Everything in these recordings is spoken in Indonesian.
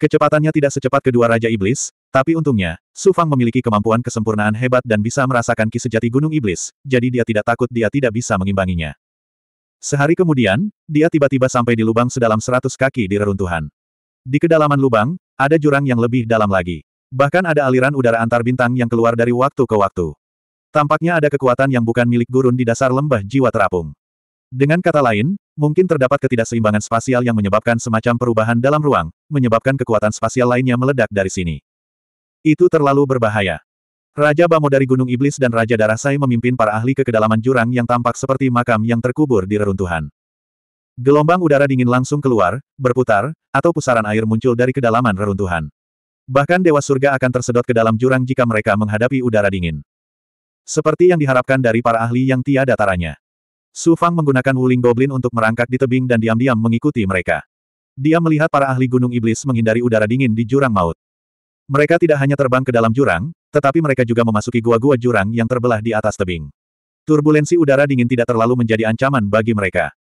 Kecepatannya tidak secepat kedua Raja Iblis, tapi untungnya, Su Fang memiliki kemampuan kesempurnaan hebat dan bisa merasakan ki sejati Gunung Iblis, jadi dia tidak takut dia tidak bisa mengimbanginya. Sehari kemudian, dia tiba-tiba sampai di lubang sedalam seratus kaki di reruntuhan. Di kedalaman lubang, ada jurang yang lebih dalam lagi. Bahkan ada aliran udara antar bintang yang keluar dari waktu ke waktu. Tampaknya ada kekuatan yang bukan milik gurun di dasar lembah jiwa terapung. Dengan kata lain, mungkin terdapat ketidakseimbangan spasial yang menyebabkan semacam perubahan dalam ruang, menyebabkan kekuatan spasial lainnya meledak dari sini. Itu terlalu berbahaya. Raja Bamo dari Gunung Iblis dan Raja Darasai memimpin para ahli ke kedalaman jurang yang tampak seperti makam yang terkubur di reruntuhan. Gelombang udara dingin langsung keluar, berputar, atau pusaran air muncul dari kedalaman reruntuhan. Bahkan Dewa Surga akan tersedot ke dalam jurang jika mereka menghadapi udara dingin. Seperti yang diharapkan dari para ahli yang tiada taranya. Su Fang menggunakan Wuling Goblin untuk merangkak di tebing dan diam-diam mengikuti mereka. Dia melihat para ahli Gunung Iblis menghindari udara dingin di jurang maut. Mereka tidak hanya terbang ke dalam jurang, tetapi mereka juga memasuki gua-gua jurang yang terbelah di atas tebing. Turbulensi udara dingin tidak terlalu menjadi ancaman bagi mereka.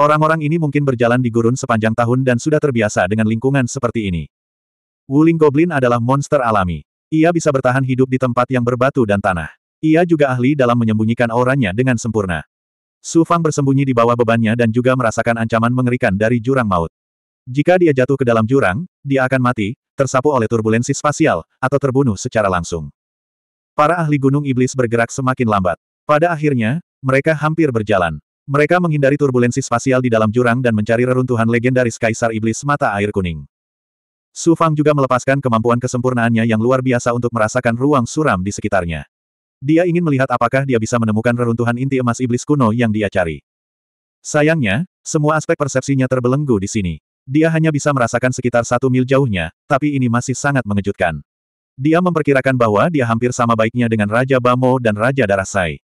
Orang-orang ini mungkin berjalan di gurun sepanjang tahun dan sudah terbiasa dengan lingkungan seperti ini. Wuling Goblin adalah monster alami. Ia bisa bertahan hidup di tempat yang berbatu dan tanah. Ia juga ahli dalam menyembunyikan auranya dengan sempurna. Su Fang bersembunyi di bawah bebannya dan juga merasakan ancaman mengerikan dari jurang maut. Jika dia jatuh ke dalam jurang, dia akan mati, tersapu oleh turbulensi spasial, atau terbunuh secara langsung. Para ahli gunung iblis bergerak semakin lambat. Pada akhirnya, mereka hampir berjalan. Mereka menghindari turbulensi spasial di dalam jurang dan mencari reruntuhan legendaris Kaisar Iblis Mata Air Kuning. Su Fang juga melepaskan kemampuan kesempurnaannya yang luar biasa untuk merasakan ruang suram di sekitarnya. Dia ingin melihat apakah dia bisa menemukan reruntuhan inti emas iblis kuno yang dia cari. Sayangnya, semua aspek persepsinya terbelenggu di sini. Dia hanya bisa merasakan sekitar satu mil jauhnya, tapi ini masih sangat mengejutkan. Dia memperkirakan bahwa dia hampir sama baiknya dengan Raja Bamo dan Raja Darasai.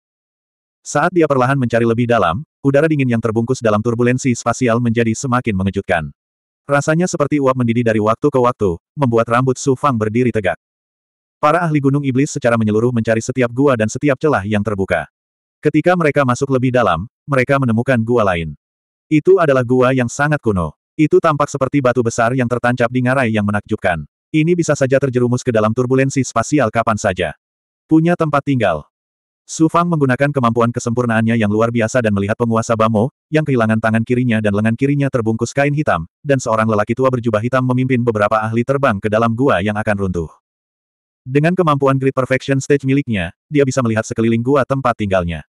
Saat dia perlahan mencari lebih dalam, udara dingin yang terbungkus dalam turbulensi spasial menjadi semakin mengejutkan. Rasanya seperti uap mendidih dari waktu ke waktu, membuat rambut Su Fang berdiri tegak. Para ahli gunung iblis secara menyeluruh mencari setiap gua dan setiap celah yang terbuka. Ketika mereka masuk lebih dalam, mereka menemukan gua lain. Itu adalah gua yang sangat kuno. Itu tampak seperti batu besar yang tertancap di ngarai yang menakjubkan. Ini bisa saja terjerumus ke dalam turbulensi spasial kapan saja. Punya tempat tinggal. Su Fang menggunakan kemampuan kesempurnaannya yang luar biasa dan melihat penguasa Bamo, yang kehilangan tangan kirinya dan lengan kirinya terbungkus kain hitam, dan seorang lelaki tua berjubah hitam memimpin beberapa ahli terbang ke dalam gua yang akan runtuh. Dengan kemampuan Great Perfection Stage miliknya, dia bisa melihat sekeliling gua tempat tinggalnya.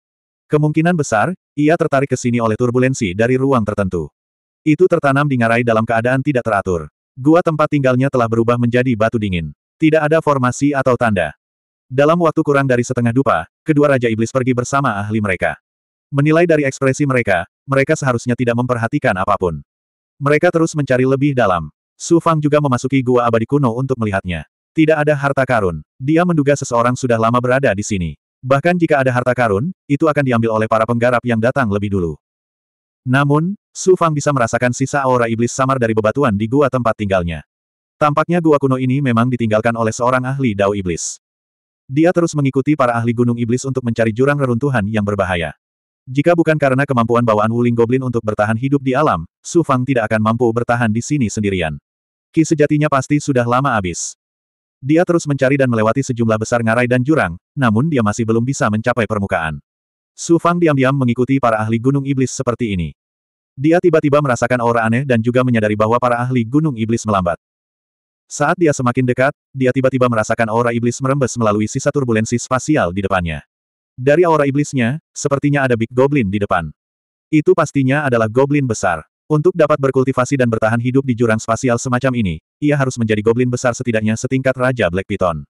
Kemungkinan besar, ia tertarik ke sini oleh turbulensi dari ruang tertentu. Itu tertanam di ngarai dalam keadaan tidak teratur. Gua tempat tinggalnya telah berubah menjadi batu dingin. Tidak ada formasi atau tanda. Dalam waktu kurang dari setengah dupa, kedua Raja Iblis pergi bersama ahli mereka. Menilai dari ekspresi mereka, mereka seharusnya tidak memperhatikan apapun. Mereka terus mencari lebih dalam. Su Fang juga memasuki gua abadi kuno untuk melihatnya. Tidak ada harta karun. Dia menduga seseorang sudah lama berada di sini. Bahkan jika ada harta karun, itu akan diambil oleh para penggarap yang datang lebih dulu. Namun, Su Fang bisa merasakan sisa aura iblis samar dari bebatuan di gua tempat tinggalnya. Tampaknya gua kuno ini memang ditinggalkan oleh seorang ahli dao iblis. Dia terus mengikuti para ahli gunung iblis untuk mencari jurang reruntuhan yang berbahaya. Jika bukan karena kemampuan bawaan Wuling Goblin untuk bertahan hidup di alam, Su Fang tidak akan mampu bertahan di sini sendirian. Ki sejatinya pasti sudah lama habis. Dia terus mencari dan melewati sejumlah besar ngarai dan jurang, namun dia masih belum bisa mencapai permukaan. Su Fang diam-diam mengikuti para ahli gunung iblis seperti ini. Dia tiba-tiba merasakan aura aneh dan juga menyadari bahwa para ahli gunung iblis melambat. Saat dia semakin dekat, dia tiba-tiba merasakan aura iblis merembes melalui sisa turbulensi spasial di depannya. Dari aura iblisnya, sepertinya ada Big Goblin di depan. Itu pastinya adalah Goblin besar. Untuk dapat berkultivasi dan bertahan hidup di jurang spasial semacam ini, ia harus menjadi goblin besar setidaknya setingkat Raja Black Python.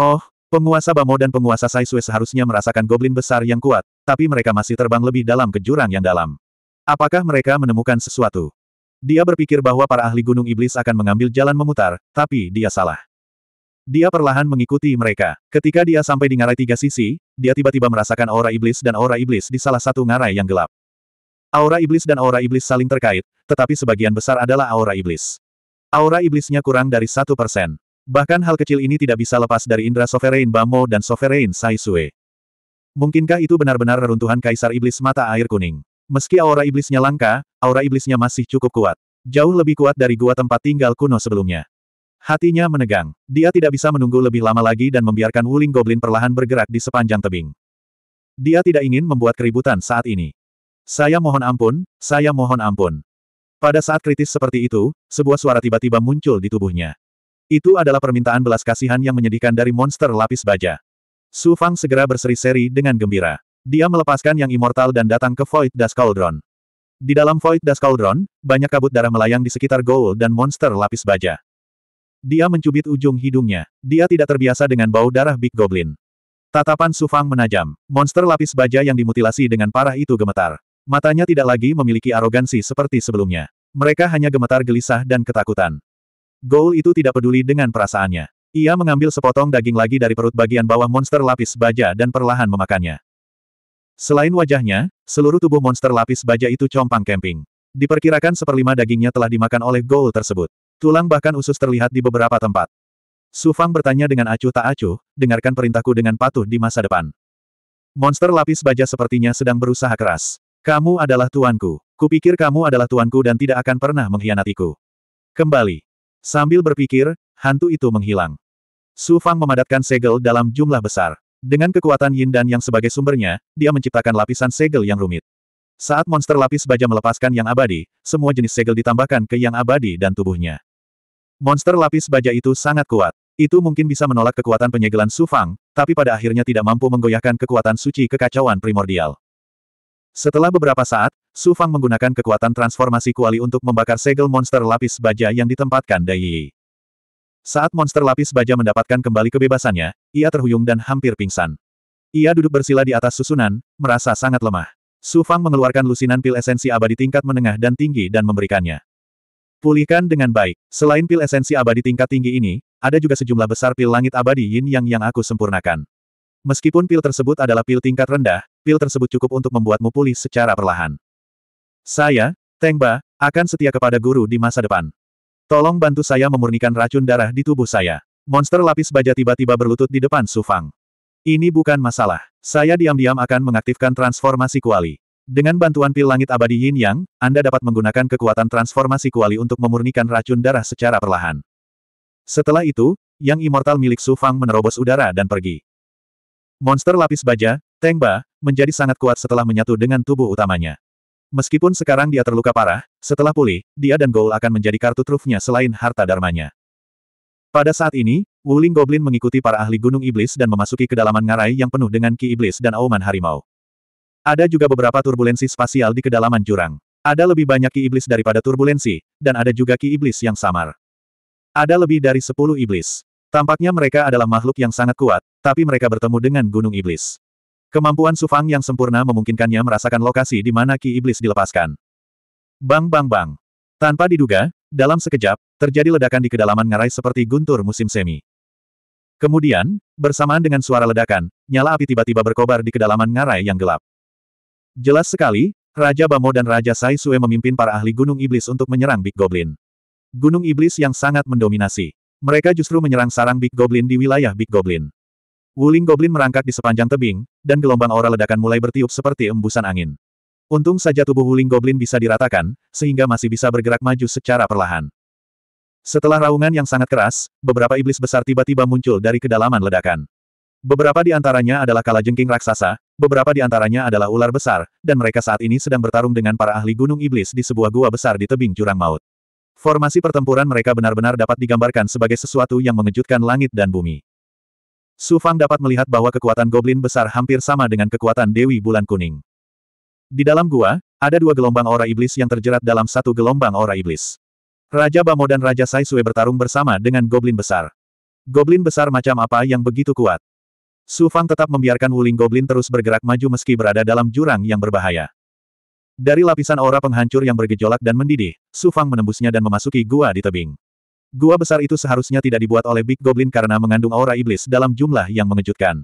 Oh, penguasa Bamo dan penguasa Saisue seharusnya merasakan goblin besar yang kuat, tapi mereka masih terbang lebih dalam ke jurang yang dalam. Apakah mereka menemukan sesuatu? Dia berpikir bahwa para ahli gunung iblis akan mengambil jalan memutar, tapi dia salah. Dia perlahan mengikuti mereka. Ketika dia sampai di ngarai tiga sisi, dia tiba-tiba merasakan aura iblis dan aura iblis di salah satu ngarai yang gelap. Aura iblis dan aura iblis saling terkait, tetapi sebagian besar adalah aura iblis. Aura iblisnya kurang dari satu persen. Bahkan hal kecil ini tidak bisa lepas dari Indra Sovereign Bamo dan Sovereign Saisue. Mungkinkah itu benar-benar reruntuhan Kaisar Iblis Mata Air Kuning? Meski aura iblisnya langka, aura iblisnya masih cukup kuat. Jauh lebih kuat dari gua tempat tinggal kuno sebelumnya. Hatinya menegang. Dia tidak bisa menunggu lebih lama lagi dan membiarkan Wuling Goblin perlahan bergerak di sepanjang tebing. Dia tidak ingin membuat keributan saat ini. Saya mohon ampun, saya mohon ampun. Pada saat kritis seperti itu, sebuah suara tiba-tiba muncul di tubuhnya. Itu adalah permintaan belas kasihan yang menyedihkan dari monster lapis baja. Su Fang segera berseri-seri dengan gembira. Dia melepaskan yang immortal dan datang ke Void Das Cauldron. Di dalam Void Das Cauldron, banyak kabut darah melayang di sekitar Goul dan monster lapis baja. Dia mencubit ujung hidungnya. Dia tidak terbiasa dengan bau darah Big Goblin. Tatapan Su Fang menajam. Monster lapis baja yang dimutilasi dengan parah itu gemetar. Matanya tidak lagi memiliki arogansi seperti sebelumnya. Mereka hanya gemetar gelisah dan ketakutan. Goul itu tidak peduli dengan perasaannya. Ia mengambil sepotong daging lagi dari perut bagian bawah monster lapis baja dan perlahan memakannya. Selain wajahnya, seluruh tubuh monster lapis baja itu compang kemping. Diperkirakan seperlima dagingnya telah dimakan oleh Goul tersebut. Tulang bahkan usus terlihat di beberapa tempat. Sufang bertanya dengan acuh tak acuh, dengarkan perintahku dengan patuh di masa depan. Monster lapis baja sepertinya sedang berusaha keras. Kamu adalah tuanku. Kupikir kamu adalah tuanku dan tidak akan pernah mengkhianatiku. Kembali. Sambil berpikir, hantu itu menghilang. Su Fang memadatkan segel dalam jumlah besar. Dengan kekuatan yin dan yang sebagai sumbernya, dia menciptakan lapisan segel yang rumit. Saat monster lapis baja melepaskan yang abadi, semua jenis segel ditambahkan ke yang abadi dan tubuhnya. Monster lapis baja itu sangat kuat. Itu mungkin bisa menolak kekuatan penyegelan Su Fang, tapi pada akhirnya tidak mampu menggoyahkan kekuatan suci kekacauan primordial. Setelah beberapa saat, Su Fang menggunakan kekuatan transformasi kuali untuk membakar segel monster lapis baja yang ditempatkan Dai Yi. Saat monster lapis baja mendapatkan kembali kebebasannya, ia terhuyung dan hampir pingsan. Ia duduk bersila di atas susunan, merasa sangat lemah. Su Fang mengeluarkan lusinan pil esensi abadi tingkat menengah dan tinggi dan memberikannya. Pulihkan dengan baik. Selain pil esensi abadi tingkat tinggi ini, ada juga sejumlah besar pil langit abadi yin yang yang aku sempurnakan. Meskipun pil tersebut adalah pil tingkat rendah, pil tersebut cukup untuk membuatmu pulih secara perlahan. Saya, Tengba, akan setia kepada guru di masa depan. Tolong bantu saya memurnikan racun darah di tubuh saya. Monster lapis baja tiba-tiba berlutut di depan Sufang. Ini bukan masalah. Saya diam-diam akan mengaktifkan transformasi kuali. Dengan bantuan pil langit abadi Yin Yang, Anda dapat menggunakan kekuatan transformasi kuali untuk memurnikan racun darah secara perlahan. Setelah itu, yang immortal milik Sufang menerobos udara dan pergi. Monster lapis baja, Tengba, menjadi sangat kuat setelah menyatu dengan tubuh utamanya. Meskipun sekarang dia terluka parah, setelah pulih, dia dan Goul akan menjadi kartu trufnya selain harta darmanya. Pada saat ini, Wuling Goblin mengikuti para ahli Gunung Iblis dan memasuki kedalaman ngarai yang penuh dengan ki iblis dan auman harimau. Ada juga beberapa turbulensi spasial di kedalaman jurang. Ada lebih banyak ki iblis daripada turbulensi, dan ada juga ki iblis yang samar. Ada lebih dari sepuluh iblis. Tampaknya mereka adalah makhluk yang sangat kuat, tapi mereka bertemu dengan Gunung Iblis. Kemampuan Sufang yang sempurna memungkinkannya merasakan lokasi di mana Ki Iblis dilepaskan. Bang bang bang. Tanpa diduga, dalam sekejap, terjadi ledakan di kedalaman ngarai seperti guntur musim semi. Kemudian, bersamaan dengan suara ledakan, nyala api tiba-tiba berkobar di kedalaman ngarai yang gelap. Jelas sekali, Raja Bamo dan Raja Sai Sue memimpin para ahli Gunung Iblis untuk menyerang Big Goblin. Gunung Iblis yang sangat mendominasi. Mereka justru menyerang sarang Big Goblin di wilayah Big Goblin. Wuling Goblin merangkak di sepanjang tebing, dan gelombang aura ledakan mulai bertiup seperti embusan angin. Untung saja tubuh Wuling Goblin bisa diratakan, sehingga masih bisa bergerak maju secara perlahan. Setelah raungan yang sangat keras, beberapa iblis besar tiba-tiba muncul dari kedalaman ledakan. Beberapa di antaranya adalah kalajengking raksasa, beberapa di antaranya adalah ular besar, dan mereka saat ini sedang bertarung dengan para ahli gunung iblis di sebuah gua besar di tebing jurang maut. Formasi pertempuran mereka benar-benar dapat digambarkan sebagai sesuatu yang mengejutkan langit dan bumi. Su Fang dapat melihat bahwa kekuatan goblin besar hampir sama dengan kekuatan Dewi Bulan Kuning. Di dalam gua, ada dua gelombang aura iblis yang terjerat dalam satu gelombang aura iblis. Raja Bamo dan Raja Sai Sue bertarung bersama dengan goblin besar. Goblin besar macam apa yang begitu kuat? Su Fang tetap membiarkan Wuling Goblin terus bergerak maju meski berada dalam jurang yang berbahaya. Dari lapisan aura penghancur yang bergejolak dan mendidih, Su Fang menembusnya dan memasuki gua di tebing. Gua besar itu seharusnya tidak dibuat oleh Big Goblin karena mengandung aura iblis dalam jumlah yang mengejutkan.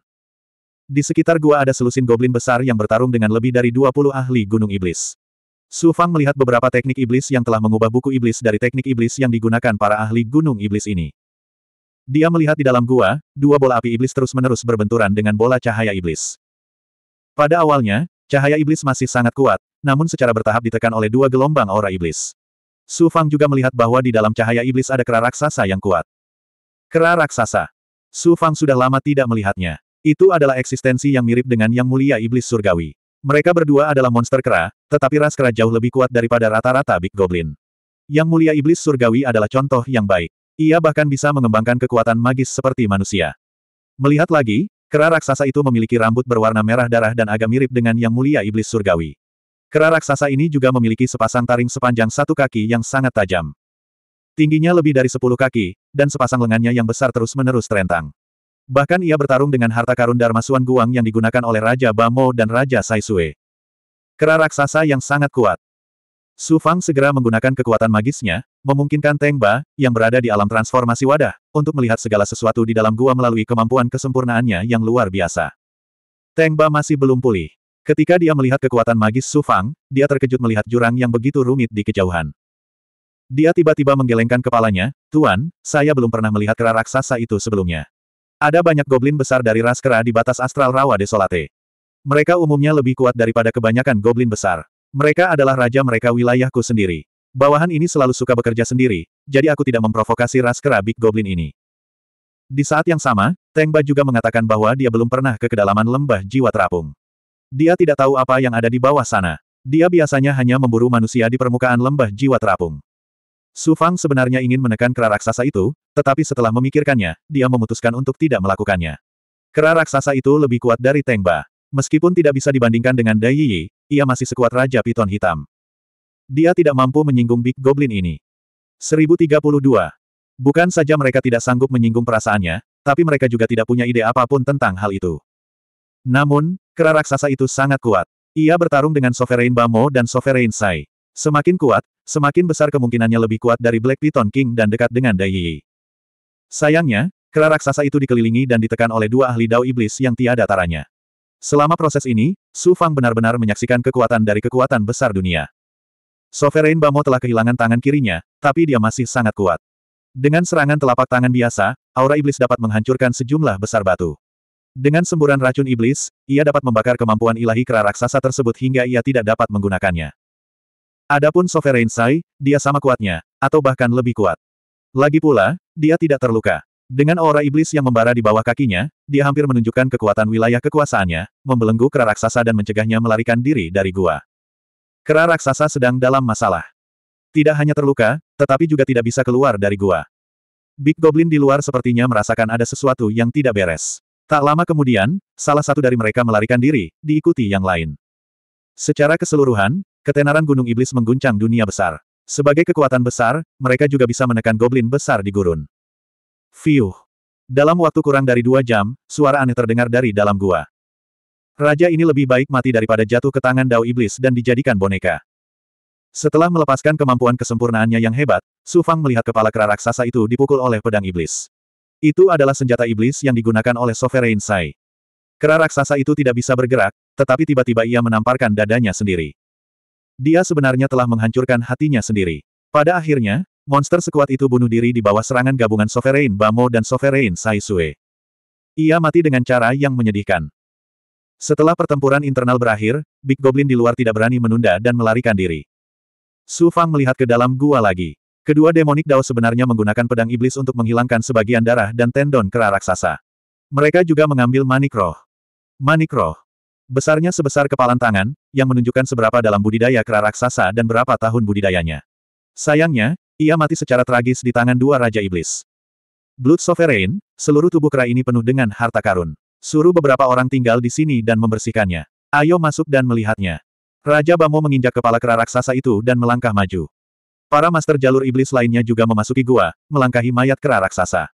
Di sekitar gua ada selusin goblin besar yang bertarung dengan lebih dari 20 ahli gunung iblis. Su Fang melihat beberapa teknik iblis yang telah mengubah buku iblis dari teknik iblis yang digunakan para ahli gunung iblis ini. Dia melihat di dalam gua, dua bola api iblis terus-menerus berbenturan dengan bola cahaya iblis. Pada awalnya, cahaya iblis masih sangat kuat, namun secara bertahap ditekan oleh dua gelombang aura iblis. Su Fang juga melihat bahwa di dalam cahaya iblis ada kera raksasa yang kuat. Kera raksasa. Su Fang sudah lama tidak melihatnya. Itu adalah eksistensi yang mirip dengan yang mulia iblis surgawi. Mereka berdua adalah monster kera, tetapi ras kera jauh lebih kuat daripada rata-rata Big Goblin. Yang mulia iblis surgawi adalah contoh yang baik. Ia bahkan bisa mengembangkan kekuatan magis seperti manusia. Melihat lagi, kera raksasa itu memiliki rambut berwarna merah darah dan agak mirip dengan yang mulia iblis surgawi. Kera raksasa ini juga memiliki sepasang taring sepanjang satu kaki yang sangat tajam. Tingginya lebih dari sepuluh kaki, dan sepasang lengannya yang besar terus-menerus terentang. Bahkan ia bertarung dengan harta karun Dharma Suan Guang yang digunakan oleh Raja Bamo dan Raja Saisue. Kera raksasa yang sangat kuat. Su Fang segera menggunakan kekuatan magisnya, memungkinkan Teng Ba, yang berada di alam transformasi wadah, untuk melihat segala sesuatu di dalam gua melalui kemampuan kesempurnaannya yang luar biasa. Teng Ba masih belum pulih. Ketika dia melihat kekuatan magis Su Fang, dia terkejut melihat jurang yang begitu rumit di kejauhan. Dia tiba-tiba menggelengkan kepalanya, Tuan, saya belum pernah melihat kera raksasa itu sebelumnya. Ada banyak goblin besar dari ras kera di batas astral rawa desolate. Mereka umumnya lebih kuat daripada kebanyakan goblin besar. Mereka adalah raja mereka wilayahku sendiri. Bawahan ini selalu suka bekerja sendiri, jadi aku tidak memprovokasi ras kera Big Goblin ini. Di saat yang sama, Tengba juga mengatakan bahwa dia belum pernah ke kedalaman lembah jiwa terapung. Dia tidak tahu apa yang ada di bawah sana. Dia biasanya hanya memburu manusia di permukaan lembah jiwa terapung. Su Fang sebenarnya ingin menekan kera raksasa itu, tetapi setelah memikirkannya, dia memutuskan untuk tidak melakukannya. Kera raksasa itu lebih kuat dari Teng Ba. Meskipun tidak bisa dibandingkan dengan Dai Yi, ia masih sekuat Raja Piton Hitam. Dia tidak mampu menyinggung Big Goblin ini. 1032. Bukan saja mereka tidak sanggup menyinggung perasaannya, tapi mereka juga tidak punya ide apapun tentang hal itu. Namun, Kera raksasa itu sangat kuat. Ia bertarung dengan Sovereign Bamo dan Sovereign Sai. Semakin kuat, semakin besar kemungkinannya lebih kuat dari Black Python King dan dekat dengan Dai Yi. Sayangnya, kera raksasa itu dikelilingi dan ditekan oleh dua ahli dao iblis yang tiada taranya. Selama proses ini, Su Fang benar-benar menyaksikan kekuatan dari kekuatan besar dunia. Sovereign Bamo telah kehilangan tangan kirinya, tapi dia masih sangat kuat. Dengan serangan telapak tangan biasa, aura iblis dapat menghancurkan sejumlah besar batu. Dengan semburan racun iblis, ia dapat membakar kemampuan ilahi kera raksasa tersebut hingga ia tidak dapat menggunakannya. Adapun Sovereign Sai, dia sama kuatnya, atau bahkan lebih kuat. Lagi pula, dia tidak terluka. Dengan aura iblis yang membara di bawah kakinya, dia hampir menunjukkan kekuatan wilayah kekuasaannya, membelenggu kera raksasa dan mencegahnya melarikan diri dari gua. Kera raksasa sedang dalam masalah. Tidak hanya terluka, tetapi juga tidak bisa keluar dari gua. Big Goblin di luar sepertinya merasakan ada sesuatu yang tidak beres. Tak lama kemudian, salah satu dari mereka melarikan diri, diikuti yang lain. Secara keseluruhan, ketenaran Gunung Iblis mengguncang dunia besar. Sebagai kekuatan besar, mereka juga bisa menekan goblin besar di gurun. Fiuh. Dalam waktu kurang dari dua jam, suara aneh terdengar dari dalam gua. Raja ini lebih baik mati daripada jatuh ke tangan Dao Iblis dan dijadikan boneka. Setelah melepaskan kemampuan kesempurnaannya yang hebat, Sufang melihat kepala kera raksasa itu dipukul oleh pedang iblis. Itu adalah senjata iblis yang digunakan oleh Sovereign Sai. Kera raksasa itu tidak bisa bergerak, tetapi tiba-tiba ia menamparkan dadanya sendiri. Dia sebenarnya telah menghancurkan hatinya sendiri. Pada akhirnya, monster sekuat itu bunuh diri di bawah serangan gabungan Sovereign Bamo dan Sovereign Sai Sue. Ia mati dengan cara yang menyedihkan. Setelah pertempuran internal berakhir, Big Goblin di luar tidak berani menunda dan melarikan diri. Su Fang melihat ke dalam gua lagi. Kedua demonik Dao sebenarnya menggunakan pedang iblis untuk menghilangkan sebagian darah dan tendon kera raksasa. Mereka juga mengambil manik roh. Manik roh. Besarnya sebesar kepalan tangan, yang menunjukkan seberapa dalam budidaya kera raksasa dan berapa tahun budidayanya. Sayangnya, ia mati secara tragis di tangan dua Raja Iblis. Blood Sovereign, seluruh tubuh kera ini penuh dengan harta karun. Suruh beberapa orang tinggal di sini dan membersihkannya. Ayo masuk dan melihatnya. Raja Bamo menginjak kepala kera raksasa itu dan melangkah maju. Para master jalur iblis lainnya juga memasuki gua, melangkahi mayat kera raksasa.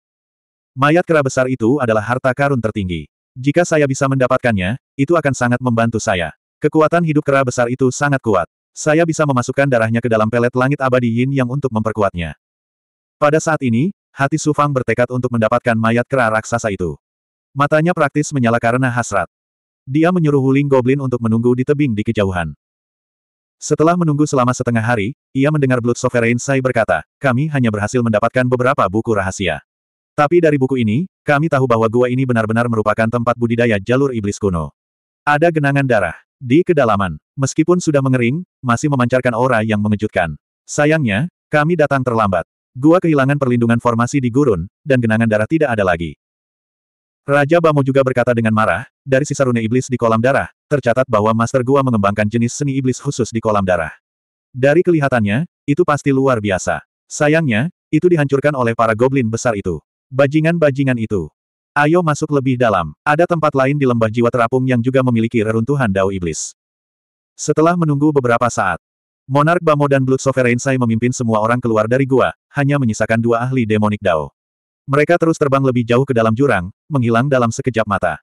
Mayat kera besar itu adalah harta karun tertinggi. Jika saya bisa mendapatkannya, itu akan sangat membantu saya. Kekuatan hidup kera besar itu sangat kuat. Saya bisa memasukkan darahnya ke dalam pelet langit abadi yin yang untuk memperkuatnya. Pada saat ini, hati Sufang bertekad untuk mendapatkan mayat kera raksasa itu. Matanya praktis menyala karena hasrat. Dia menyuruh Huling Goblin untuk menunggu di tebing di kejauhan. Setelah menunggu selama setengah hari, ia mendengar Blood Sovereign Sai berkata, kami hanya berhasil mendapatkan beberapa buku rahasia. Tapi dari buku ini, kami tahu bahwa gua ini benar-benar merupakan tempat budidaya jalur iblis kuno. Ada genangan darah. Di kedalaman, meskipun sudah mengering, masih memancarkan aura yang mengejutkan. Sayangnya, kami datang terlambat. Gua kehilangan perlindungan formasi di gurun, dan genangan darah tidak ada lagi. Raja Bamo juga berkata dengan marah, dari sisa rune iblis di kolam darah, tercatat bahwa Master Gua mengembangkan jenis seni iblis khusus di kolam darah. Dari kelihatannya, itu pasti luar biasa. Sayangnya, itu dihancurkan oleh para goblin besar itu. Bajingan-bajingan itu. Ayo masuk lebih dalam. Ada tempat lain di lembah jiwa terapung yang juga memiliki reruntuhan dao iblis. Setelah menunggu beberapa saat, Monark Bamo dan Blood Sovereign Sai memimpin semua orang keluar dari gua, hanya menyisakan dua ahli demonik Dao. Mereka terus terbang lebih jauh ke dalam jurang, menghilang dalam sekejap mata.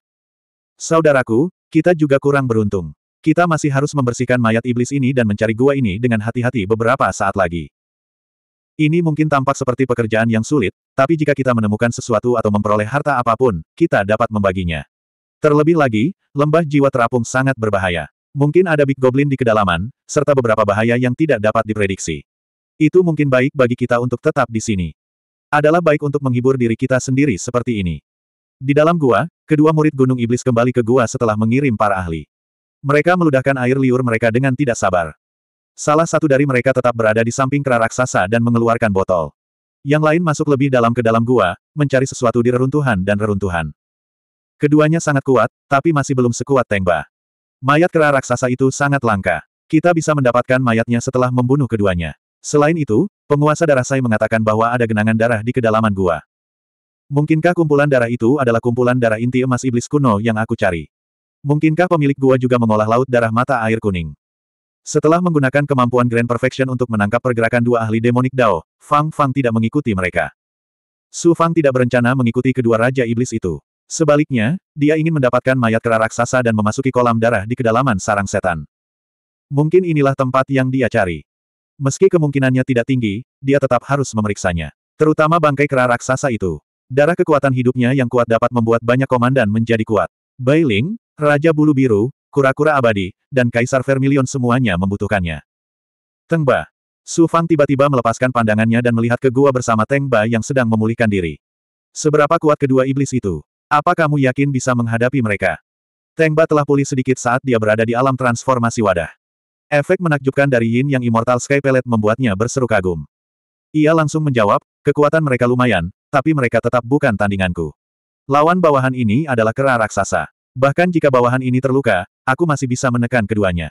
Saudaraku, kita juga kurang beruntung. Kita masih harus membersihkan mayat iblis ini dan mencari gua ini dengan hati-hati beberapa saat lagi. Ini mungkin tampak seperti pekerjaan yang sulit, tapi jika kita menemukan sesuatu atau memperoleh harta apapun, kita dapat membaginya. Terlebih lagi, lembah jiwa terapung sangat berbahaya. Mungkin ada Big Goblin di kedalaman, serta beberapa bahaya yang tidak dapat diprediksi. Itu mungkin baik bagi kita untuk tetap di sini. Adalah baik untuk menghibur diri kita sendiri seperti ini. Di dalam gua, kedua murid Gunung Iblis kembali ke gua setelah mengirim para ahli. Mereka meludahkan air liur mereka dengan tidak sabar. Salah satu dari mereka tetap berada di samping kera raksasa dan mengeluarkan botol. Yang lain masuk lebih dalam ke dalam gua, mencari sesuatu di reruntuhan dan reruntuhan. Keduanya sangat kuat, tapi masih belum sekuat Tengba. Mayat kera raksasa itu sangat langka. Kita bisa mendapatkan mayatnya setelah membunuh keduanya. Selain itu, penguasa darah Sai mengatakan bahwa ada genangan darah di kedalaman gua. Mungkinkah kumpulan darah itu adalah kumpulan darah inti emas iblis kuno yang aku cari? Mungkinkah pemilik gua juga mengolah laut darah mata air kuning? Setelah menggunakan kemampuan Grand Perfection untuk menangkap pergerakan dua ahli demonik Dao, Fang Fang tidak mengikuti mereka. Su Fang tidak berencana mengikuti kedua raja iblis itu. Sebaliknya, dia ingin mendapatkan mayat kera raksasa dan memasuki kolam darah di kedalaman sarang setan. Mungkin inilah tempat yang dia cari. Meski kemungkinannya tidak tinggi, dia tetap harus memeriksanya. Terutama bangkai kera raksasa itu. Darah kekuatan hidupnya yang kuat dapat membuat banyak komandan menjadi kuat. Bailing, Raja Bulu Biru, Kura-Kura Abadi, dan Kaisar Vermilion semuanya membutuhkannya. Tengba. Su Fang tiba-tiba melepaskan pandangannya dan melihat ke gua bersama Tengba yang sedang memulihkan diri. Seberapa kuat kedua iblis itu? Apa kamu yakin bisa menghadapi mereka? Tengba telah pulih sedikit saat dia berada di alam transformasi wadah. Efek menakjubkan dari Yin yang Immortal Sky Pellet membuatnya berseru kagum. Ia langsung menjawab, kekuatan mereka lumayan, tapi mereka tetap bukan tandinganku. Lawan bawahan ini adalah kera raksasa. Bahkan jika bawahan ini terluka, aku masih bisa menekan keduanya.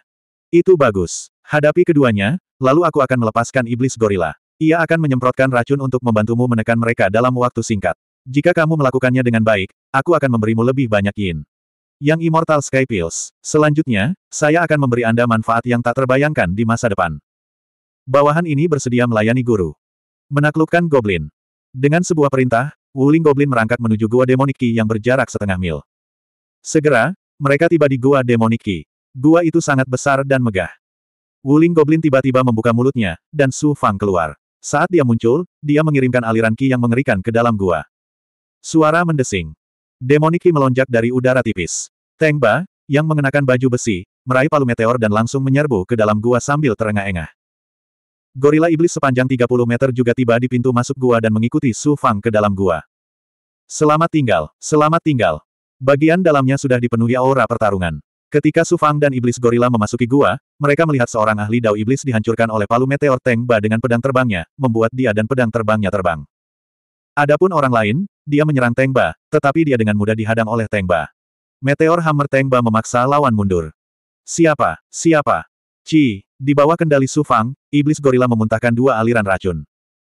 Itu bagus. Hadapi keduanya, lalu aku akan melepaskan iblis gorila. Ia akan menyemprotkan racun untuk membantumu menekan mereka dalam waktu singkat. Jika kamu melakukannya dengan baik, aku akan memberimu lebih banyak yin. Yang Immortal Sky Pills. Selanjutnya, saya akan memberi Anda manfaat yang tak terbayangkan di masa depan. Bawahan ini bersedia melayani guru. Menaklukkan Goblin. Dengan sebuah perintah, Wuling Goblin merangkak menuju Gua Demoniki yang berjarak setengah mil. Segera, mereka tiba di Gua Demoniki. Gua itu sangat besar dan megah. Wuling Goblin tiba-tiba membuka mulutnya, dan Su Fang keluar. Saat dia muncul, dia mengirimkan aliran ki yang mengerikan ke dalam gua. Suara mendesing. Demoniki melonjak dari udara tipis. Teng Ba, yang mengenakan baju besi, meraih palu meteor dan langsung menyerbu ke dalam gua sambil terengah-engah. Gorila iblis sepanjang 30 meter juga tiba di pintu masuk gua dan mengikuti Su Fang ke dalam gua. Selamat tinggal, selamat tinggal. Bagian dalamnya sudah dipenuhi aura pertarungan. Ketika Su Fang dan iblis gorila memasuki gua, mereka melihat seorang ahli dao iblis dihancurkan oleh palu meteor Teng Ba dengan pedang terbangnya, membuat dia dan pedang terbangnya terbang. Adapun orang lain, dia menyerang Teng Ba, tetapi dia dengan mudah dihadang oleh Teng Ba. Meteor Hammer Teng Ba memaksa lawan mundur. Siapa? Siapa? Ci, di bawah kendali Su Fang, iblis gorila memuntahkan dua aliran racun.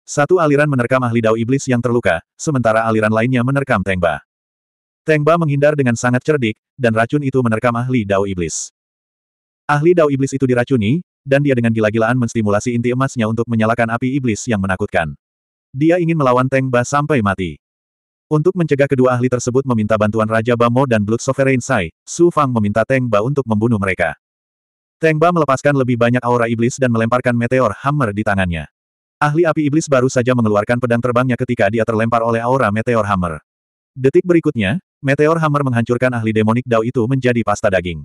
Satu aliran menerkam ahli dao iblis yang terluka, sementara aliran lainnya menerkam Teng Ba. Teng Ba menghindar dengan sangat cerdik, dan racun itu menerkam ahli dao iblis. Ahli dao iblis itu diracuni, dan dia dengan gila-gilaan menstimulasi inti emasnya untuk menyalakan api iblis yang menakutkan. Dia ingin melawan Teng Ba sampai mati. Untuk mencegah kedua ahli tersebut meminta bantuan Raja Bamo dan Blood Sovereign Sai, Su Fang meminta Teng Ba untuk membunuh mereka. Teng Ba melepaskan lebih banyak aura iblis dan melemparkan meteor hammer di tangannya. Ahli api iblis baru saja mengeluarkan pedang terbangnya ketika dia terlempar oleh aura meteor hammer. Detik berikutnya, meteor hammer menghancurkan ahli demonik Dao itu menjadi pasta daging.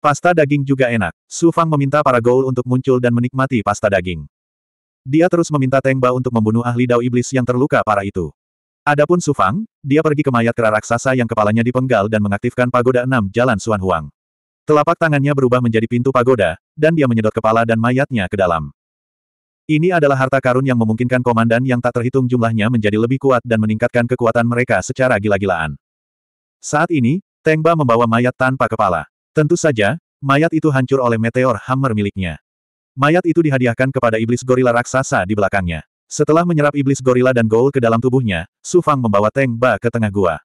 Pasta daging juga enak. Su Fang meminta para Goul untuk muncul dan menikmati pasta daging. Dia terus meminta Teng Ba untuk membunuh ahli Dao Iblis yang terluka para itu. Adapun Su Fang, dia pergi ke mayat kera raksasa yang kepalanya dipenggal dan mengaktifkan pagoda enam jalan Suan Huang. Telapak tangannya berubah menjadi pintu pagoda, dan dia menyedot kepala dan mayatnya ke dalam. Ini adalah harta karun yang memungkinkan komandan yang tak terhitung jumlahnya menjadi lebih kuat dan meningkatkan kekuatan mereka secara gila-gilaan. Saat ini, Tengba membawa mayat tanpa kepala. Tentu saja, mayat itu hancur oleh meteor hammer miliknya. Mayat itu dihadiahkan kepada iblis gorila raksasa di belakangnya. Setelah menyerap iblis gorila dan gol ke dalam tubuhnya, Su Fang membawa Teng Ba ke tengah gua.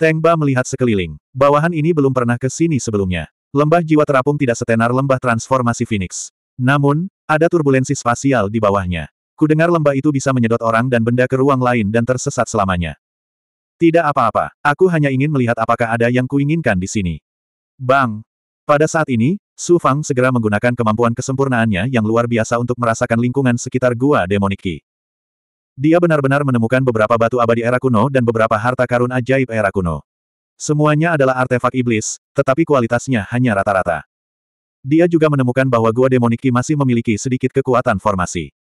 Teng Ba melihat sekeliling. Bawahan ini belum pernah ke sini sebelumnya. Lembah jiwa terapung tidak setenar lembah transformasi Phoenix. Namun, ada turbulensi spasial di bawahnya. Kudengar lembah itu bisa menyedot orang dan benda ke ruang lain dan tersesat selamanya. Tidak apa-apa, aku hanya ingin melihat apakah ada yang kuinginkan di sini. Bang! Pada saat ini, Su Fang segera menggunakan kemampuan kesempurnaannya yang luar biasa untuk merasakan lingkungan sekitar gua demonik Dia benar-benar menemukan beberapa batu abadi era kuno dan beberapa harta karun ajaib era kuno. Semuanya adalah artefak iblis, tetapi kualitasnya hanya rata-rata. Dia juga menemukan bahwa Gua Demoniki masih memiliki sedikit kekuatan formasi.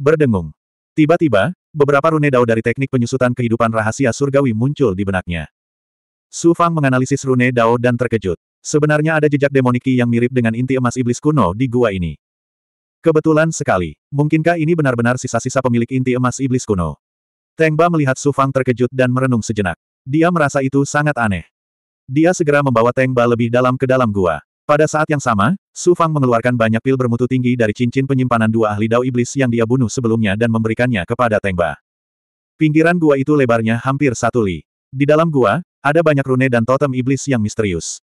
Berdengung. Tiba-tiba, beberapa rune dao dari teknik penyusutan kehidupan rahasia surgawi muncul di benaknya. Su Fang menganalisis rune dao dan terkejut. Sebenarnya ada jejak demoniki yang mirip dengan inti emas iblis kuno di gua ini. Kebetulan sekali. Mungkinkah ini benar-benar sisa-sisa pemilik inti emas iblis kuno? Tengba melihat Sufang terkejut dan merenung sejenak. Dia merasa itu sangat aneh. Dia segera membawa Tengba lebih dalam ke dalam gua. Pada saat yang sama, Sufang mengeluarkan banyak pil bermutu tinggi dari cincin penyimpanan dua ahli dao iblis yang dia bunuh sebelumnya dan memberikannya kepada Tengba. Pinggiran gua itu lebarnya hampir satu li. Di dalam gua, ada banyak rune dan totem iblis yang misterius.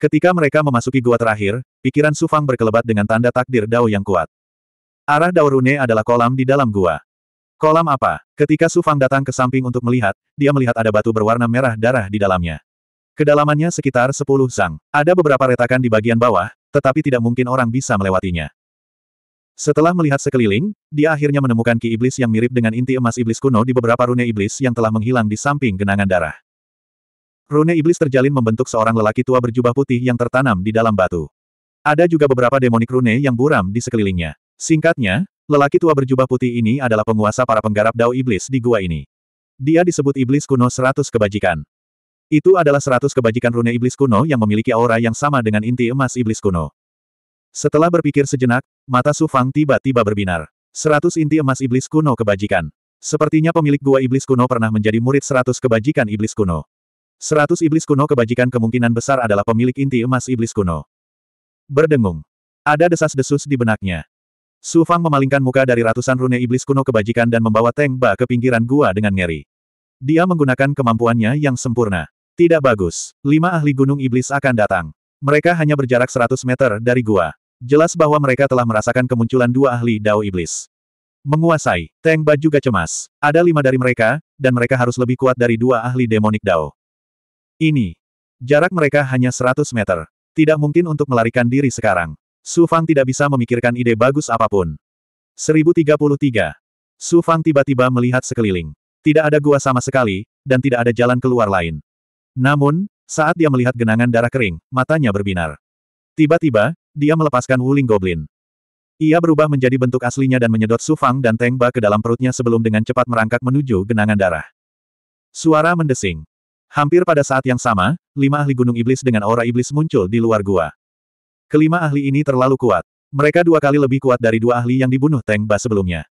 Ketika mereka memasuki gua terakhir, pikiran Sufang berkelebat dengan tanda takdir Dao yang kuat. Arah Dao Rune adalah kolam di dalam gua. Kolam apa? Ketika Sufang datang ke samping untuk melihat, dia melihat ada batu berwarna merah darah di dalamnya. Kedalamannya sekitar 10 sang. Ada beberapa retakan di bagian bawah, tetapi tidak mungkin orang bisa melewatinya. Setelah melihat sekeliling, dia akhirnya menemukan ki iblis yang mirip dengan inti emas iblis kuno di beberapa rune iblis yang telah menghilang di samping genangan darah. Rune iblis terjalin membentuk seorang lelaki tua berjubah putih yang tertanam di dalam batu. Ada juga beberapa demonik rune yang buram di sekelilingnya. Singkatnya, lelaki tua berjubah putih ini adalah penguasa para penggarap dao iblis di gua ini. Dia disebut iblis kuno seratus kebajikan. Itu adalah seratus kebajikan rune iblis kuno yang memiliki aura yang sama dengan inti emas iblis kuno. Setelah berpikir sejenak, mata Su Fang tiba-tiba berbinar. Seratus inti emas iblis kuno kebajikan. Sepertinya pemilik gua iblis kuno pernah menjadi murid seratus kebajikan iblis kuno. Seratus iblis kuno kebajikan kemungkinan besar adalah pemilik inti emas iblis kuno. Berdengung. Ada desas-desus di benaknya. Su Fang memalingkan muka dari ratusan rune iblis kuno kebajikan dan membawa Teng Ba ke pinggiran gua dengan ngeri. Dia menggunakan kemampuannya yang sempurna. Tidak bagus. Lima ahli gunung iblis akan datang. Mereka hanya berjarak 100 meter dari gua. Jelas bahwa mereka telah merasakan kemunculan dua ahli Dao Iblis. Menguasai, Teng Ba juga cemas. Ada lima dari mereka, dan mereka harus lebih kuat dari dua ahli demonik Dao. Ini. Jarak mereka hanya 100 meter. Tidak mungkin untuk melarikan diri sekarang. Su Fang tidak bisa memikirkan ide bagus apapun. 1033. Su Fang tiba-tiba melihat sekeliling. Tidak ada gua sama sekali, dan tidak ada jalan keluar lain. Namun, saat dia melihat genangan darah kering, matanya berbinar. Tiba-tiba, dia melepaskan Wuling Goblin. Ia berubah menjadi bentuk aslinya dan menyedot Su Fang dan Teng Ba ke dalam perutnya sebelum dengan cepat merangkak menuju genangan darah. Suara mendesing. Hampir pada saat yang sama, lima ahli gunung iblis dengan aura iblis muncul di luar gua. Kelima ahli ini terlalu kuat. Mereka dua kali lebih kuat dari dua ahli yang dibunuh Teng Ba sebelumnya.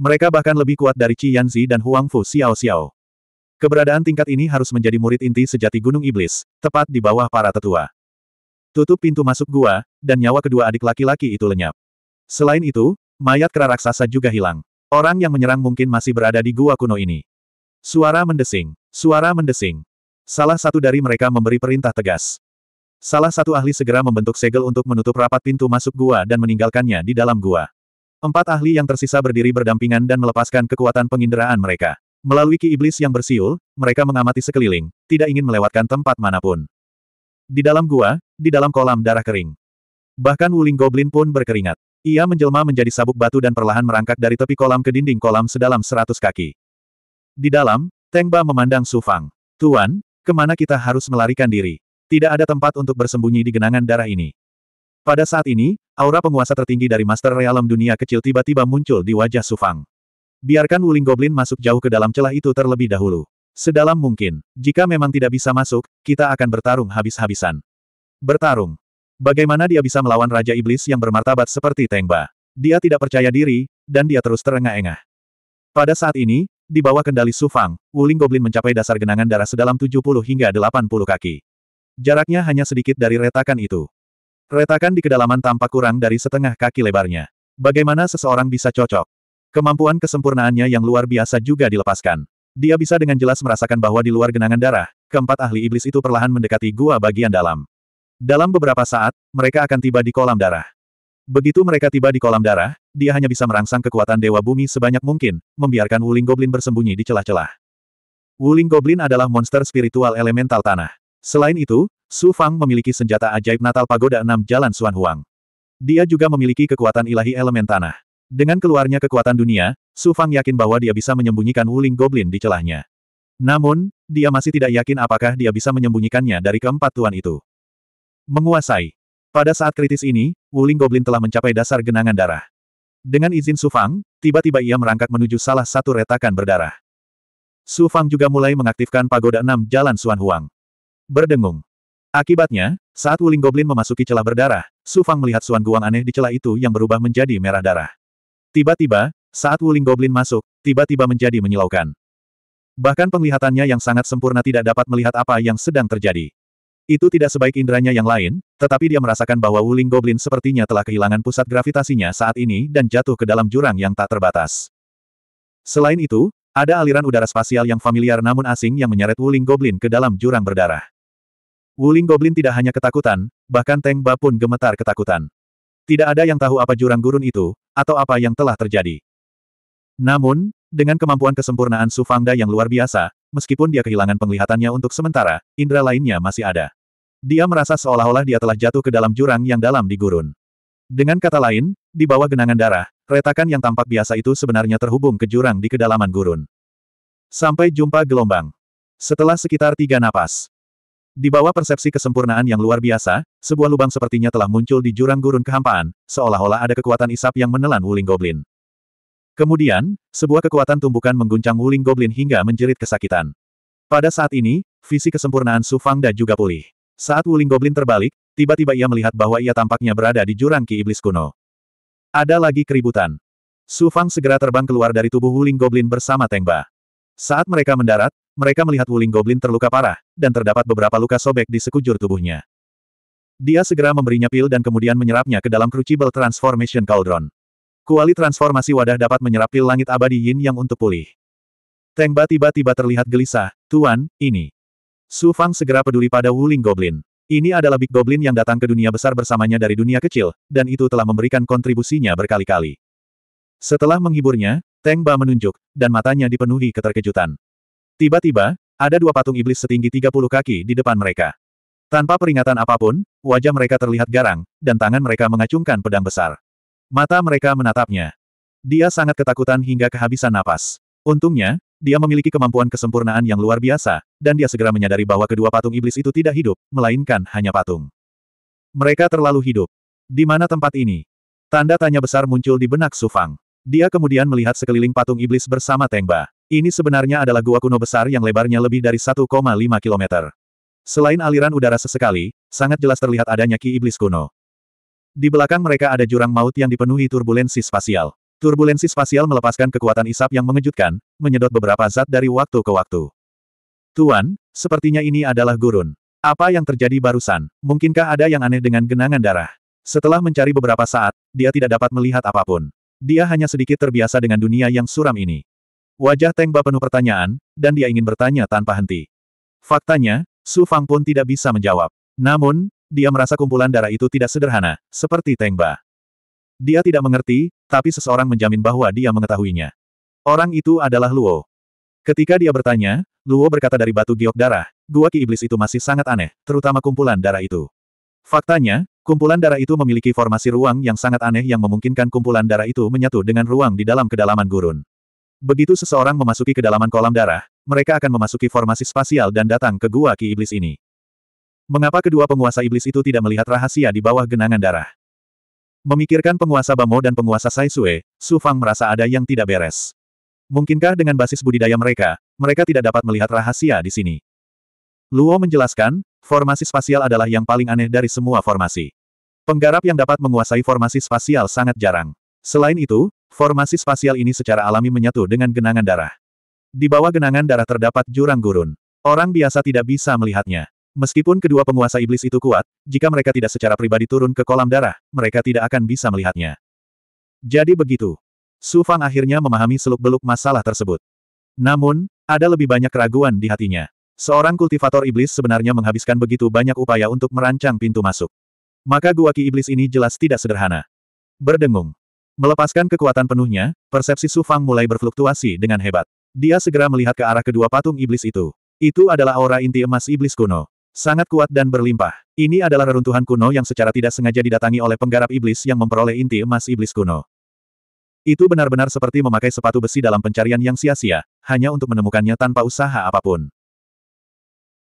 Mereka bahkan lebih kuat dari Qi Yanzi dan Huang Fu Xiao Xiao. Keberadaan tingkat ini harus menjadi murid inti sejati Gunung Iblis, tepat di bawah para tetua. Tutup pintu masuk gua, dan nyawa kedua adik laki-laki itu lenyap. Selain itu, mayat kera raksasa juga hilang. Orang yang menyerang mungkin masih berada di gua kuno ini. Suara mendesing. Suara mendesing. Salah satu dari mereka memberi perintah tegas. Salah satu ahli segera membentuk segel untuk menutup rapat pintu masuk gua dan meninggalkannya di dalam gua. Empat ahli yang tersisa berdiri berdampingan dan melepaskan kekuatan penginderaan mereka. Melalui ki iblis yang bersiul, mereka mengamati sekeliling, tidak ingin melewatkan tempat manapun. Di dalam gua, di dalam kolam darah kering. Bahkan Wuling Goblin pun berkeringat. Ia menjelma menjadi sabuk batu dan perlahan merangkak dari tepi kolam ke dinding kolam sedalam seratus kaki. Di dalam, Tengba memandang Sufang. Tuan, Kemana kita harus melarikan diri? Tidak ada tempat untuk bersembunyi di genangan darah ini. Pada saat ini, aura penguasa tertinggi dari Master Realm dunia kecil tiba-tiba muncul di wajah Sufang. Biarkan Wuling Goblin masuk jauh ke dalam celah itu terlebih dahulu. Sedalam mungkin, jika memang tidak bisa masuk, kita akan bertarung habis-habisan. Bertarung. Bagaimana dia bisa melawan Raja Iblis yang bermartabat seperti Tengba? Dia tidak percaya diri, dan dia terus terengah-engah. Pada saat ini, di bawah kendali Su Fang, Wuling Goblin mencapai dasar genangan darah sedalam 70 hingga 80 kaki. Jaraknya hanya sedikit dari retakan itu. Retakan di kedalaman tampak kurang dari setengah kaki lebarnya. Bagaimana seseorang bisa cocok? Kemampuan kesempurnaannya yang luar biasa juga dilepaskan. Dia bisa dengan jelas merasakan bahwa di luar genangan darah, keempat ahli iblis itu perlahan mendekati gua bagian dalam. Dalam beberapa saat, mereka akan tiba di kolam darah. Begitu mereka tiba di kolam darah, dia hanya bisa merangsang kekuatan Dewa Bumi sebanyak mungkin, membiarkan Wuling Goblin bersembunyi di celah-celah. Wuling Goblin adalah monster spiritual elemental tanah. Selain itu, Su Fang memiliki senjata ajaib Natal Pagoda enam Jalan Suan Huang. Dia juga memiliki kekuatan ilahi elemen tanah. Dengan keluarnya kekuatan dunia, Su Fang yakin bahwa dia bisa menyembunyikan Wuling Goblin di celahnya. Namun, dia masih tidak yakin apakah dia bisa menyembunyikannya dari keempat tuan itu. Menguasai pada saat kritis ini, Wuling Goblin telah mencapai dasar genangan darah. Dengan izin Sufang, tiba-tiba ia merangkak menuju salah satu retakan berdarah. Sufang juga mulai mengaktifkan pagoda enam jalan Suan Huang. Berdengung. Akibatnya, saat Wuling Goblin memasuki celah berdarah, Sufang melihat Suan Guang aneh di celah itu yang berubah menjadi merah darah. Tiba-tiba, saat Wuling Goblin masuk, tiba-tiba menjadi menyilaukan. Bahkan penglihatannya yang sangat sempurna tidak dapat melihat apa yang sedang terjadi. Itu tidak sebaik indranya yang lain, tetapi dia merasakan bahwa Wuling Goblin sepertinya telah kehilangan pusat gravitasinya saat ini dan jatuh ke dalam jurang yang tak terbatas. Selain itu, ada aliran udara spasial yang familiar namun asing yang menyeret Wuling Goblin ke dalam jurang berdarah. Wuling Goblin tidak hanya ketakutan, bahkan Teng Ba pun gemetar ketakutan. Tidak ada yang tahu apa jurang gurun itu, atau apa yang telah terjadi. Namun, dengan kemampuan kesempurnaan Su yang luar biasa, meskipun dia kehilangan penglihatannya untuk sementara, indera lainnya masih ada. Dia merasa seolah-olah dia telah jatuh ke dalam jurang yang dalam di gurun. Dengan kata lain, di bawah genangan darah, retakan yang tampak biasa itu sebenarnya terhubung ke jurang di kedalaman gurun. Sampai jumpa gelombang. Setelah sekitar tiga napas. Di bawah persepsi kesempurnaan yang luar biasa, sebuah lubang sepertinya telah muncul di jurang gurun kehampaan, seolah-olah ada kekuatan isap yang menelan Wuling Goblin. Kemudian, sebuah kekuatan tumbukan mengguncang Wuling Goblin hingga menjerit kesakitan. Pada saat ini, visi kesempurnaan Su Fangda juga pulih. Saat Wuling Goblin terbalik, tiba-tiba ia melihat bahwa ia tampaknya berada di jurang Ki Iblis kuno. Ada lagi keributan. Su Fang segera terbang keluar dari tubuh Wuling Goblin bersama Teng Ba. Saat mereka mendarat, mereka melihat Wuling Goblin terluka parah, dan terdapat beberapa luka sobek di sekujur tubuhnya. Dia segera memberinya pil dan kemudian menyerapnya ke dalam Crucible Transformation Cauldron. Kuali transformasi wadah dapat menyerap pil langit abadi yin yang untuk pulih. Tengba tiba-tiba terlihat gelisah, Tuan, ini. Su Fang segera peduli pada Wuling Goblin. Ini adalah Big Goblin yang datang ke dunia besar bersamanya dari dunia kecil, dan itu telah memberikan kontribusinya berkali-kali. Setelah menghiburnya, Teng Ba menunjuk, dan matanya dipenuhi keterkejutan. Tiba-tiba, ada dua patung iblis setinggi 30 kaki di depan mereka. Tanpa peringatan apapun, wajah mereka terlihat garang, dan tangan mereka mengacungkan pedang besar. Mata mereka menatapnya. Dia sangat ketakutan hingga kehabisan napas. Untungnya, dia memiliki kemampuan kesempurnaan yang luar biasa, dan dia segera menyadari bahwa kedua patung iblis itu tidak hidup, melainkan hanya patung. Mereka terlalu hidup. Di mana tempat ini? Tanda tanya besar muncul di benak Sufang. Dia kemudian melihat sekeliling patung iblis bersama Tengba. Ini sebenarnya adalah gua kuno besar yang lebarnya lebih dari 1,5 kilometer. Selain aliran udara sesekali, sangat jelas terlihat adanya ki iblis kuno. Di belakang mereka ada jurang maut yang dipenuhi turbulensi spasial. Turbulensi spasial melepaskan kekuatan isap yang mengejutkan, menyedot beberapa zat dari waktu ke waktu. Tuan, sepertinya ini adalah gurun. Apa yang terjadi barusan? Mungkinkah ada yang aneh dengan genangan darah? Setelah mencari beberapa saat, dia tidak dapat melihat apapun. Dia hanya sedikit terbiasa dengan dunia yang suram ini. Wajah Tengba penuh pertanyaan, dan dia ingin bertanya tanpa henti. Faktanya, Su Fang pun tidak bisa menjawab. Namun, dia merasa kumpulan darah itu tidak sederhana, seperti Tengba. Ba. Dia tidak mengerti, tapi seseorang menjamin bahwa dia mengetahuinya. Orang itu adalah Luo. Ketika dia bertanya, Luo berkata dari batu giok darah, gua ki iblis itu masih sangat aneh, terutama kumpulan darah itu. Faktanya, kumpulan darah itu memiliki formasi ruang yang sangat aneh yang memungkinkan kumpulan darah itu menyatu dengan ruang di dalam kedalaman gurun. Begitu seseorang memasuki kedalaman kolam darah, mereka akan memasuki formasi spasial dan datang ke gua ki iblis ini. Mengapa kedua penguasa iblis itu tidak melihat rahasia di bawah genangan darah? Memikirkan penguasa Bamo dan penguasa Sai Sue, Su Fang merasa ada yang tidak beres. Mungkinkah dengan basis budidaya mereka, mereka tidak dapat melihat rahasia di sini? Luo menjelaskan, formasi spasial adalah yang paling aneh dari semua formasi. Penggarap yang dapat menguasai formasi spasial sangat jarang. Selain itu, formasi spasial ini secara alami menyatu dengan genangan darah. Di bawah genangan darah terdapat jurang gurun. Orang biasa tidak bisa melihatnya. Meskipun kedua penguasa iblis itu kuat, jika mereka tidak secara pribadi turun ke kolam darah, mereka tidak akan bisa melihatnya. Jadi begitu. Su Fang akhirnya memahami seluk-beluk masalah tersebut. Namun, ada lebih banyak keraguan di hatinya. Seorang kultivator iblis sebenarnya menghabiskan begitu banyak upaya untuk merancang pintu masuk. Maka gua ki iblis ini jelas tidak sederhana. Berdengung. Melepaskan kekuatan penuhnya, persepsi Su Fang mulai berfluktuasi dengan hebat. Dia segera melihat ke arah kedua patung iblis itu. Itu adalah aura inti emas iblis kuno. Sangat kuat dan berlimpah. Ini adalah reruntuhan kuno yang secara tidak sengaja didatangi oleh penggarap iblis yang memperoleh inti emas iblis kuno. Itu benar-benar seperti memakai sepatu besi dalam pencarian yang sia-sia, hanya untuk menemukannya tanpa usaha apapun.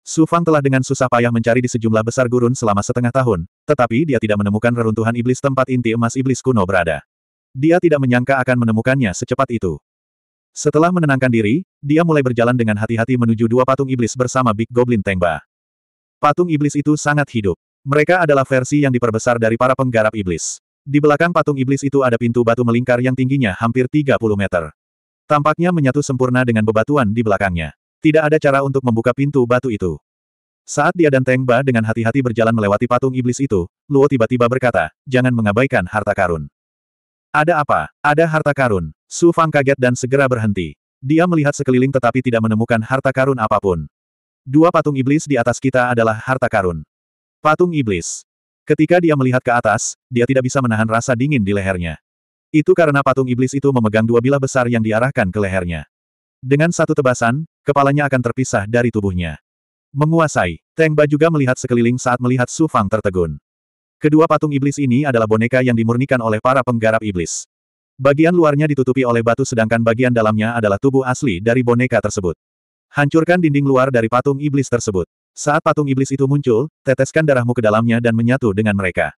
Su Fang telah dengan susah payah mencari di sejumlah besar gurun selama setengah tahun, tetapi dia tidak menemukan reruntuhan iblis tempat inti emas iblis kuno berada. Dia tidak menyangka akan menemukannya secepat itu. Setelah menenangkan diri, dia mulai berjalan dengan hati-hati menuju dua patung iblis bersama Big Goblin Tengba. Patung iblis itu sangat hidup. Mereka adalah versi yang diperbesar dari para penggarap iblis. Di belakang patung iblis itu ada pintu batu melingkar yang tingginya hampir 30 meter. Tampaknya menyatu sempurna dengan bebatuan di belakangnya. Tidak ada cara untuk membuka pintu batu itu. Saat dia dan Teng Ba dengan hati-hati berjalan melewati patung iblis itu, Luo tiba-tiba berkata, jangan mengabaikan harta karun. Ada apa? Ada harta karun. Su Fang kaget dan segera berhenti. Dia melihat sekeliling tetapi tidak menemukan harta karun apapun. Dua patung iblis di atas kita adalah harta karun. Patung iblis. Ketika dia melihat ke atas, dia tidak bisa menahan rasa dingin di lehernya. Itu karena patung iblis itu memegang dua bilah besar yang diarahkan ke lehernya. Dengan satu tebasan, kepalanya akan terpisah dari tubuhnya. Menguasai, Tengba juga melihat sekeliling saat melihat Su Fang tertegun. Kedua patung iblis ini adalah boneka yang dimurnikan oleh para penggarap iblis. Bagian luarnya ditutupi oleh batu sedangkan bagian dalamnya adalah tubuh asli dari boneka tersebut. Hancurkan dinding luar dari patung iblis tersebut. Saat patung iblis itu muncul, teteskan darahmu ke dalamnya dan menyatu dengan mereka.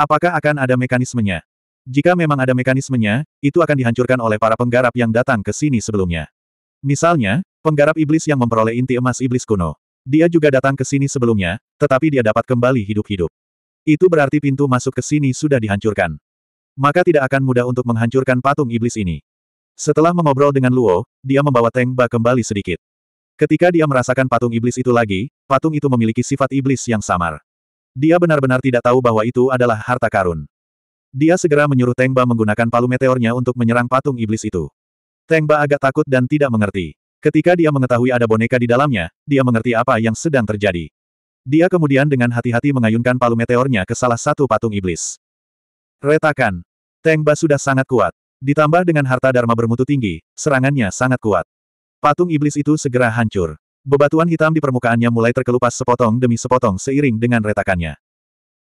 Apakah akan ada mekanismenya? Jika memang ada mekanismenya, itu akan dihancurkan oleh para penggarap yang datang ke sini sebelumnya. Misalnya, penggarap iblis yang memperoleh inti emas iblis kuno. Dia juga datang ke sini sebelumnya, tetapi dia dapat kembali hidup-hidup. Itu berarti pintu masuk ke sini sudah dihancurkan. Maka tidak akan mudah untuk menghancurkan patung iblis ini. Setelah mengobrol dengan Luo, dia membawa Teng Ba kembali sedikit. Ketika dia merasakan patung iblis itu lagi, patung itu memiliki sifat iblis yang samar. Dia benar-benar tidak tahu bahwa itu adalah harta karun. Dia segera menyuruh Teng Ba menggunakan palu meteornya untuk menyerang patung iblis itu. Teng Ba agak takut dan tidak mengerti. Ketika dia mengetahui ada boneka di dalamnya, dia mengerti apa yang sedang terjadi. Dia kemudian dengan hati-hati mengayunkan palu meteornya ke salah satu patung iblis. Retakan. Teng Ba sudah sangat kuat. Ditambah dengan harta Dharma bermutu tinggi, serangannya sangat kuat. Patung iblis itu segera hancur. Bebatuan hitam di permukaannya mulai terkelupas sepotong demi sepotong seiring dengan retakannya.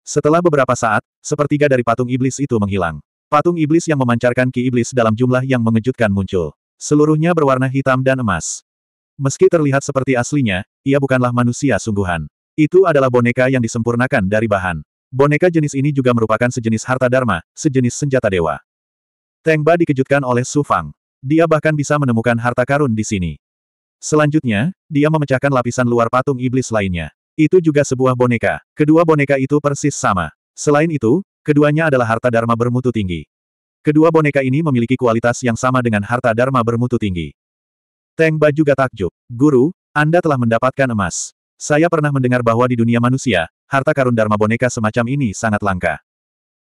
Setelah beberapa saat, sepertiga dari patung iblis itu menghilang. Patung iblis yang memancarkan ki iblis dalam jumlah yang mengejutkan muncul. Seluruhnya berwarna hitam dan emas. Meski terlihat seperti aslinya, ia bukanlah manusia sungguhan. Itu adalah boneka yang disempurnakan dari bahan. Boneka jenis ini juga merupakan sejenis harta dharma, sejenis senjata dewa. Teng Ba dikejutkan oleh Su Fang. Dia bahkan bisa menemukan harta karun di sini. Selanjutnya, dia memecahkan lapisan luar patung iblis lainnya. Itu juga sebuah boneka. Kedua boneka itu persis sama. Selain itu, keduanya adalah harta dharma bermutu tinggi. Kedua boneka ini memiliki kualitas yang sama dengan harta dharma bermutu tinggi. Teng Ba juga takjub. Guru, Anda telah mendapatkan emas. Saya pernah mendengar bahwa di dunia manusia, harta karun dharma boneka semacam ini sangat langka.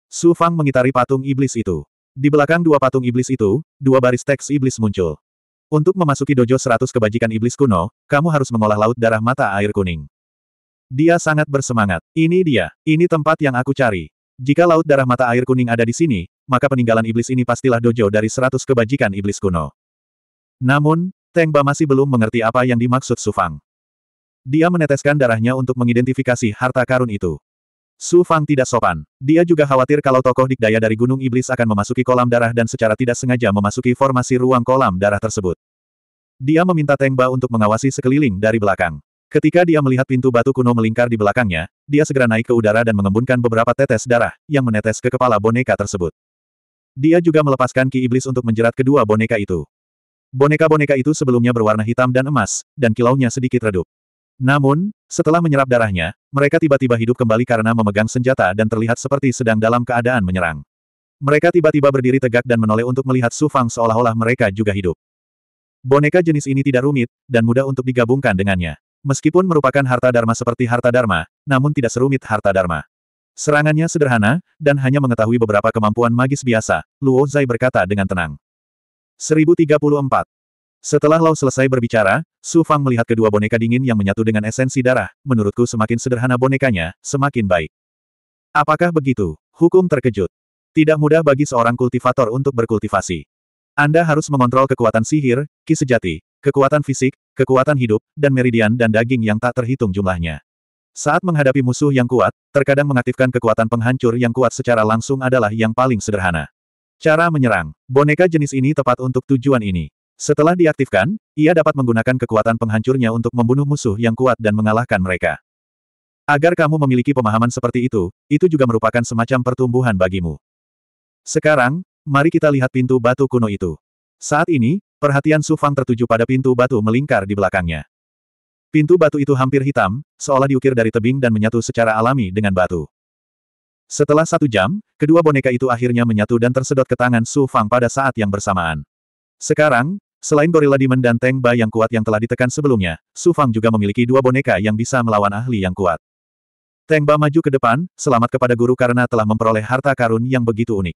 Su Fang mengitari patung iblis itu. Di belakang dua patung iblis itu, dua baris teks iblis muncul. Untuk memasuki dojo seratus kebajikan iblis kuno, kamu harus mengolah laut darah mata air kuning. Dia sangat bersemangat. Ini dia, ini tempat yang aku cari. Jika laut darah mata air kuning ada di sini, maka peninggalan iblis ini pastilah dojo dari seratus kebajikan iblis kuno. Namun, Teng Ba masih belum mengerti apa yang dimaksud Sufang. Dia meneteskan darahnya untuk mengidentifikasi harta karun itu. Su Fang tidak sopan. Dia juga khawatir kalau tokoh dikdaya dari Gunung Iblis akan memasuki kolam darah dan secara tidak sengaja memasuki formasi ruang kolam darah tersebut. Dia meminta Teng Ba untuk mengawasi sekeliling dari belakang. Ketika dia melihat pintu batu kuno melingkar di belakangnya, dia segera naik ke udara dan mengembunkan beberapa tetes darah, yang menetes ke kepala boneka tersebut. Dia juga melepaskan ki iblis untuk menjerat kedua boneka itu. Boneka-boneka itu sebelumnya berwarna hitam dan emas, dan kilaunya sedikit redup. Namun, setelah menyerap darahnya, mereka tiba-tiba hidup kembali karena memegang senjata dan terlihat seperti sedang dalam keadaan menyerang. Mereka tiba-tiba berdiri tegak dan menoleh untuk melihat Su Fang seolah-olah mereka juga hidup. Boneka jenis ini tidak rumit, dan mudah untuk digabungkan dengannya. Meskipun merupakan harta dharma seperti harta dharma, namun tidak serumit harta dharma. Serangannya sederhana, dan hanya mengetahui beberapa kemampuan magis biasa, Luo Zai berkata dengan tenang. 1034. Setelah Lau selesai berbicara, Su Fang melihat kedua boneka dingin yang menyatu dengan esensi darah, menurutku semakin sederhana bonekanya, semakin baik. Apakah begitu? Hukum terkejut. Tidak mudah bagi seorang kultivator untuk berkultivasi. Anda harus mengontrol kekuatan sihir, ki sejati, kekuatan fisik, kekuatan hidup, dan meridian dan daging yang tak terhitung jumlahnya. Saat menghadapi musuh yang kuat, terkadang mengaktifkan kekuatan penghancur yang kuat secara langsung adalah yang paling sederhana. Cara menyerang, boneka jenis ini tepat untuk tujuan ini. Setelah diaktifkan, ia dapat menggunakan kekuatan penghancurnya untuk membunuh musuh yang kuat dan mengalahkan mereka. Agar kamu memiliki pemahaman seperti itu, itu juga merupakan semacam pertumbuhan bagimu. Sekarang, mari kita lihat pintu batu kuno itu. Saat ini, perhatian Su Fang tertuju pada pintu batu melingkar di belakangnya. Pintu batu itu hampir hitam, seolah diukir dari tebing dan menyatu secara alami dengan batu. Setelah satu jam, kedua boneka itu akhirnya menyatu dan tersedot ke tangan Su Fang pada saat yang bersamaan. Sekarang, Selain gorila demon dan tank ba yang kuat yang telah ditekan sebelumnya, Su Fang juga memiliki dua boneka yang bisa melawan ahli yang kuat. Tank ba maju ke depan, selamat kepada guru karena telah memperoleh harta karun yang begitu unik.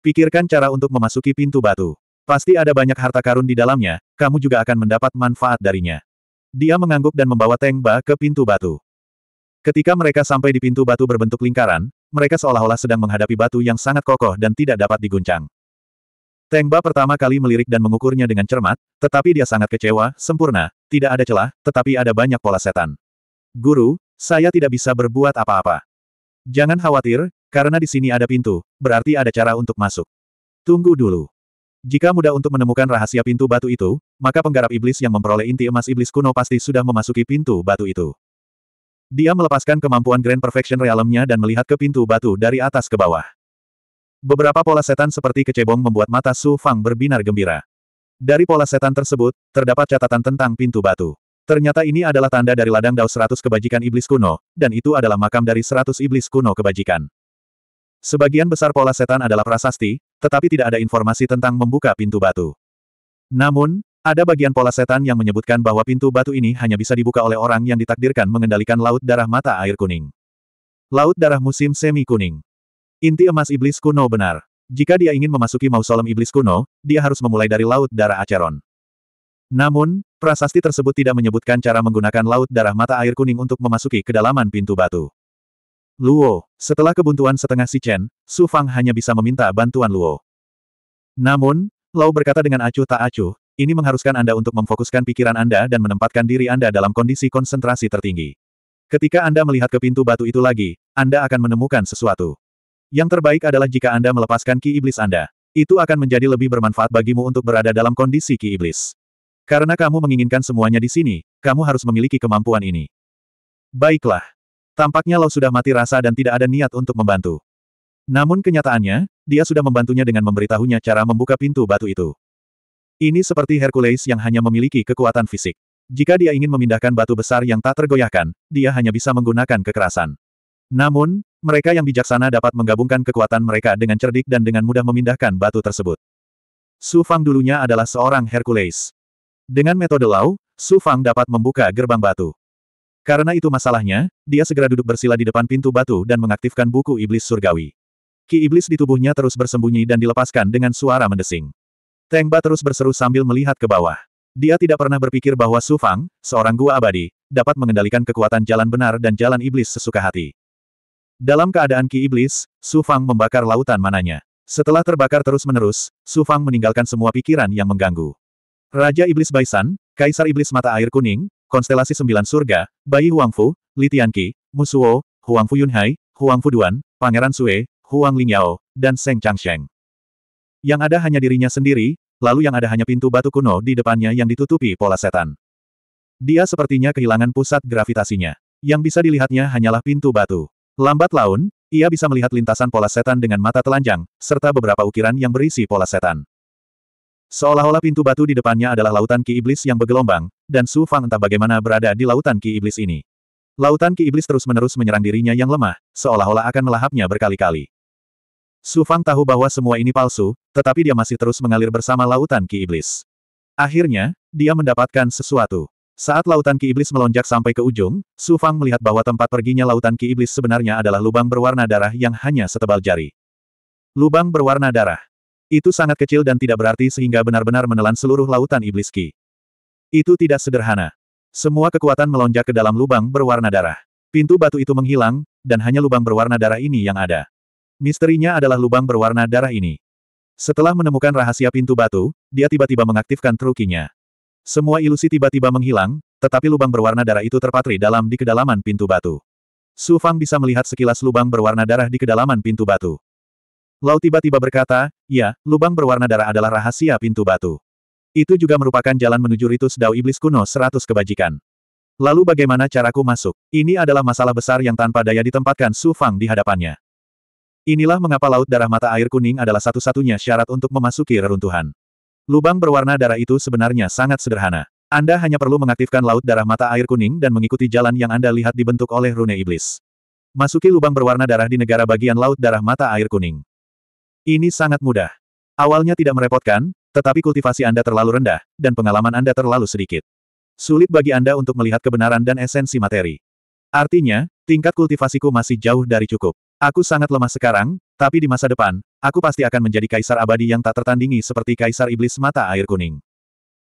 Pikirkan cara untuk memasuki pintu batu. Pasti ada banyak harta karun di dalamnya, kamu juga akan mendapat manfaat darinya. Dia mengangguk dan membawa Tank Ba ke pintu batu. Ketika mereka sampai di pintu batu berbentuk lingkaran, mereka seolah-olah sedang menghadapi batu yang sangat kokoh dan tidak dapat diguncang. Tengba pertama kali melirik dan mengukurnya dengan cermat, tetapi dia sangat kecewa, sempurna, tidak ada celah, tetapi ada banyak pola setan. Guru, saya tidak bisa berbuat apa-apa. Jangan khawatir, karena di sini ada pintu, berarti ada cara untuk masuk. Tunggu dulu. Jika mudah untuk menemukan rahasia pintu batu itu, maka penggarap iblis yang memperoleh inti emas iblis kuno pasti sudah memasuki pintu batu itu. Dia melepaskan kemampuan Grand Perfection Realmnya dan melihat ke pintu batu dari atas ke bawah. Beberapa pola setan seperti kecebong membuat mata Su Fang berbinar gembira. Dari pola setan tersebut, terdapat catatan tentang pintu batu. Ternyata ini adalah tanda dari ladang dao seratus kebajikan iblis kuno, dan itu adalah makam dari seratus iblis kuno kebajikan. Sebagian besar pola setan adalah prasasti, tetapi tidak ada informasi tentang membuka pintu batu. Namun, ada bagian pola setan yang menyebutkan bahwa pintu batu ini hanya bisa dibuka oleh orang yang ditakdirkan mengendalikan laut darah mata air kuning. Laut darah musim semi kuning. Inti emas iblis kuno benar. Jika dia ingin memasuki mausolem iblis kuno, dia harus memulai dari Laut Darah Acheron. Namun, prasasti tersebut tidak menyebutkan cara menggunakan Laut Darah Mata Air Kuning untuk memasuki kedalaman pintu batu. Luo, setelah kebuntuan setengah si Chen, Su Fang hanya bisa meminta bantuan Luo. Namun, Lau berkata dengan acuh tak acuh, ini mengharuskan Anda untuk memfokuskan pikiran Anda dan menempatkan diri Anda dalam kondisi konsentrasi tertinggi. Ketika Anda melihat ke pintu batu itu lagi, Anda akan menemukan sesuatu. Yang terbaik adalah jika Anda melepaskan ki iblis Anda. Itu akan menjadi lebih bermanfaat bagimu untuk berada dalam kondisi ki iblis. Karena kamu menginginkan semuanya di sini, kamu harus memiliki kemampuan ini. Baiklah. Tampaknya lo sudah mati rasa dan tidak ada niat untuk membantu. Namun kenyataannya, dia sudah membantunya dengan memberitahunya cara membuka pintu batu itu. Ini seperti Hercules yang hanya memiliki kekuatan fisik. Jika dia ingin memindahkan batu besar yang tak tergoyahkan, dia hanya bisa menggunakan kekerasan. Namun, mereka yang bijaksana dapat menggabungkan kekuatan mereka dengan cerdik dan dengan mudah memindahkan batu tersebut. Su Fang dulunya adalah seorang Hercules. Dengan metode Lau, Su Fang dapat membuka gerbang batu. Karena itu masalahnya, dia segera duduk bersila di depan pintu batu dan mengaktifkan buku iblis surgawi. Ki iblis di tubuhnya terus bersembunyi dan dilepaskan dengan suara mendesing. Tengba terus berseru sambil melihat ke bawah. Dia tidak pernah berpikir bahwa Su Fang, seorang gua abadi, dapat mengendalikan kekuatan jalan benar dan jalan iblis sesuka hati. Dalam keadaan Ki Iblis, Su Fang membakar lautan mananya. Setelah terbakar terus-menerus, Su Fang meninggalkan semua pikiran yang mengganggu. Raja Iblis Baisan, Kaisar Iblis Mata Air Kuning, Konstelasi Sembilan Surga, Bayi Huangfu, Litianqi, Musuo, Huangfu Yunhai, Huangfu Duan, Pangeran Sue, Huang Lingyao, dan Seng Changsheng. Yang ada hanya dirinya sendiri, lalu yang ada hanya pintu batu kuno di depannya yang ditutupi pola setan. Dia sepertinya kehilangan pusat gravitasinya. Yang bisa dilihatnya hanyalah pintu batu. Lambat laun, ia bisa melihat lintasan pola setan dengan mata telanjang, serta beberapa ukiran yang berisi pola setan. Seolah-olah pintu batu di depannya adalah lautan ki iblis yang bergelombang, dan Su Fang entah bagaimana berada di lautan ki iblis ini. Lautan ki iblis terus-menerus menyerang dirinya yang lemah, seolah-olah akan melahapnya berkali-kali. Su Fang tahu bahwa semua ini palsu, tetapi dia masih terus mengalir bersama lautan ki iblis. Akhirnya, dia mendapatkan sesuatu. Saat lautan ki iblis melonjak sampai ke ujung, Su Fang melihat bahwa tempat perginya lautan ki iblis sebenarnya adalah lubang berwarna darah yang hanya setebal jari. Lubang berwarna darah. Itu sangat kecil dan tidak berarti sehingga benar-benar menelan seluruh lautan iblis ki. Itu tidak sederhana. Semua kekuatan melonjak ke dalam lubang berwarna darah. Pintu batu itu menghilang, dan hanya lubang berwarna darah ini yang ada. Misterinya adalah lubang berwarna darah ini. Setelah menemukan rahasia pintu batu, dia tiba-tiba mengaktifkan trukinya. Semua ilusi tiba-tiba menghilang, tetapi lubang berwarna darah itu terpatri dalam di kedalaman pintu batu. Su Fang bisa melihat sekilas lubang berwarna darah di kedalaman pintu batu. Lau tiba-tiba berkata, ya, lubang berwarna darah adalah rahasia pintu batu. Itu juga merupakan jalan menuju ritus Dao Iblis kuno 100 kebajikan. Lalu bagaimana caraku masuk? Ini adalah masalah besar yang tanpa daya ditempatkan Su Fang di hadapannya. Inilah mengapa Laut Darah Mata Air Kuning adalah satu-satunya syarat untuk memasuki reruntuhan. Lubang berwarna darah itu sebenarnya sangat sederhana. Anda hanya perlu mengaktifkan laut darah mata air kuning dan mengikuti jalan yang Anda lihat dibentuk oleh rune iblis. Masuki lubang berwarna darah di negara bagian laut darah mata air kuning. Ini sangat mudah. Awalnya tidak merepotkan, tetapi kultivasi Anda terlalu rendah, dan pengalaman Anda terlalu sedikit. Sulit bagi Anda untuk melihat kebenaran dan esensi materi. Artinya, tingkat kultivasiku masih jauh dari cukup. Aku sangat lemah sekarang, tapi di masa depan, Aku pasti akan menjadi kaisar abadi yang tak tertandingi seperti kaisar iblis mata air kuning.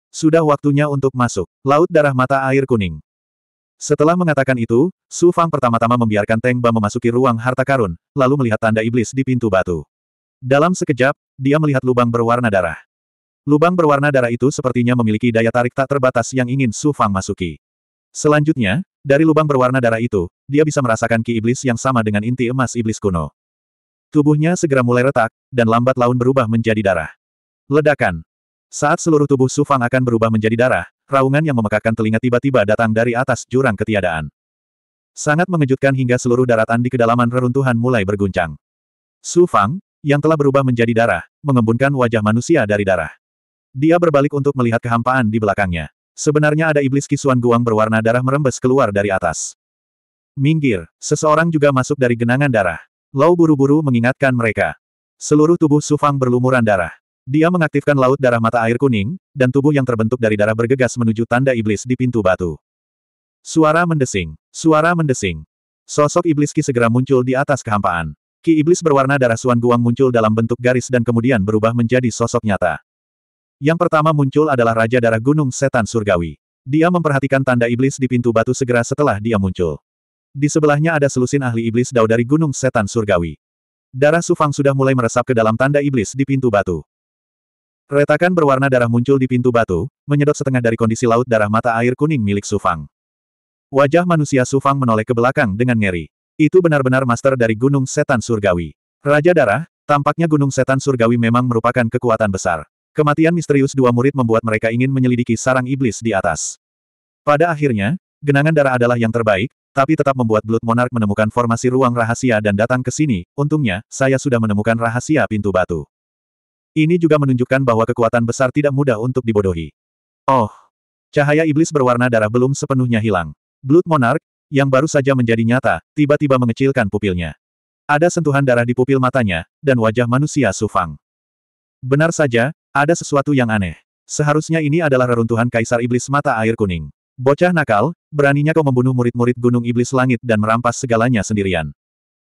Sudah waktunya untuk masuk. Laut darah mata air kuning. Setelah mengatakan itu, Su Fang pertama-tama membiarkan Teng Ba memasuki ruang harta karun, lalu melihat tanda iblis di pintu batu. Dalam sekejap, dia melihat lubang berwarna darah. Lubang berwarna darah itu sepertinya memiliki daya tarik tak terbatas yang ingin Su Fang masuki. Selanjutnya, dari lubang berwarna darah itu, dia bisa merasakan ki iblis yang sama dengan inti emas iblis kuno. Tubuhnya segera mulai retak, dan lambat laun berubah menjadi darah. Ledakan. Saat seluruh tubuh Sufang akan berubah menjadi darah, raungan yang memekakan telinga tiba-tiba datang dari atas jurang ketiadaan. Sangat mengejutkan hingga seluruh daratan di kedalaman reruntuhan mulai berguncang. Sufang, yang telah berubah menjadi darah, mengembunkan wajah manusia dari darah. Dia berbalik untuk melihat kehampaan di belakangnya. Sebenarnya ada iblis kisuan guang berwarna darah merembes keluar dari atas. Minggir, seseorang juga masuk dari genangan darah. Lau buru-buru mengingatkan mereka. Seluruh tubuh Sufang berlumuran darah. Dia mengaktifkan laut darah mata air kuning, dan tubuh yang terbentuk dari darah bergegas menuju tanda iblis di pintu batu. Suara mendesing. Suara mendesing. Sosok iblis Ki segera muncul di atas kehampaan. Ki iblis berwarna darah Suan Guang muncul dalam bentuk garis dan kemudian berubah menjadi sosok nyata. Yang pertama muncul adalah Raja Darah Gunung Setan Surgawi. Dia memperhatikan tanda iblis di pintu batu segera setelah dia muncul. Di sebelahnya ada selusin ahli iblis dao dari Gunung Setan Surgawi. Darah Sufang sudah mulai meresap ke dalam tanda iblis di pintu batu. Retakan berwarna darah muncul di pintu batu, menyedot setengah dari kondisi laut darah mata air kuning milik Sufang. Wajah manusia Sufang menoleh ke belakang dengan ngeri. Itu benar-benar master dari Gunung Setan Surgawi. Raja Darah, tampaknya Gunung Setan Surgawi memang merupakan kekuatan besar. Kematian misterius dua murid membuat mereka ingin menyelidiki sarang iblis di atas. Pada akhirnya, genangan darah adalah yang terbaik, tapi tetap membuat Blood Monarch menemukan formasi ruang rahasia dan datang ke sini, untungnya, saya sudah menemukan rahasia pintu batu. Ini juga menunjukkan bahwa kekuatan besar tidak mudah untuk dibodohi. Oh! Cahaya iblis berwarna darah belum sepenuhnya hilang. Blood Monarch, yang baru saja menjadi nyata, tiba-tiba mengecilkan pupilnya. Ada sentuhan darah di pupil matanya, dan wajah manusia Sufang. Benar saja, ada sesuatu yang aneh. Seharusnya ini adalah reruntuhan Kaisar Iblis Mata Air Kuning. Bocah nakal, beraninya kau membunuh murid-murid Gunung Iblis Langit dan merampas segalanya sendirian.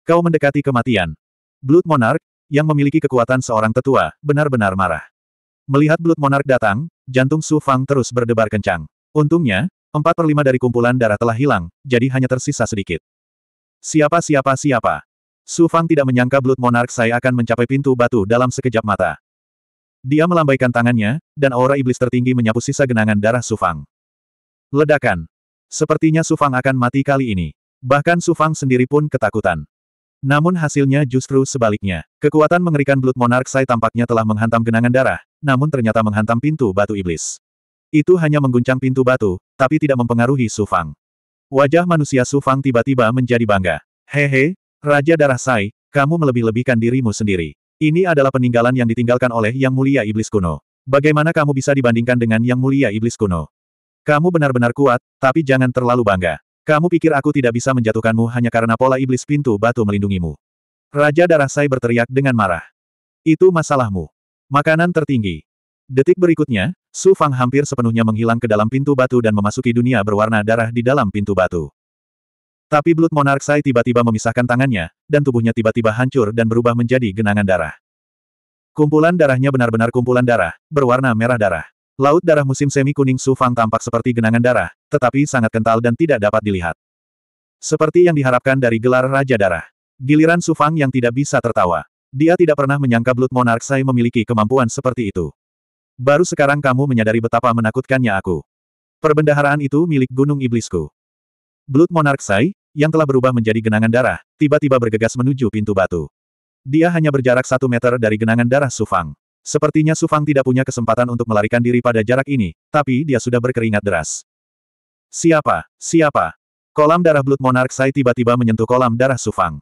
Kau mendekati kematian. Blood Monarch, yang memiliki kekuatan seorang tetua, benar-benar marah. Melihat Blood Monarch datang, jantung Su Fang terus berdebar kencang. Untungnya, 4 per 5 dari kumpulan darah telah hilang, jadi hanya tersisa sedikit. Siapa siapa siapa? Su Fang tidak menyangka Blood Monarch saya akan mencapai pintu batu dalam sekejap mata. Dia melambaikan tangannya, dan aura iblis tertinggi menyapu sisa genangan darah Su Fang. Ledakan. Sepertinya Sufang akan mati kali ini. Bahkan Sufang sendiri pun ketakutan. Namun hasilnya justru sebaliknya. Kekuatan mengerikan Blood Monarch Sai tampaknya telah menghantam genangan darah, namun ternyata menghantam pintu batu iblis. Itu hanya mengguncang pintu batu, tapi tidak mempengaruhi Sufang. Wajah manusia Sufang tiba-tiba menjadi bangga. Hehe, Raja Darah Sai, kamu melebih-lebihkan dirimu sendiri. Ini adalah peninggalan yang ditinggalkan oleh Yang Mulia Iblis Kuno. Bagaimana kamu bisa dibandingkan dengan Yang Mulia Iblis Kuno? Kamu benar-benar kuat, tapi jangan terlalu bangga. Kamu pikir aku tidak bisa menjatuhkanmu hanya karena pola iblis pintu batu melindungimu. Raja Darah Sai berteriak dengan marah. Itu masalahmu. Makanan tertinggi. Detik berikutnya, Su Fang hampir sepenuhnya menghilang ke dalam pintu batu dan memasuki dunia berwarna darah di dalam pintu batu. Tapi Blood Monarch Sai tiba-tiba memisahkan tangannya, dan tubuhnya tiba-tiba hancur dan berubah menjadi genangan darah. Kumpulan darahnya benar-benar kumpulan darah, berwarna merah darah. Laut darah musim semi kuning Su Fang tampak seperti genangan darah, tetapi sangat kental dan tidak dapat dilihat. Seperti yang diharapkan dari gelar Raja Darah. Giliran Su Fang yang tidak bisa tertawa. Dia tidak pernah menyangka Blood Monarch Sai memiliki kemampuan seperti itu. Baru sekarang kamu menyadari betapa menakutkannya aku. Perbendaharaan itu milik Gunung Iblisku. Blood Monarch Sai, yang telah berubah menjadi genangan darah, tiba-tiba bergegas menuju pintu batu. Dia hanya berjarak satu meter dari genangan darah Sufang. Sepertinya Sufang tidak punya kesempatan untuk melarikan diri pada jarak ini, tapi dia sudah berkeringat deras. Siapa? Siapa? Kolam darah Blood Monarch Sai tiba-tiba menyentuh kolam darah Sufang.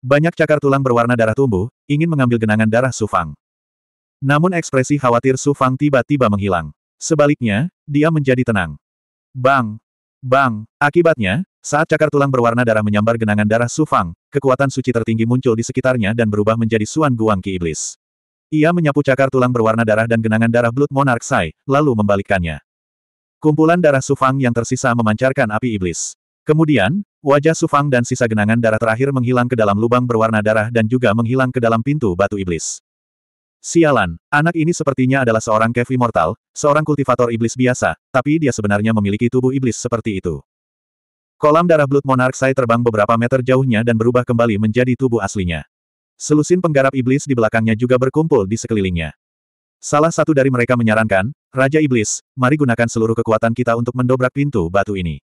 Banyak cakar tulang berwarna darah tumbuh, ingin mengambil genangan darah Sufang. Namun ekspresi khawatir Sufang tiba-tiba menghilang. Sebaliknya, dia menjadi tenang. Bang! Bang! Akibatnya, saat cakar tulang berwarna darah menyambar genangan darah Sufang, kekuatan suci tertinggi muncul di sekitarnya dan berubah menjadi Suan guang ki Iblis. Ia menyapu cakar tulang berwarna darah dan genangan darah Blood Monarch Sai, lalu membalikkannya. Kumpulan darah Sufang yang tersisa memancarkan api iblis. Kemudian, wajah Sufang dan sisa genangan darah terakhir menghilang ke dalam lubang berwarna darah dan juga menghilang ke dalam pintu batu iblis. Sialan, anak ini sepertinya adalah seorang Kev Immortal, seorang kultivator iblis biasa, tapi dia sebenarnya memiliki tubuh iblis seperti itu. Kolam darah Blood Monarch Sai terbang beberapa meter jauhnya dan berubah kembali menjadi tubuh aslinya. Selusin penggarap iblis di belakangnya juga berkumpul di sekelilingnya. Salah satu dari mereka menyarankan, Raja Iblis, mari gunakan seluruh kekuatan kita untuk mendobrak pintu batu ini.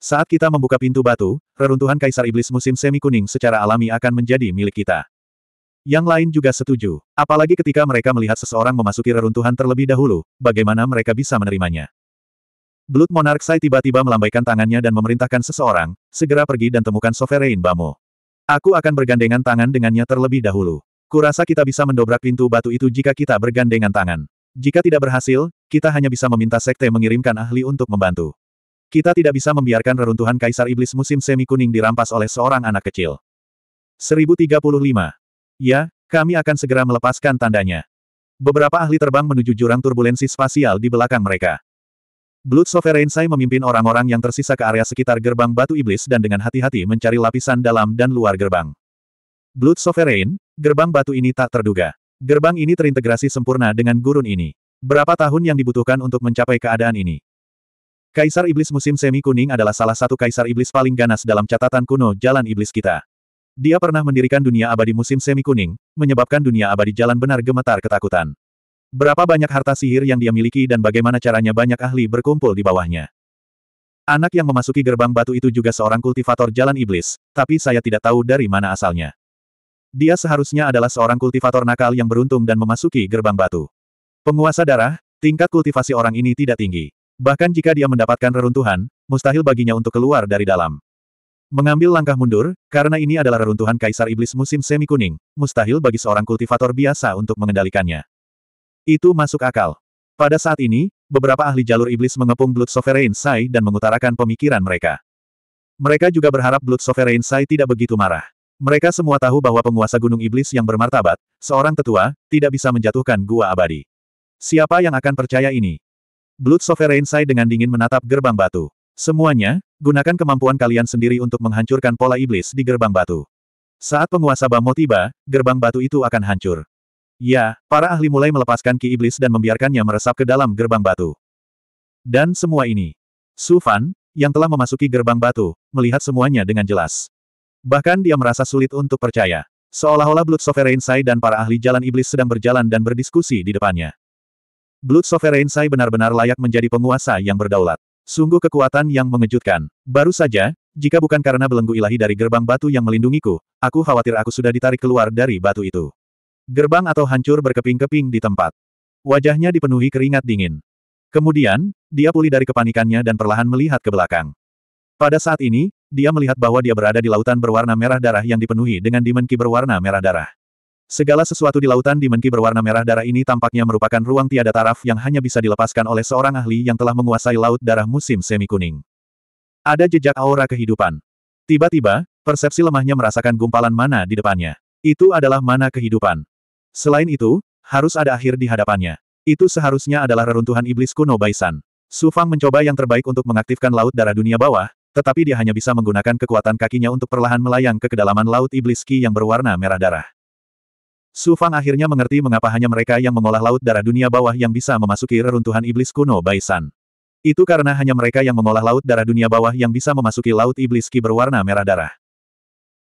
Saat kita membuka pintu batu, reruntuhan Kaisar Iblis musim semi kuning secara alami akan menjadi milik kita. Yang lain juga setuju, apalagi ketika mereka melihat seseorang memasuki reruntuhan terlebih dahulu, bagaimana mereka bisa menerimanya. Blood Monarch Sai tiba-tiba melambaikan tangannya dan memerintahkan seseorang, segera pergi dan temukan Sovereign Bamo. Aku akan bergandengan tangan dengannya terlebih dahulu. Kurasa kita bisa mendobrak pintu batu itu jika kita bergandengan tangan. Jika tidak berhasil, kita hanya bisa meminta sekte mengirimkan ahli untuk membantu. Kita tidak bisa membiarkan reruntuhan Kaisar Iblis musim semi kuning dirampas oleh seorang anak kecil. 1035. Ya, kami akan segera melepaskan tandanya. Beberapa ahli terbang menuju jurang turbulensi spasial di belakang mereka. Blood Sovereign Sai memimpin orang-orang yang tersisa ke area sekitar gerbang batu iblis dan dengan hati-hati mencari lapisan dalam dan luar gerbang. Blood Sovereign, gerbang batu ini tak terduga. Gerbang ini terintegrasi sempurna dengan gurun ini. Berapa tahun yang dibutuhkan untuk mencapai keadaan ini? Kaisar Iblis musim semi kuning adalah salah satu kaisar iblis paling ganas dalam catatan kuno jalan iblis kita. Dia pernah mendirikan dunia abadi musim semi kuning, menyebabkan dunia abadi jalan benar gemetar ketakutan. Berapa banyak harta sihir yang dia miliki dan bagaimana caranya banyak ahli berkumpul di bawahnya. Anak yang memasuki gerbang batu itu juga seorang kultivator jalan iblis, tapi saya tidak tahu dari mana asalnya. Dia seharusnya adalah seorang kultivator nakal yang beruntung dan memasuki gerbang batu. Penguasa darah, tingkat kultivasi orang ini tidak tinggi. Bahkan jika dia mendapatkan reruntuhan, mustahil baginya untuk keluar dari dalam. Mengambil langkah mundur, karena ini adalah reruntuhan Kaisar Iblis musim semi kuning, mustahil bagi seorang kultivator biasa untuk mengendalikannya. Itu masuk akal. Pada saat ini, beberapa ahli jalur iblis mengepung Blood Sovereign Sai dan mengutarakan pemikiran mereka. Mereka juga berharap Blood Sovereign Sai tidak begitu marah. Mereka semua tahu bahwa penguasa gunung iblis yang bermartabat, seorang tetua, tidak bisa menjatuhkan gua abadi. Siapa yang akan percaya ini? Blood Sovereign Sai dengan dingin menatap gerbang batu. Semuanya, gunakan kemampuan kalian sendiri untuk menghancurkan pola iblis di gerbang batu. Saat penguasa Bamo tiba, gerbang batu itu akan hancur. Ya, para ahli mulai melepaskan ki iblis dan membiarkannya meresap ke dalam gerbang batu. Dan semua ini. Su Fan, yang telah memasuki gerbang batu, melihat semuanya dengan jelas. Bahkan dia merasa sulit untuk percaya. Seolah-olah Blood Sovereign Sai dan para ahli jalan iblis sedang berjalan dan berdiskusi di depannya. Blood Sovereign Sai benar-benar layak menjadi penguasa yang berdaulat. Sungguh kekuatan yang mengejutkan. Baru saja, jika bukan karena belenggu ilahi dari gerbang batu yang melindungiku, aku khawatir aku sudah ditarik keluar dari batu itu. Gerbang atau hancur berkeping-keping di tempat. Wajahnya dipenuhi keringat dingin. Kemudian, dia pulih dari kepanikannya dan perlahan melihat ke belakang. Pada saat ini, dia melihat bahwa dia berada di lautan berwarna merah darah yang dipenuhi dengan dimenki berwarna merah darah. Segala sesuatu di lautan dimenki berwarna merah darah ini tampaknya merupakan ruang tiada taraf yang hanya bisa dilepaskan oleh seorang ahli yang telah menguasai laut darah musim semi kuning. Ada jejak aura kehidupan. Tiba-tiba, persepsi lemahnya merasakan gumpalan mana di depannya. Itu adalah mana kehidupan. Selain itu, harus ada akhir di hadapannya. Itu seharusnya adalah reruntuhan iblis kuno Baisan. Su Fang mencoba yang terbaik untuk mengaktifkan laut darah dunia bawah, tetapi dia hanya bisa menggunakan kekuatan kakinya untuk perlahan melayang ke kedalaman laut iblis Ki yang berwarna merah darah. Su Fang akhirnya mengerti mengapa hanya mereka yang mengolah laut darah dunia bawah yang bisa memasuki reruntuhan iblis kuno Baisan. Itu karena hanya mereka yang mengolah laut darah dunia bawah yang bisa memasuki laut iblis Ki berwarna merah darah.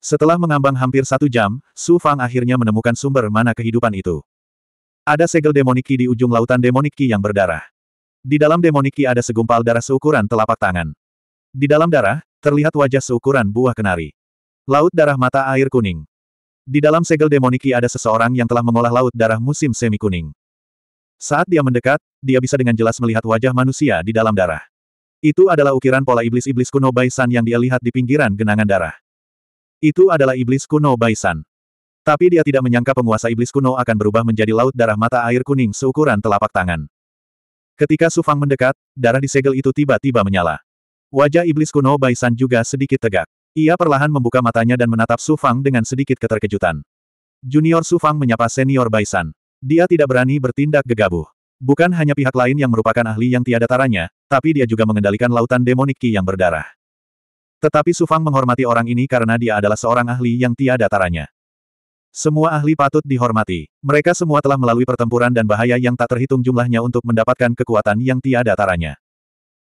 Setelah mengambang hampir satu jam, Su Fang akhirnya menemukan sumber mana kehidupan itu. Ada segel demoniki di ujung lautan demoniki yang berdarah. Di dalam demoniki ada segumpal darah seukuran telapak tangan. Di dalam darah, terlihat wajah seukuran buah kenari. Laut darah mata air kuning. Di dalam segel demoniki ada seseorang yang telah mengolah laut darah musim semi kuning. Saat dia mendekat, dia bisa dengan jelas melihat wajah manusia di dalam darah. Itu adalah ukiran pola iblis-iblis kuno Baisan yang dia lihat di pinggiran genangan darah. Itu adalah iblis kuno Baisan. Tapi dia tidak menyangka penguasa iblis kuno akan berubah menjadi laut darah mata air kuning seukuran telapak tangan. Ketika Sufang mendekat, darah di segel itu tiba-tiba menyala. Wajah iblis kuno Baisan juga sedikit tegak. Ia perlahan membuka matanya dan menatap Sufang dengan sedikit keterkejutan. Junior Sufang menyapa senior Baisan. Dia tidak berani bertindak gegabah. Bukan hanya pihak lain yang merupakan ahli yang tiada taranya, tapi dia juga mengendalikan lautan demonik yang berdarah. Tetapi Sufang menghormati orang ini karena dia adalah seorang ahli yang tiada taranya. Semua ahli patut dihormati. Mereka semua telah melalui pertempuran dan bahaya yang tak terhitung jumlahnya untuk mendapatkan kekuatan yang tiada taranya.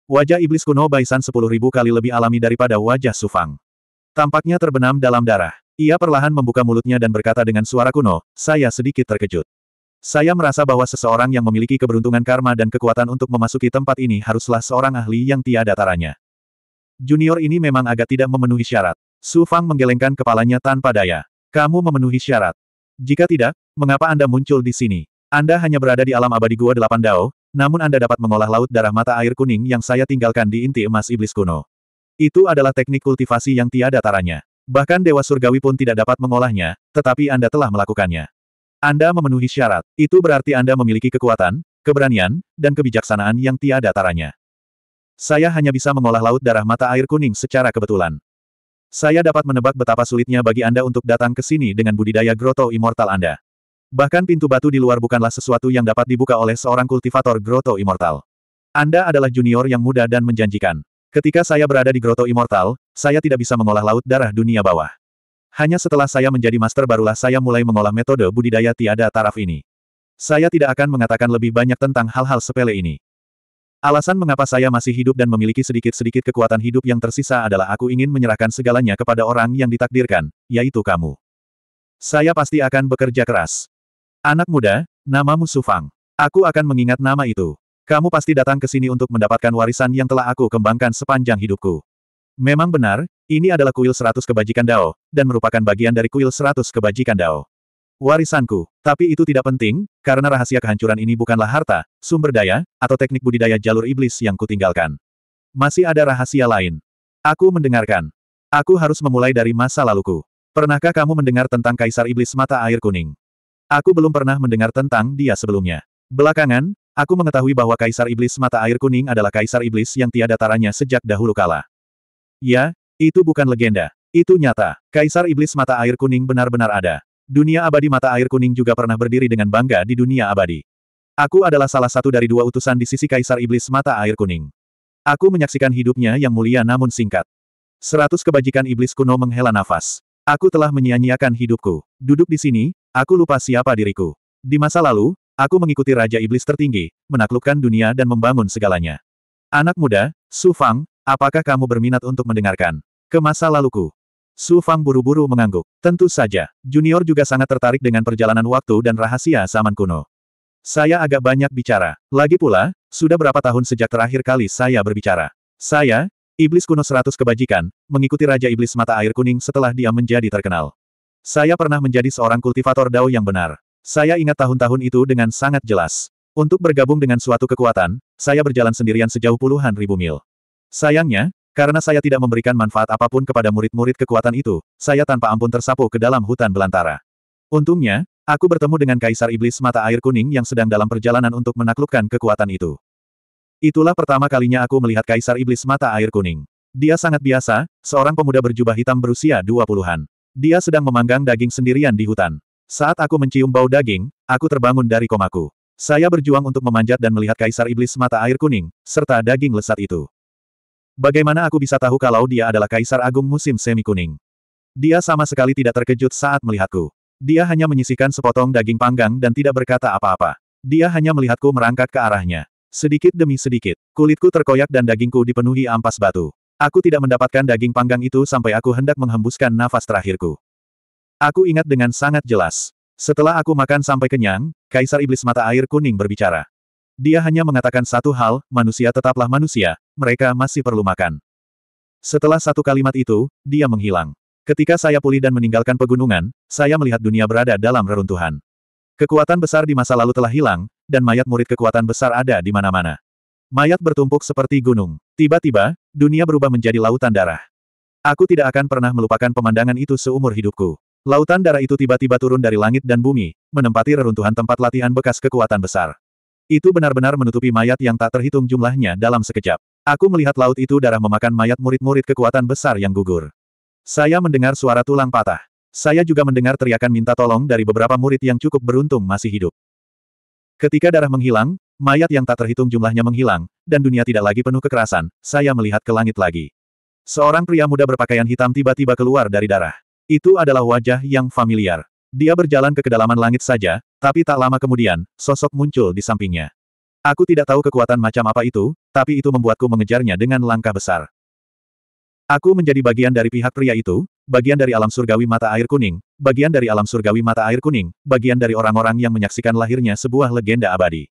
Wajah iblis kuno Baisan sepuluh ribu kali lebih alami daripada wajah Sufang. Tampaknya terbenam dalam darah. Ia perlahan membuka mulutnya dan berkata dengan suara kuno, saya sedikit terkejut. Saya merasa bahwa seseorang yang memiliki keberuntungan karma dan kekuatan untuk memasuki tempat ini haruslah seorang ahli yang tiada taranya. Junior ini memang agak tidak memenuhi syarat. Su Fang menggelengkan kepalanya tanpa daya. Kamu memenuhi syarat. Jika tidak, mengapa Anda muncul di sini? Anda hanya berada di alam abadi Gua Delapan Dao, namun Anda dapat mengolah laut darah mata air kuning yang saya tinggalkan di inti emas iblis kuno. Itu adalah teknik kultivasi yang tiada taranya. Bahkan Dewa Surgawi pun tidak dapat mengolahnya, tetapi Anda telah melakukannya. Anda memenuhi syarat, itu berarti Anda memiliki kekuatan, keberanian, dan kebijaksanaan yang tiada taranya. Saya hanya bisa mengolah laut darah mata air kuning secara kebetulan. Saya dapat menebak betapa sulitnya bagi Anda untuk datang ke sini dengan budidaya Grotto Immortal Anda. Bahkan pintu batu di luar bukanlah sesuatu yang dapat dibuka oleh seorang kultivator Grotto Immortal. Anda adalah junior yang muda dan menjanjikan. Ketika saya berada di Grotto Immortal, saya tidak bisa mengolah laut darah dunia bawah. Hanya setelah saya menjadi master barulah saya mulai mengolah metode budidaya tiada taraf ini. Saya tidak akan mengatakan lebih banyak tentang hal-hal sepele ini. Alasan mengapa saya masih hidup dan memiliki sedikit-sedikit kekuatan hidup yang tersisa adalah aku ingin menyerahkan segalanya kepada orang yang ditakdirkan, yaitu kamu. Saya pasti akan bekerja keras. Anak muda, namamu Sufang. Aku akan mengingat nama itu. Kamu pasti datang ke sini untuk mendapatkan warisan yang telah aku kembangkan sepanjang hidupku. Memang benar, ini adalah kuil Seratus kebajikan Dao, dan merupakan bagian dari kuil Seratus kebajikan Dao. Warisanku. Tapi itu tidak penting, karena rahasia kehancuran ini bukanlah harta, sumber daya, atau teknik budidaya jalur iblis yang kutinggalkan. Masih ada rahasia lain. Aku mendengarkan. Aku harus memulai dari masa laluku. Pernahkah kamu mendengar tentang Kaisar Iblis Mata Air Kuning? Aku belum pernah mendengar tentang dia sebelumnya. Belakangan, aku mengetahui bahwa Kaisar Iblis Mata Air Kuning adalah Kaisar Iblis yang tiada taranya sejak dahulu kala. Ya, itu bukan legenda. Itu nyata. Kaisar Iblis Mata Air Kuning benar-benar ada. Dunia abadi mata air kuning juga pernah berdiri dengan bangga di dunia abadi. Aku adalah salah satu dari dua utusan di sisi Kaisar Iblis mata air kuning. Aku menyaksikan hidupnya yang mulia namun singkat. Seratus kebajikan iblis kuno menghela nafas. Aku telah menyia-nyiakan hidupku. Duduk di sini, aku lupa siapa diriku. Di masa lalu, aku mengikuti Raja Iblis tertinggi, menaklukkan dunia dan membangun segalanya. Anak muda, Su Fang, apakah kamu berminat untuk mendengarkan? Ke masa laluku. Su Fang buru-buru mengangguk. Tentu saja, Junior juga sangat tertarik dengan perjalanan waktu dan rahasia zaman kuno. Saya agak banyak bicara. Lagi pula, sudah berapa tahun sejak terakhir kali saya berbicara. Saya, Iblis kuno seratus kebajikan, mengikuti Raja Iblis Mata Air Kuning setelah dia menjadi terkenal. Saya pernah menjadi seorang kultivator dao yang benar. Saya ingat tahun-tahun itu dengan sangat jelas. Untuk bergabung dengan suatu kekuatan, saya berjalan sendirian sejauh puluhan ribu mil. Sayangnya, karena saya tidak memberikan manfaat apapun kepada murid-murid kekuatan itu, saya tanpa ampun tersapu ke dalam hutan belantara. Untungnya, aku bertemu dengan Kaisar Iblis Mata Air Kuning yang sedang dalam perjalanan untuk menaklukkan kekuatan itu. Itulah pertama kalinya aku melihat Kaisar Iblis Mata Air Kuning. Dia sangat biasa, seorang pemuda berjubah hitam berusia dua puluhan. Dia sedang memanggang daging sendirian di hutan. Saat aku mencium bau daging, aku terbangun dari komaku. Saya berjuang untuk memanjat dan melihat Kaisar Iblis Mata Air Kuning, serta daging lesat itu. Bagaimana aku bisa tahu kalau dia adalah Kaisar Agung musim semi kuning? Dia sama sekali tidak terkejut saat melihatku. Dia hanya menyisihkan sepotong daging panggang dan tidak berkata apa-apa. Dia hanya melihatku merangkak ke arahnya. Sedikit demi sedikit, kulitku terkoyak dan dagingku dipenuhi ampas batu. Aku tidak mendapatkan daging panggang itu sampai aku hendak menghembuskan nafas terakhirku. Aku ingat dengan sangat jelas. Setelah aku makan sampai kenyang, Kaisar Iblis Mata Air Kuning berbicara. Dia hanya mengatakan satu hal, manusia tetaplah manusia, mereka masih perlu makan. Setelah satu kalimat itu, dia menghilang. Ketika saya pulih dan meninggalkan pegunungan, saya melihat dunia berada dalam reruntuhan. Kekuatan besar di masa lalu telah hilang, dan mayat murid kekuatan besar ada di mana-mana. Mayat bertumpuk seperti gunung. Tiba-tiba, dunia berubah menjadi lautan darah. Aku tidak akan pernah melupakan pemandangan itu seumur hidupku. Lautan darah itu tiba-tiba turun dari langit dan bumi, menempati reruntuhan tempat latihan bekas kekuatan besar. Itu benar-benar menutupi mayat yang tak terhitung jumlahnya dalam sekejap. Aku melihat laut itu darah memakan mayat murid-murid kekuatan besar yang gugur. Saya mendengar suara tulang patah. Saya juga mendengar teriakan minta tolong dari beberapa murid yang cukup beruntung masih hidup. Ketika darah menghilang, mayat yang tak terhitung jumlahnya menghilang, dan dunia tidak lagi penuh kekerasan, saya melihat ke langit lagi. Seorang pria muda berpakaian hitam tiba-tiba keluar dari darah. Itu adalah wajah yang familiar. Dia berjalan ke kedalaman langit saja, tapi tak lama kemudian, sosok muncul di sampingnya. Aku tidak tahu kekuatan macam apa itu, tapi itu membuatku mengejarnya dengan langkah besar. Aku menjadi bagian dari pihak pria itu, bagian dari alam surgawi mata air kuning, bagian dari alam surgawi mata air kuning, bagian dari orang-orang yang menyaksikan lahirnya sebuah legenda abadi.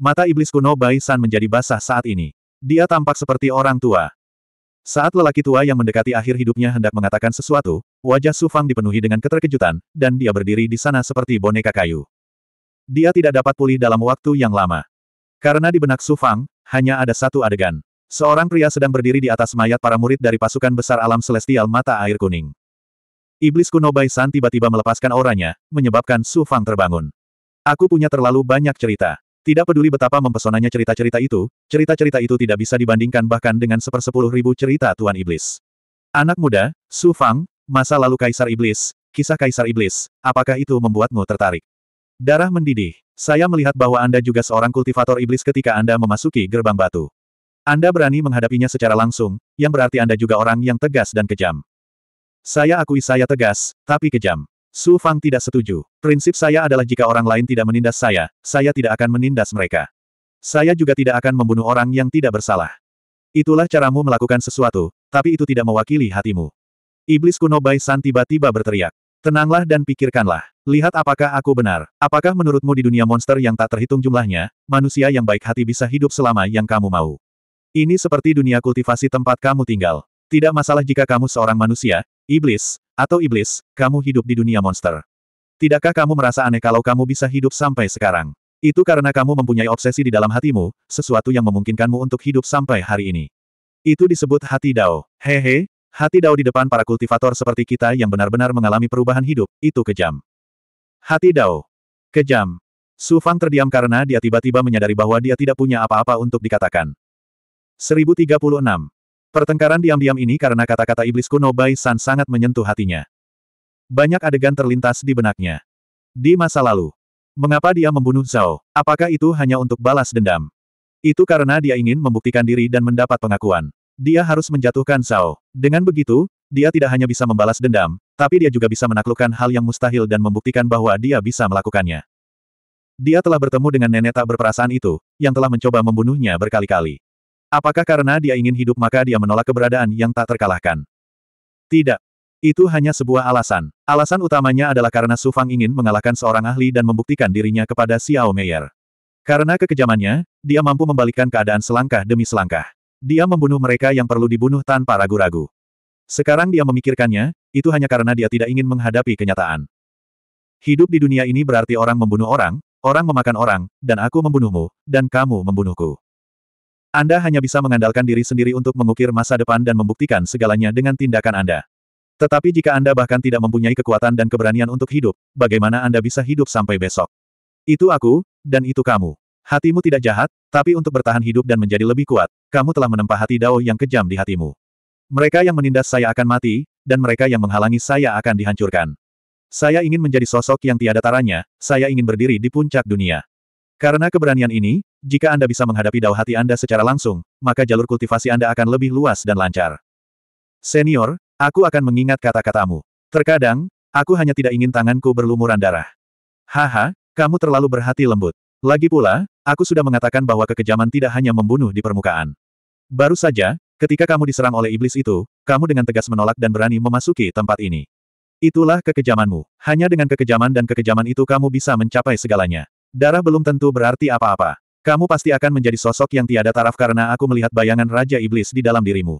Mata iblis kuno Bai San menjadi basah saat ini. Dia tampak seperti orang tua. Saat lelaki tua yang mendekati akhir hidupnya hendak mengatakan sesuatu, Wajah Su Fang dipenuhi dengan keterkejutan, dan dia berdiri di sana seperti boneka kayu. Dia tidak dapat pulih dalam waktu yang lama. Karena di benak Su Fang, hanya ada satu adegan. Seorang pria sedang berdiri di atas mayat para murid dari pasukan besar alam celestial mata air kuning. Iblis kuno Bai San tiba-tiba melepaskan auranya, menyebabkan Su Fang terbangun. Aku punya terlalu banyak cerita. Tidak peduli betapa mempesonanya cerita-cerita itu, cerita-cerita itu tidak bisa dibandingkan bahkan dengan sepersepuluh ribu cerita Tuan Iblis. Anak muda, Su Fang, Masa lalu Kaisar Iblis, kisah Kaisar Iblis, apakah itu membuatmu tertarik? Darah mendidih. Saya melihat bahwa Anda juga seorang kultivator iblis ketika Anda memasuki gerbang batu. Anda berani menghadapinya secara langsung, yang berarti Anda juga orang yang tegas dan kejam. Saya akui saya tegas, tapi kejam. Su Fang tidak setuju. Prinsip saya adalah jika orang lain tidak menindas saya, saya tidak akan menindas mereka. Saya juga tidak akan membunuh orang yang tidak bersalah. Itulah caramu melakukan sesuatu, tapi itu tidak mewakili hatimu. Iblis kuno Bai San tiba-tiba berteriak. Tenanglah dan pikirkanlah. Lihat apakah aku benar. Apakah menurutmu di dunia monster yang tak terhitung jumlahnya, manusia yang baik hati bisa hidup selama yang kamu mau. Ini seperti dunia kultivasi tempat kamu tinggal. Tidak masalah jika kamu seorang manusia, iblis, atau iblis, kamu hidup di dunia monster. Tidakkah kamu merasa aneh kalau kamu bisa hidup sampai sekarang? Itu karena kamu mempunyai obsesi di dalam hatimu, sesuatu yang memungkinkanmu untuk hidup sampai hari ini. Itu disebut hati Dao. Hehe, Hati Dao di depan para kultivator seperti kita yang benar-benar mengalami perubahan hidup, itu kejam. Hati Dao. Kejam. Su Fang terdiam karena dia tiba-tiba menyadari bahwa dia tidak punya apa-apa untuk dikatakan. 1036. Pertengkaran diam-diam ini karena kata-kata iblis kuno Bai San sangat menyentuh hatinya. Banyak adegan terlintas di benaknya. Di masa lalu. Mengapa dia membunuh Zhao? Apakah itu hanya untuk balas dendam? Itu karena dia ingin membuktikan diri dan mendapat pengakuan. Dia harus menjatuhkan Zhao. Dengan begitu, dia tidak hanya bisa membalas dendam, tapi dia juga bisa menaklukkan hal yang mustahil dan membuktikan bahwa dia bisa melakukannya. Dia telah bertemu dengan nenek tak berperasaan itu, yang telah mencoba membunuhnya berkali-kali. Apakah karena dia ingin hidup maka dia menolak keberadaan yang tak terkalahkan? Tidak. Itu hanya sebuah alasan. Alasan utamanya adalah karena Su Fang ingin mengalahkan seorang ahli dan membuktikan dirinya kepada Xiao Meier. Karena kekejamannya, dia mampu membalikkan keadaan selangkah demi selangkah. Dia membunuh mereka yang perlu dibunuh tanpa ragu-ragu. Sekarang dia memikirkannya, itu hanya karena dia tidak ingin menghadapi kenyataan. Hidup di dunia ini berarti orang membunuh orang, orang memakan orang, dan aku membunuhmu, dan kamu membunuhku. Anda hanya bisa mengandalkan diri sendiri untuk mengukir masa depan dan membuktikan segalanya dengan tindakan Anda. Tetapi jika Anda bahkan tidak mempunyai kekuatan dan keberanian untuk hidup, bagaimana Anda bisa hidup sampai besok? Itu aku, dan itu kamu. Hatimu tidak jahat, tapi untuk bertahan hidup dan menjadi lebih kuat, kamu telah menempa hati Dao yang kejam di hatimu. Mereka yang menindas saya akan mati, dan mereka yang menghalangi saya akan dihancurkan. Saya ingin menjadi sosok yang tiada taranya, saya ingin berdiri di puncak dunia. Karena keberanian ini, jika Anda bisa menghadapi Dao hati Anda secara langsung, maka jalur kultivasi Anda akan lebih luas dan lancar. Senior, aku akan mengingat kata-katamu. Terkadang, aku hanya tidak ingin tanganku berlumuran darah. Haha, kamu terlalu berhati lembut. Lagi pula, Aku sudah mengatakan bahwa kekejaman tidak hanya membunuh di permukaan. Baru saja, ketika kamu diserang oleh iblis itu, kamu dengan tegas menolak dan berani memasuki tempat ini. Itulah kekejamanmu. Hanya dengan kekejaman dan kekejaman itu kamu bisa mencapai segalanya. Darah belum tentu berarti apa-apa. Kamu pasti akan menjadi sosok yang tiada taraf karena aku melihat bayangan Raja Iblis di dalam dirimu.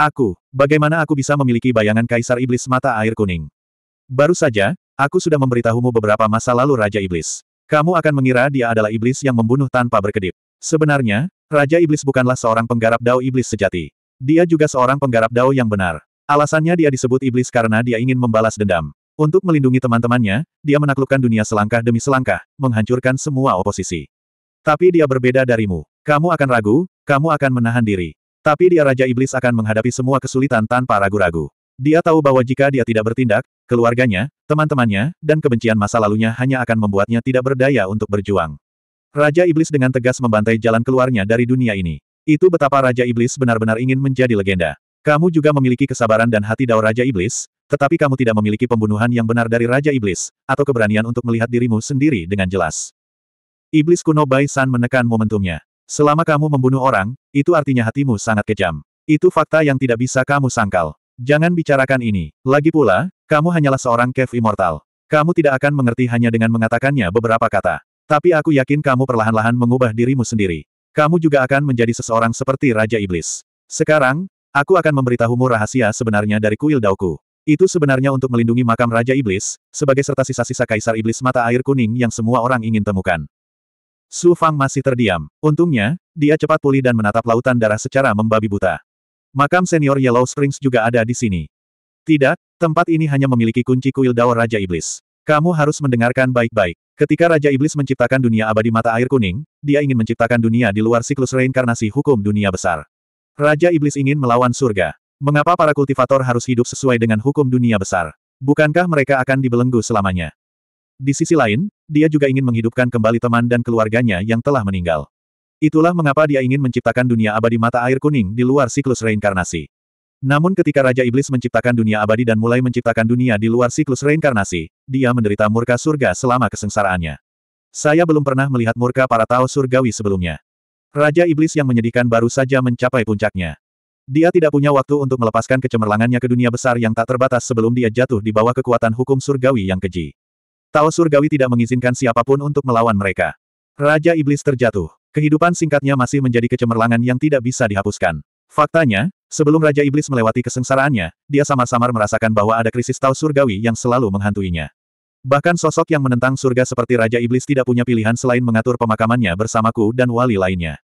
Aku, bagaimana aku bisa memiliki bayangan Kaisar Iblis mata air kuning? Baru saja, aku sudah memberitahumu beberapa masa lalu Raja Iblis. Kamu akan mengira dia adalah iblis yang membunuh tanpa berkedip. Sebenarnya, Raja Iblis bukanlah seorang penggarap dao iblis sejati. Dia juga seorang penggarap dao yang benar. Alasannya dia disebut iblis karena dia ingin membalas dendam. Untuk melindungi teman-temannya, dia menaklukkan dunia selangkah demi selangkah, menghancurkan semua oposisi. Tapi dia berbeda darimu. Kamu akan ragu, kamu akan menahan diri. Tapi dia Raja Iblis akan menghadapi semua kesulitan tanpa ragu-ragu. Dia tahu bahwa jika dia tidak bertindak, keluarganya, teman-temannya, dan kebencian masa lalunya hanya akan membuatnya tidak berdaya untuk berjuang. Raja Iblis dengan tegas membantai jalan keluarnya dari dunia ini. Itu betapa Raja Iblis benar-benar ingin menjadi legenda. Kamu juga memiliki kesabaran dan hati dao Raja Iblis, tetapi kamu tidak memiliki pembunuhan yang benar dari Raja Iblis, atau keberanian untuk melihat dirimu sendiri dengan jelas. Iblis kuno Bai San menekan momentumnya. Selama kamu membunuh orang, itu artinya hatimu sangat kejam. Itu fakta yang tidak bisa kamu sangkal. Jangan bicarakan ini. Lagi pula, kamu hanyalah seorang kev immortal. Kamu tidak akan mengerti hanya dengan mengatakannya beberapa kata. Tapi aku yakin kamu perlahan-lahan mengubah dirimu sendiri. Kamu juga akan menjadi seseorang seperti Raja Iblis. Sekarang, aku akan memberitahumu rahasia sebenarnya dari kuil daoku. Itu sebenarnya untuk melindungi makam Raja Iblis, sebagai serta sisa-sisa Kaisar Iblis mata air kuning yang semua orang ingin temukan. Su Fang masih terdiam. Untungnya, dia cepat pulih dan menatap lautan darah secara membabi buta. Makam senior Yellow Springs juga ada di sini. Tidak, tempat ini hanya memiliki kunci kuil Dao Raja Iblis. Kamu harus mendengarkan baik-baik. Ketika Raja Iblis menciptakan dunia abadi mata air kuning, dia ingin menciptakan dunia di luar siklus reinkarnasi hukum dunia besar. Raja Iblis ingin melawan surga. Mengapa para kultivator harus hidup sesuai dengan hukum dunia besar? Bukankah mereka akan dibelenggu selamanya? Di sisi lain, dia juga ingin menghidupkan kembali teman dan keluarganya yang telah meninggal. Itulah mengapa dia ingin menciptakan dunia abadi mata air kuning di luar siklus reinkarnasi. Namun ketika Raja Iblis menciptakan dunia abadi dan mulai menciptakan dunia di luar siklus reinkarnasi, dia menderita murka surga selama kesengsaraannya. Saya belum pernah melihat murka para Tao surgawi sebelumnya. Raja Iblis yang menyedihkan baru saja mencapai puncaknya. Dia tidak punya waktu untuk melepaskan kecemerlangannya ke dunia besar yang tak terbatas sebelum dia jatuh di bawah kekuatan hukum surgawi yang keji. Tao surgawi tidak mengizinkan siapapun untuk melawan mereka. Raja Iblis terjatuh. Kehidupan singkatnya masih menjadi kecemerlangan yang tidak bisa dihapuskan. Faktanya, sebelum Raja Iblis melewati kesengsaraannya, dia samar-samar merasakan bahwa ada krisis tau surgawi yang selalu menghantuinya. Bahkan sosok yang menentang surga seperti Raja Iblis tidak punya pilihan selain mengatur pemakamannya bersamaku dan wali lainnya.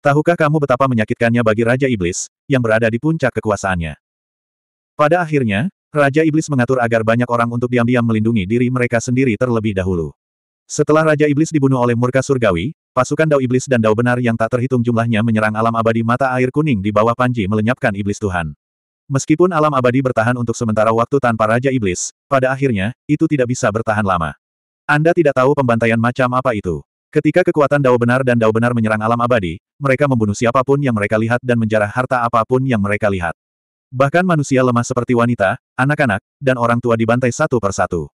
Tahukah kamu betapa menyakitkannya bagi Raja Iblis, yang berada di puncak kekuasaannya? Pada akhirnya, Raja Iblis mengatur agar banyak orang untuk diam-diam melindungi diri mereka sendiri terlebih dahulu. Setelah Raja Iblis dibunuh oleh murka surgawi, Pasukan Dao Iblis dan Dao Benar yang tak terhitung jumlahnya menyerang alam abadi mata air kuning di bawah Panji melenyapkan Iblis Tuhan. Meskipun alam abadi bertahan untuk sementara waktu tanpa Raja Iblis, pada akhirnya, itu tidak bisa bertahan lama. Anda tidak tahu pembantaian macam apa itu. Ketika kekuatan Dao Benar dan Dao Benar menyerang alam abadi, mereka membunuh siapapun yang mereka lihat dan menjarah harta apapun yang mereka lihat. Bahkan manusia lemah seperti wanita, anak-anak, dan orang tua dibantai satu persatu.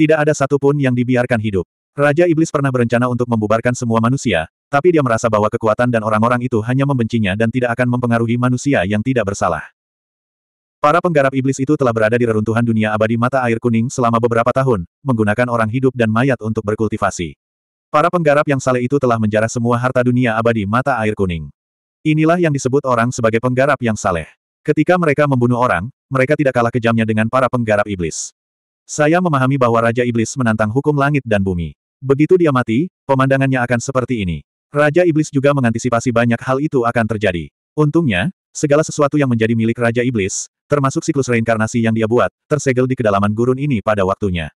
Tidak ada satupun yang dibiarkan hidup. Raja Iblis pernah berencana untuk membubarkan semua manusia, tapi dia merasa bahwa kekuatan dan orang-orang itu hanya membencinya dan tidak akan mempengaruhi manusia yang tidak bersalah. Para penggarap iblis itu telah berada di reruntuhan dunia abadi mata air kuning selama beberapa tahun, menggunakan orang hidup dan mayat untuk berkultivasi. Para penggarap yang saleh itu telah menjarah semua harta dunia abadi mata air kuning. Inilah yang disebut orang sebagai penggarap yang saleh. Ketika mereka membunuh orang, mereka tidak kalah kejamnya dengan para penggarap iblis. Saya memahami bahwa Raja Iblis menantang hukum langit dan bumi. Begitu dia mati, pemandangannya akan seperti ini. Raja Iblis juga mengantisipasi banyak hal itu akan terjadi. Untungnya, segala sesuatu yang menjadi milik Raja Iblis, termasuk siklus reinkarnasi yang dia buat, tersegel di kedalaman gurun ini pada waktunya.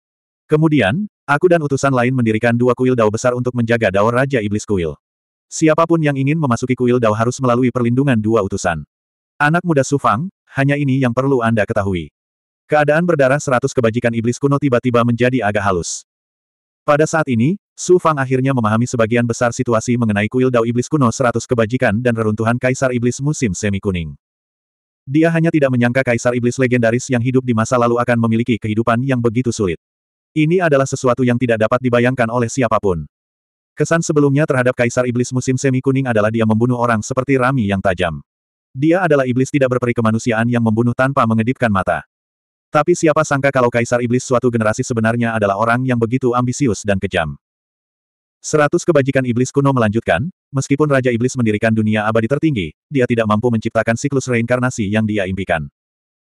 Kemudian, aku dan utusan lain mendirikan dua kuil dao besar untuk menjaga dao Raja Iblis kuil. Siapapun yang ingin memasuki kuil dao harus melalui perlindungan dua utusan. Anak muda Sufang, hanya ini yang perlu Anda ketahui. Keadaan berdarah seratus kebajikan iblis kuno tiba-tiba menjadi agak halus. Pada saat ini, Su Fang akhirnya memahami sebagian besar situasi mengenai kuil Dao Iblis kuno 100 kebajikan dan reruntuhan Kaisar Iblis musim semi kuning. Dia hanya tidak menyangka Kaisar Iblis legendaris yang hidup di masa lalu akan memiliki kehidupan yang begitu sulit. Ini adalah sesuatu yang tidak dapat dibayangkan oleh siapapun. Kesan sebelumnya terhadap Kaisar Iblis musim semi kuning adalah dia membunuh orang seperti rami yang tajam. Dia adalah iblis tidak berperi kemanusiaan yang membunuh tanpa mengedipkan mata. Tapi siapa sangka kalau Kaisar Iblis suatu generasi sebenarnya adalah orang yang begitu ambisius dan kejam. Seratus kebajikan Iblis kuno melanjutkan, meskipun Raja Iblis mendirikan dunia abadi tertinggi, dia tidak mampu menciptakan siklus reinkarnasi yang dia impikan.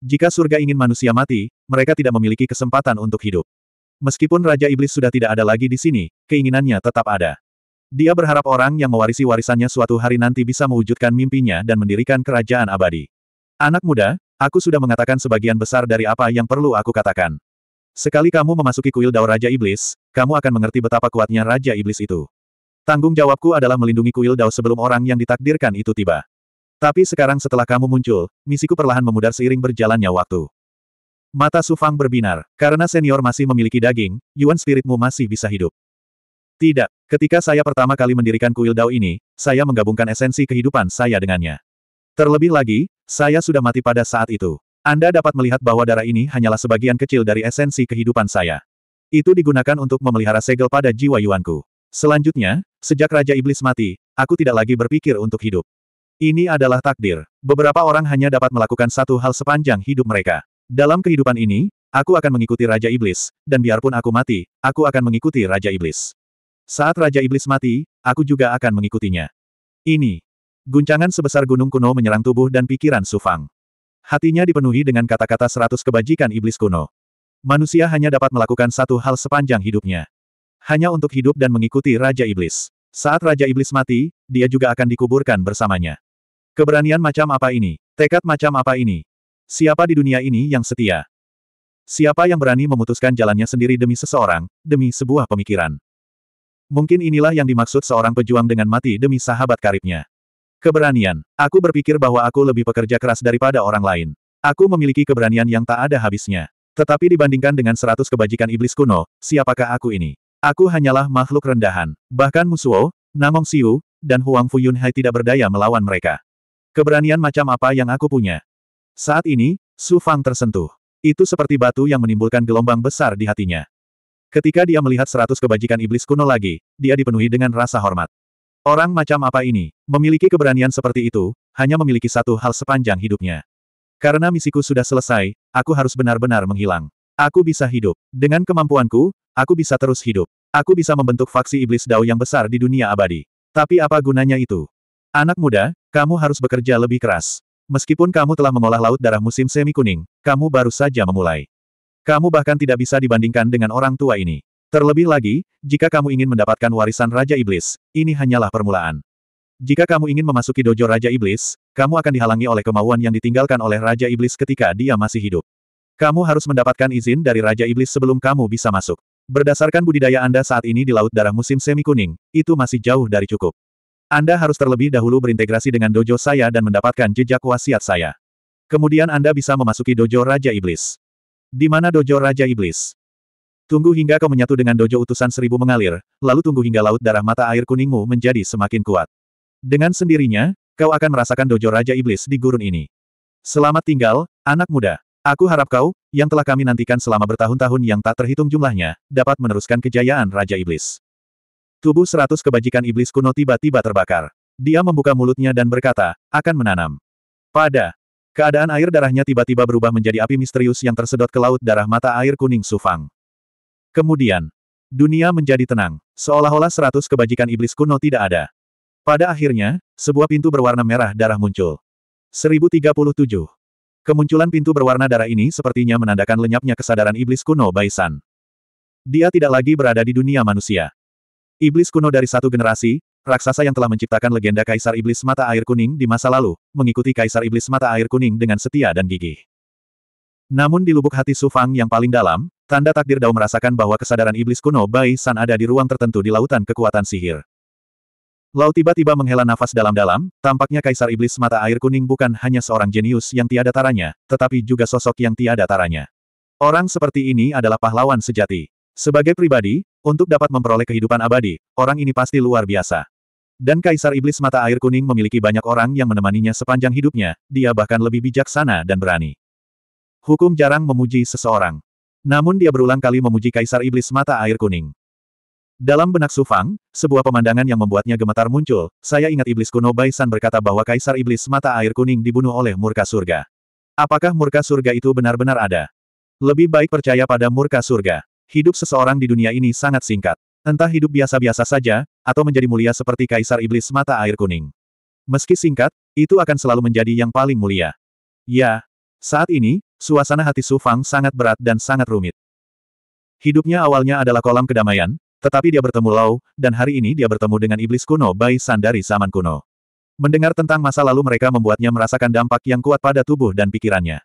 Jika surga ingin manusia mati, mereka tidak memiliki kesempatan untuk hidup. Meskipun Raja Iblis sudah tidak ada lagi di sini, keinginannya tetap ada. Dia berharap orang yang mewarisi warisannya suatu hari nanti bisa mewujudkan mimpinya dan mendirikan kerajaan abadi. Anak muda, Aku sudah mengatakan sebagian besar dari apa yang perlu aku katakan. Sekali kamu memasuki kuil Dao Raja Iblis, kamu akan mengerti betapa kuatnya Raja Iblis itu. Tanggung jawabku adalah melindungi kuil Dao sebelum orang yang ditakdirkan itu tiba. Tapi sekarang setelah kamu muncul, misiku perlahan memudar seiring berjalannya waktu. Mata Sufang berbinar, karena senior masih memiliki daging, Yuan spiritmu masih bisa hidup. Tidak, ketika saya pertama kali mendirikan kuil Dao ini, saya menggabungkan esensi kehidupan saya dengannya. Terlebih lagi, saya sudah mati pada saat itu. Anda dapat melihat bahwa darah ini hanyalah sebagian kecil dari esensi kehidupan saya. Itu digunakan untuk memelihara segel pada jiwa Yuanku. Selanjutnya, sejak Raja Iblis mati, aku tidak lagi berpikir untuk hidup. Ini adalah takdir. Beberapa orang hanya dapat melakukan satu hal sepanjang hidup mereka. Dalam kehidupan ini, aku akan mengikuti Raja Iblis, dan biarpun aku mati, aku akan mengikuti Raja Iblis. Saat Raja Iblis mati, aku juga akan mengikutinya. Ini Guncangan sebesar gunung kuno menyerang tubuh dan pikiran Sufang. Hatinya dipenuhi dengan kata-kata seratus kebajikan iblis kuno. Manusia hanya dapat melakukan satu hal sepanjang hidupnya. Hanya untuk hidup dan mengikuti Raja Iblis. Saat Raja Iblis mati, dia juga akan dikuburkan bersamanya. Keberanian macam apa ini? Tekad macam apa ini? Siapa di dunia ini yang setia? Siapa yang berani memutuskan jalannya sendiri demi seseorang, demi sebuah pemikiran? Mungkin inilah yang dimaksud seorang pejuang dengan mati demi sahabat karibnya. Keberanian. Aku berpikir bahwa aku lebih pekerja keras daripada orang lain. Aku memiliki keberanian yang tak ada habisnya. Tetapi dibandingkan dengan seratus kebajikan iblis kuno, siapakah aku ini? Aku hanyalah makhluk rendahan. Bahkan Musuo, Namong Siu, dan Huang Fuyunhai tidak berdaya melawan mereka. Keberanian macam apa yang aku punya? Saat ini, Su Fang tersentuh. Itu seperti batu yang menimbulkan gelombang besar di hatinya. Ketika dia melihat seratus kebajikan iblis kuno lagi, dia dipenuhi dengan rasa hormat. Orang macam apa ini, memiliki keberanian seperti itu, hanya memiliki satu hal sepanjang hidupnya. Karena misiku sudah selesai, aku harus benar-benar menghilang. Aku bisa hidup. Dengan kemampuanku, aku bisa terus hidup. Aku bisa membentuk faksi iblis dao yang besar di dunia abadi. Tapi apa gunanya itu? Anak muda, kamu harus bekerja lebih keras. Meskipun kamu telah mengolah laut darah musim semi kuning, kamu baru saja memulai. Kamu bahkan tidak bisa dibandingkan dengan orang tua ini. Terlebih lagi, jika kamu ingin mendapatkan warisan Raja Iblis, ini hanyalah permulaan. Jika kamu ingin memasuki dojo Raja Iblis, kamu akan dihalangi oleh kemauan yang ditinggalkan oleh Raja Iblis ketika dia masih hidup. Kamu harus mendapatkan izin dari Raja Iblis sebelum kamu bisa masuk. Berdasarkan budidaya Anda saat ini di Laut Darah Musim Semi Kuning, itu masih jauh dari cukup. Anda harus terlebih dahulu berintegrasi dengan dojo saya dan mendapatkan jejak wasiat saya. Kemudian Anda bisa memasuki dojo Raja Iblis. Di mana dojo Raja Iblis? Tunggu hingga kau menyatu dengan dojo utusan seribu mengalir, lalu tunggu hingga laut darah mata air kuningmu menjadi semakin kuat. Dengan sendirinya, kau akan merasakan dojo Raja Iblis di gurun ini. Selamat tinggal, anak muda. Aku harap kau, yang telah kami nantikan selama bertahun-tahun yang tak terhitung jumlahnya, dapat meneruskan kejayaan Raja Iblis. Tubuh seratus kebajikan iblis kuno tiba-tiba terbakar. Dia membuka mulutnya dan berkata, akan menanam. Pada keadaan air darahnya tiba-tiba berubah menjadi api misterius yang tersedot ke laut darah mata air kuning Sufang. Kemudian, dunia menjadi tenang, seolah-olah seratus kebajikan iblis kuno tidak ada. Pada akhirnya, sebuah pintu berwarna merah darah muncul. 1037. Kemunculan pintu berwarna darah ini sepertinya menandakan lenyapnya kesadaran iblis kuno Baisan. Dia tidak lagi berada di dunia manusia. Iblis kuno dari satu generasi, raksasa yang telah menciptakan legenda Kaisar Iblis Mata Air Kuning di masa lalu, mengikuti Kaisar Iblis Mata Air Kuning dengan setia dan gigih. Namun di lubuk hati Sufang yang paling dalam, Tanda takdir Dao merasakan bahwa kesadaran iblis kuno Bai San ada di ruang tertentu di lautan kekuatan sihir. Lau tiba-tiba menghela nafas dalam-dalam, tampaknya kaisar iblis mata air kuning bukan hanya seorang jenius yang tiada taranya, tetapi juga sosok yang tiada taranya. Orang seperti ini adalah pahlawan sejati. Sebagai pribadi, untuk dapat memperoleh kehidupan abadi, orang ini pasti luar biasa. Dan kaisar iblis mata air kuning memiliki banyak orang yang menemaninya sepanjang hidupnya, dia bahkan lebih bijaksana dan berani. Hukum jarang memuji seseorang. Namun dia berulang kali memuji Kaisar Iblis Mata Air Kuning. Dalam benak Sufang, sebuah pemandangan yang membuatnya gemetar muncul, saya ingat Iblis kuno Baisan berkata bahwa Kaisar Iblis Mata Air Kuning dibunuh oleh murka surga. Apakah murka surga itu benar-benar ada? Lebih baik percaya pada murka surga. Hidup seseorang di dunia ini sangat singkat. Entah hidup biasa-biasa saja, atau menjadi mulia seperti Kaisar Iblis Mata Air Kuning. Meski singkat, itu akan selalu menjadi yang paling mulia. Ya, saat ini, Suasana hati Su Fang sangat berat dan sangat rumit. Hidupnya awalnya adalah kolam kedamaian, tetapi dia bertemu Lau, dan hari ini dia bertemu dengan iblis kuno Bai San dari zaman kuno. Mendengar tentang masa lalu mereka membuatnya merasakan dampak yang kuat pada tubuh dan pikirannya.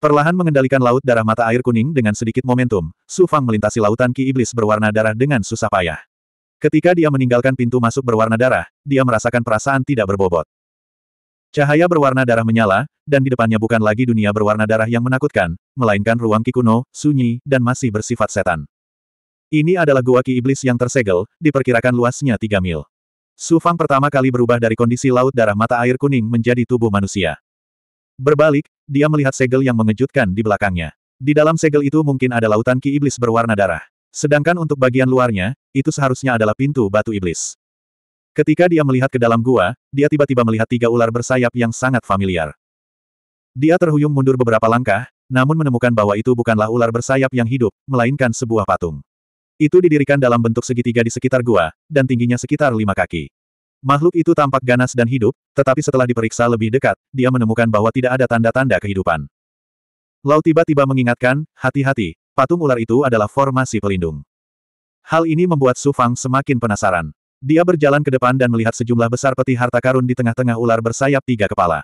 Perlahan mengendalikan laut darah mata air kuning dengan sedikit momentum, Su Fang melintasi lautan ki iblis berwarna darah dengan susah payah. Ketika dia meninggalkan pintu masuk berwarna darah, dia merasakan perasaan tidak berbobot. Cahaya berwarna darah menyala, dan di depannya bukan lagi dunia berwarna darah yang menakutkan, melainkan ruang kikuno, sunyi, dan masih bersifat setan. Ini adalah gua ki iblis yang tersegel, diperkirakan luasnya 3 mil. Sufang pertama kali berubah dari kondisi laut darah mata air kuning menjadi tubuh manusia. Berbalik, dia melihat segel yang mengejutkan di belakangnya. Di dalam segel itu mungkin ada lautan ki iblis berwarna darah. Sedangkan untuk bagian luarnya, itu seharusnya adalah pintu batu iblis. Ketika dia melihat ke dalam gua, dia tiba-tiba melihat tiga ular bersayap yang sangat familiar. Dia terhuyung mundur beberapa langkah, namun menemukan bahwa itu bukanlah ular bersayap yang hidup, melainkan sebuah patung. Itu didirikan dalam bentuk segitiga di sekitar gua, dan tingginya sekitar lima kaki. Makhluk itu tampak ganas dan hidup, tetapi setelah diperiksa lebih dekat, dia menemukan bahwa tidak ada tanda-tanda kehidupan. Lau tiba-tiba mengingatkan, hati-hati, patung ular itu adalah formasi pelindung. Hal ini membuat Sufang semakin penasaran. Dia berjalan ke depan dan melihat sejumlah besar peti harta karun di tengah-tengah ular bersayap tiga kepala.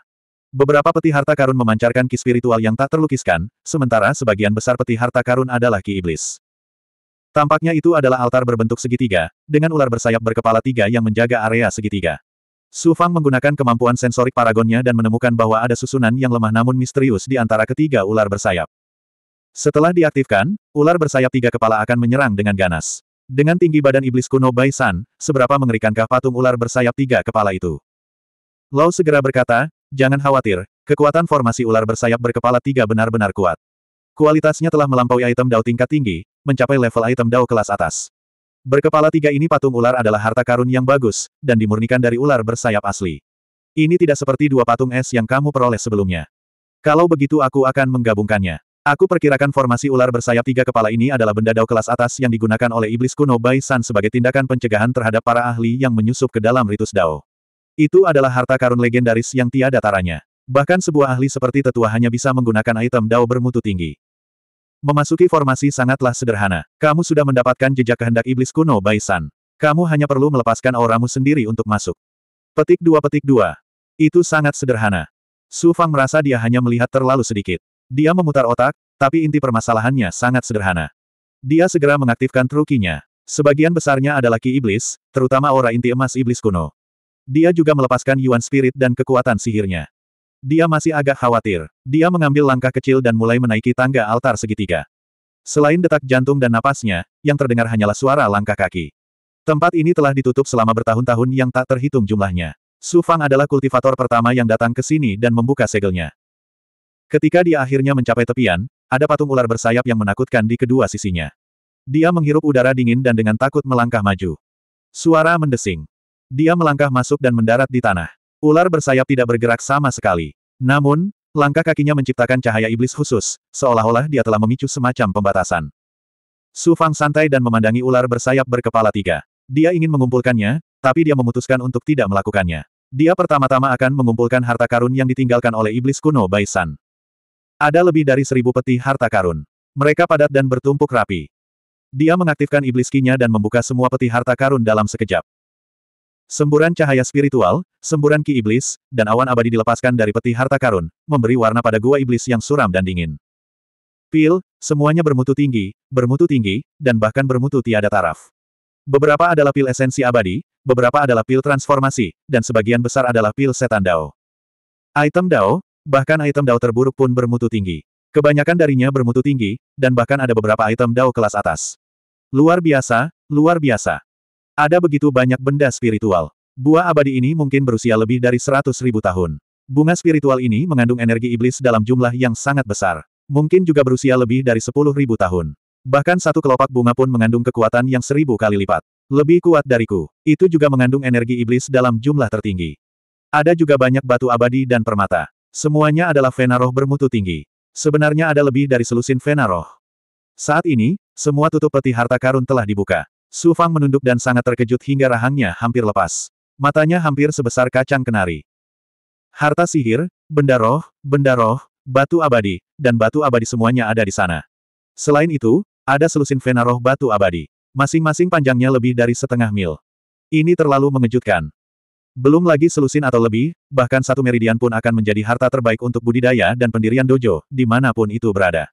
Beberapa peti harta karun memancarkan ki spiritual yang tak terlukiskan, sementara sebagian besar peti harta karun adalah ki iblis. Tampaknya itu adalah altar berbentuk segitiga, dengan ular bersayap berkepala tiga yang menjaga area segitiga. Su Fang menggunakan kemampuan sensorik paragonnya dan menemukan bahwa ada susunan yang lemah namun misterius di antara ketiga ular bersayap. Setelah diaktifkan, ular bersayap tiga kepala akan menyerang dengan ganas. Dengan tinggi badan iblis kuno Baisan, seberapa mengerikankah patung ular bersayap tiga kepala itu? Lau segera berkata, jangan khawatir, kekuatan formasi ular bersayap berkepala tiga benar-benar kuat. Kualitasnya telah melampaui item dao tingkat tinggi, mencapai level item dao kelas atas. Berkepala tiga ini patung ular adalah harta karun yang bagus, dan dimurnikan dari ular bersayap asli. Ini tidak seperti dua patung es yang kamu peroleh sebelumnya. Kalau begitu aku akan menggabungkannya. Aku perkirakan formasi ular bersayap tiga kepala ini adalah benda dao kelas atas yang digunakan oleh iblis kuno Bai San sebagai tindakan pencegahan terhadap para ahli yang menyusup ke dalam ritus dao. Itu adalah harta karun legendaris yang tiada taranya. Bahkan sebuah ahli seperti tetua hanya bisa menggunakan item dao bermutu tinggi. Memasuki formasi sangatlah sederhana. Kamu sudah mendapatkan jejak kehendak iblis kuno Bai San. Kamu hanya perlu melepaskan auramu sendiri untuk masuk. Petik dua petik dua. Itu sangat sederhana. Su Fang merasa dia hanya melihat terlalu sedikit. Dia memutar otak, tapi inti permasalahannya sangat sederhana. Dia segera mengaktifkan trukinya. Sebagian besarnya adalah ki iblis, terutama aura inti emas iblis kuno. Dia juga melepaskan Yuan Spirit dan kekuatan sihirnya. Dia masih agak khawatir. Dia mengambil langkah kecil dan mulai menaiki tangga altar segitiga. Selain detak jantung dan napasnya, yang terdengar hanyalah suara langkah kaki. Tempat ini telah ditutup selama bertahun-tahun yang tak terhitung jumlahnya. Su Fang adalah kultivator pertama yang datang ke sini dan membuka segelnya. Ketika dia akhirnya mencapai tepian, ada patung ular bersayap yang menakutkan di kedua sisinya. Dia menghirup udara dingin dan dengan takut melangkah maju. Suara mendesing. Dia melangkah masuk dan mendarat di tanah. Ular bersayap tidak bergerak sama sekali. Namun, langkah kakinya menciptakan cahaya iblis khusus, seolah-olah dia telah memicu semacam pembatasan. Su Fang santai dan memandangi ular bersayap berkepala tiga. Dia ingin mengumpulkannya, tapi dia memutuskan untuk tidak melakukannya. Dia pertama-tama akan mengumpulkan harta karun yang ditinggalkan oleh iblis kuno Baisan. Ada lebih dari seribu peti harta karun. Mereka padat dan bertumpuk rapi. Dia mengaktifkan iblis kinya dan membuka semua peti harta karun dalam sekejap. Semburan cahaya spiritual, semburan ki iblis, dan awan abadi dilepaskan dari peti harta karun, memberi warna pada gua iblis yang suram dan dingin. Pil, semuanya bermutu tinggi, bermutu tinggi, dan bahkan bermutu tiada taraf. Beberapa adalah pil esensi abadi, beberapa adalah pil transformasi, dan sebagian besar adalah pil setan Dao. Item Dao, Bahkan item Dao terburuk pun bermutu tinggi. Kebanyakan darinya bermutu tinggi, dan bahkan ada beberapa item Dao kelas atas. Luar biasa, luar biasa. Ada begitu banyak benda spiritual. Buah abadi ini mungkin berusia lebih dari 100 ribu tahun. Bunga spiritual ini mengandung energi iblis dalam jumlah yang sangat besar. Mungkin juga berusia lebih dari sepuluh ribu tahun. Bahkan satu kelopak bunga pun mengandung kekuatan yang seribu kali lipat. Lebih kuat dariku. Itu juga mengandung energi iblis dalam jumlah tertinggi. Ada juga banyak batu abadi dan permata. Semuanya adalah vena bermutu tinggi. Sebenarnya ada lebih dari selusin vena Saat ini, semua tutup peti harta karun telah dibuka. Su Fang menunduk dan sangat terkejut hingga rahangnya hampir lepas. Matanya hampir sebesar kacang kenari. Harta sihir, benda roh, benda roh, batu abadi, dan batu abadi semuanya ada di sana. Selain itu, ada selusin vena batu abadi. Masing-masing panjangnya lebih dari setengah mil. Ini terlalu mengejutkan. Belum lagi selusin atau lebih, bahkan satu meridian pun akan menjadi harta terbaik untuk budidaya dan pendirian dojo, dimanapun itu berada.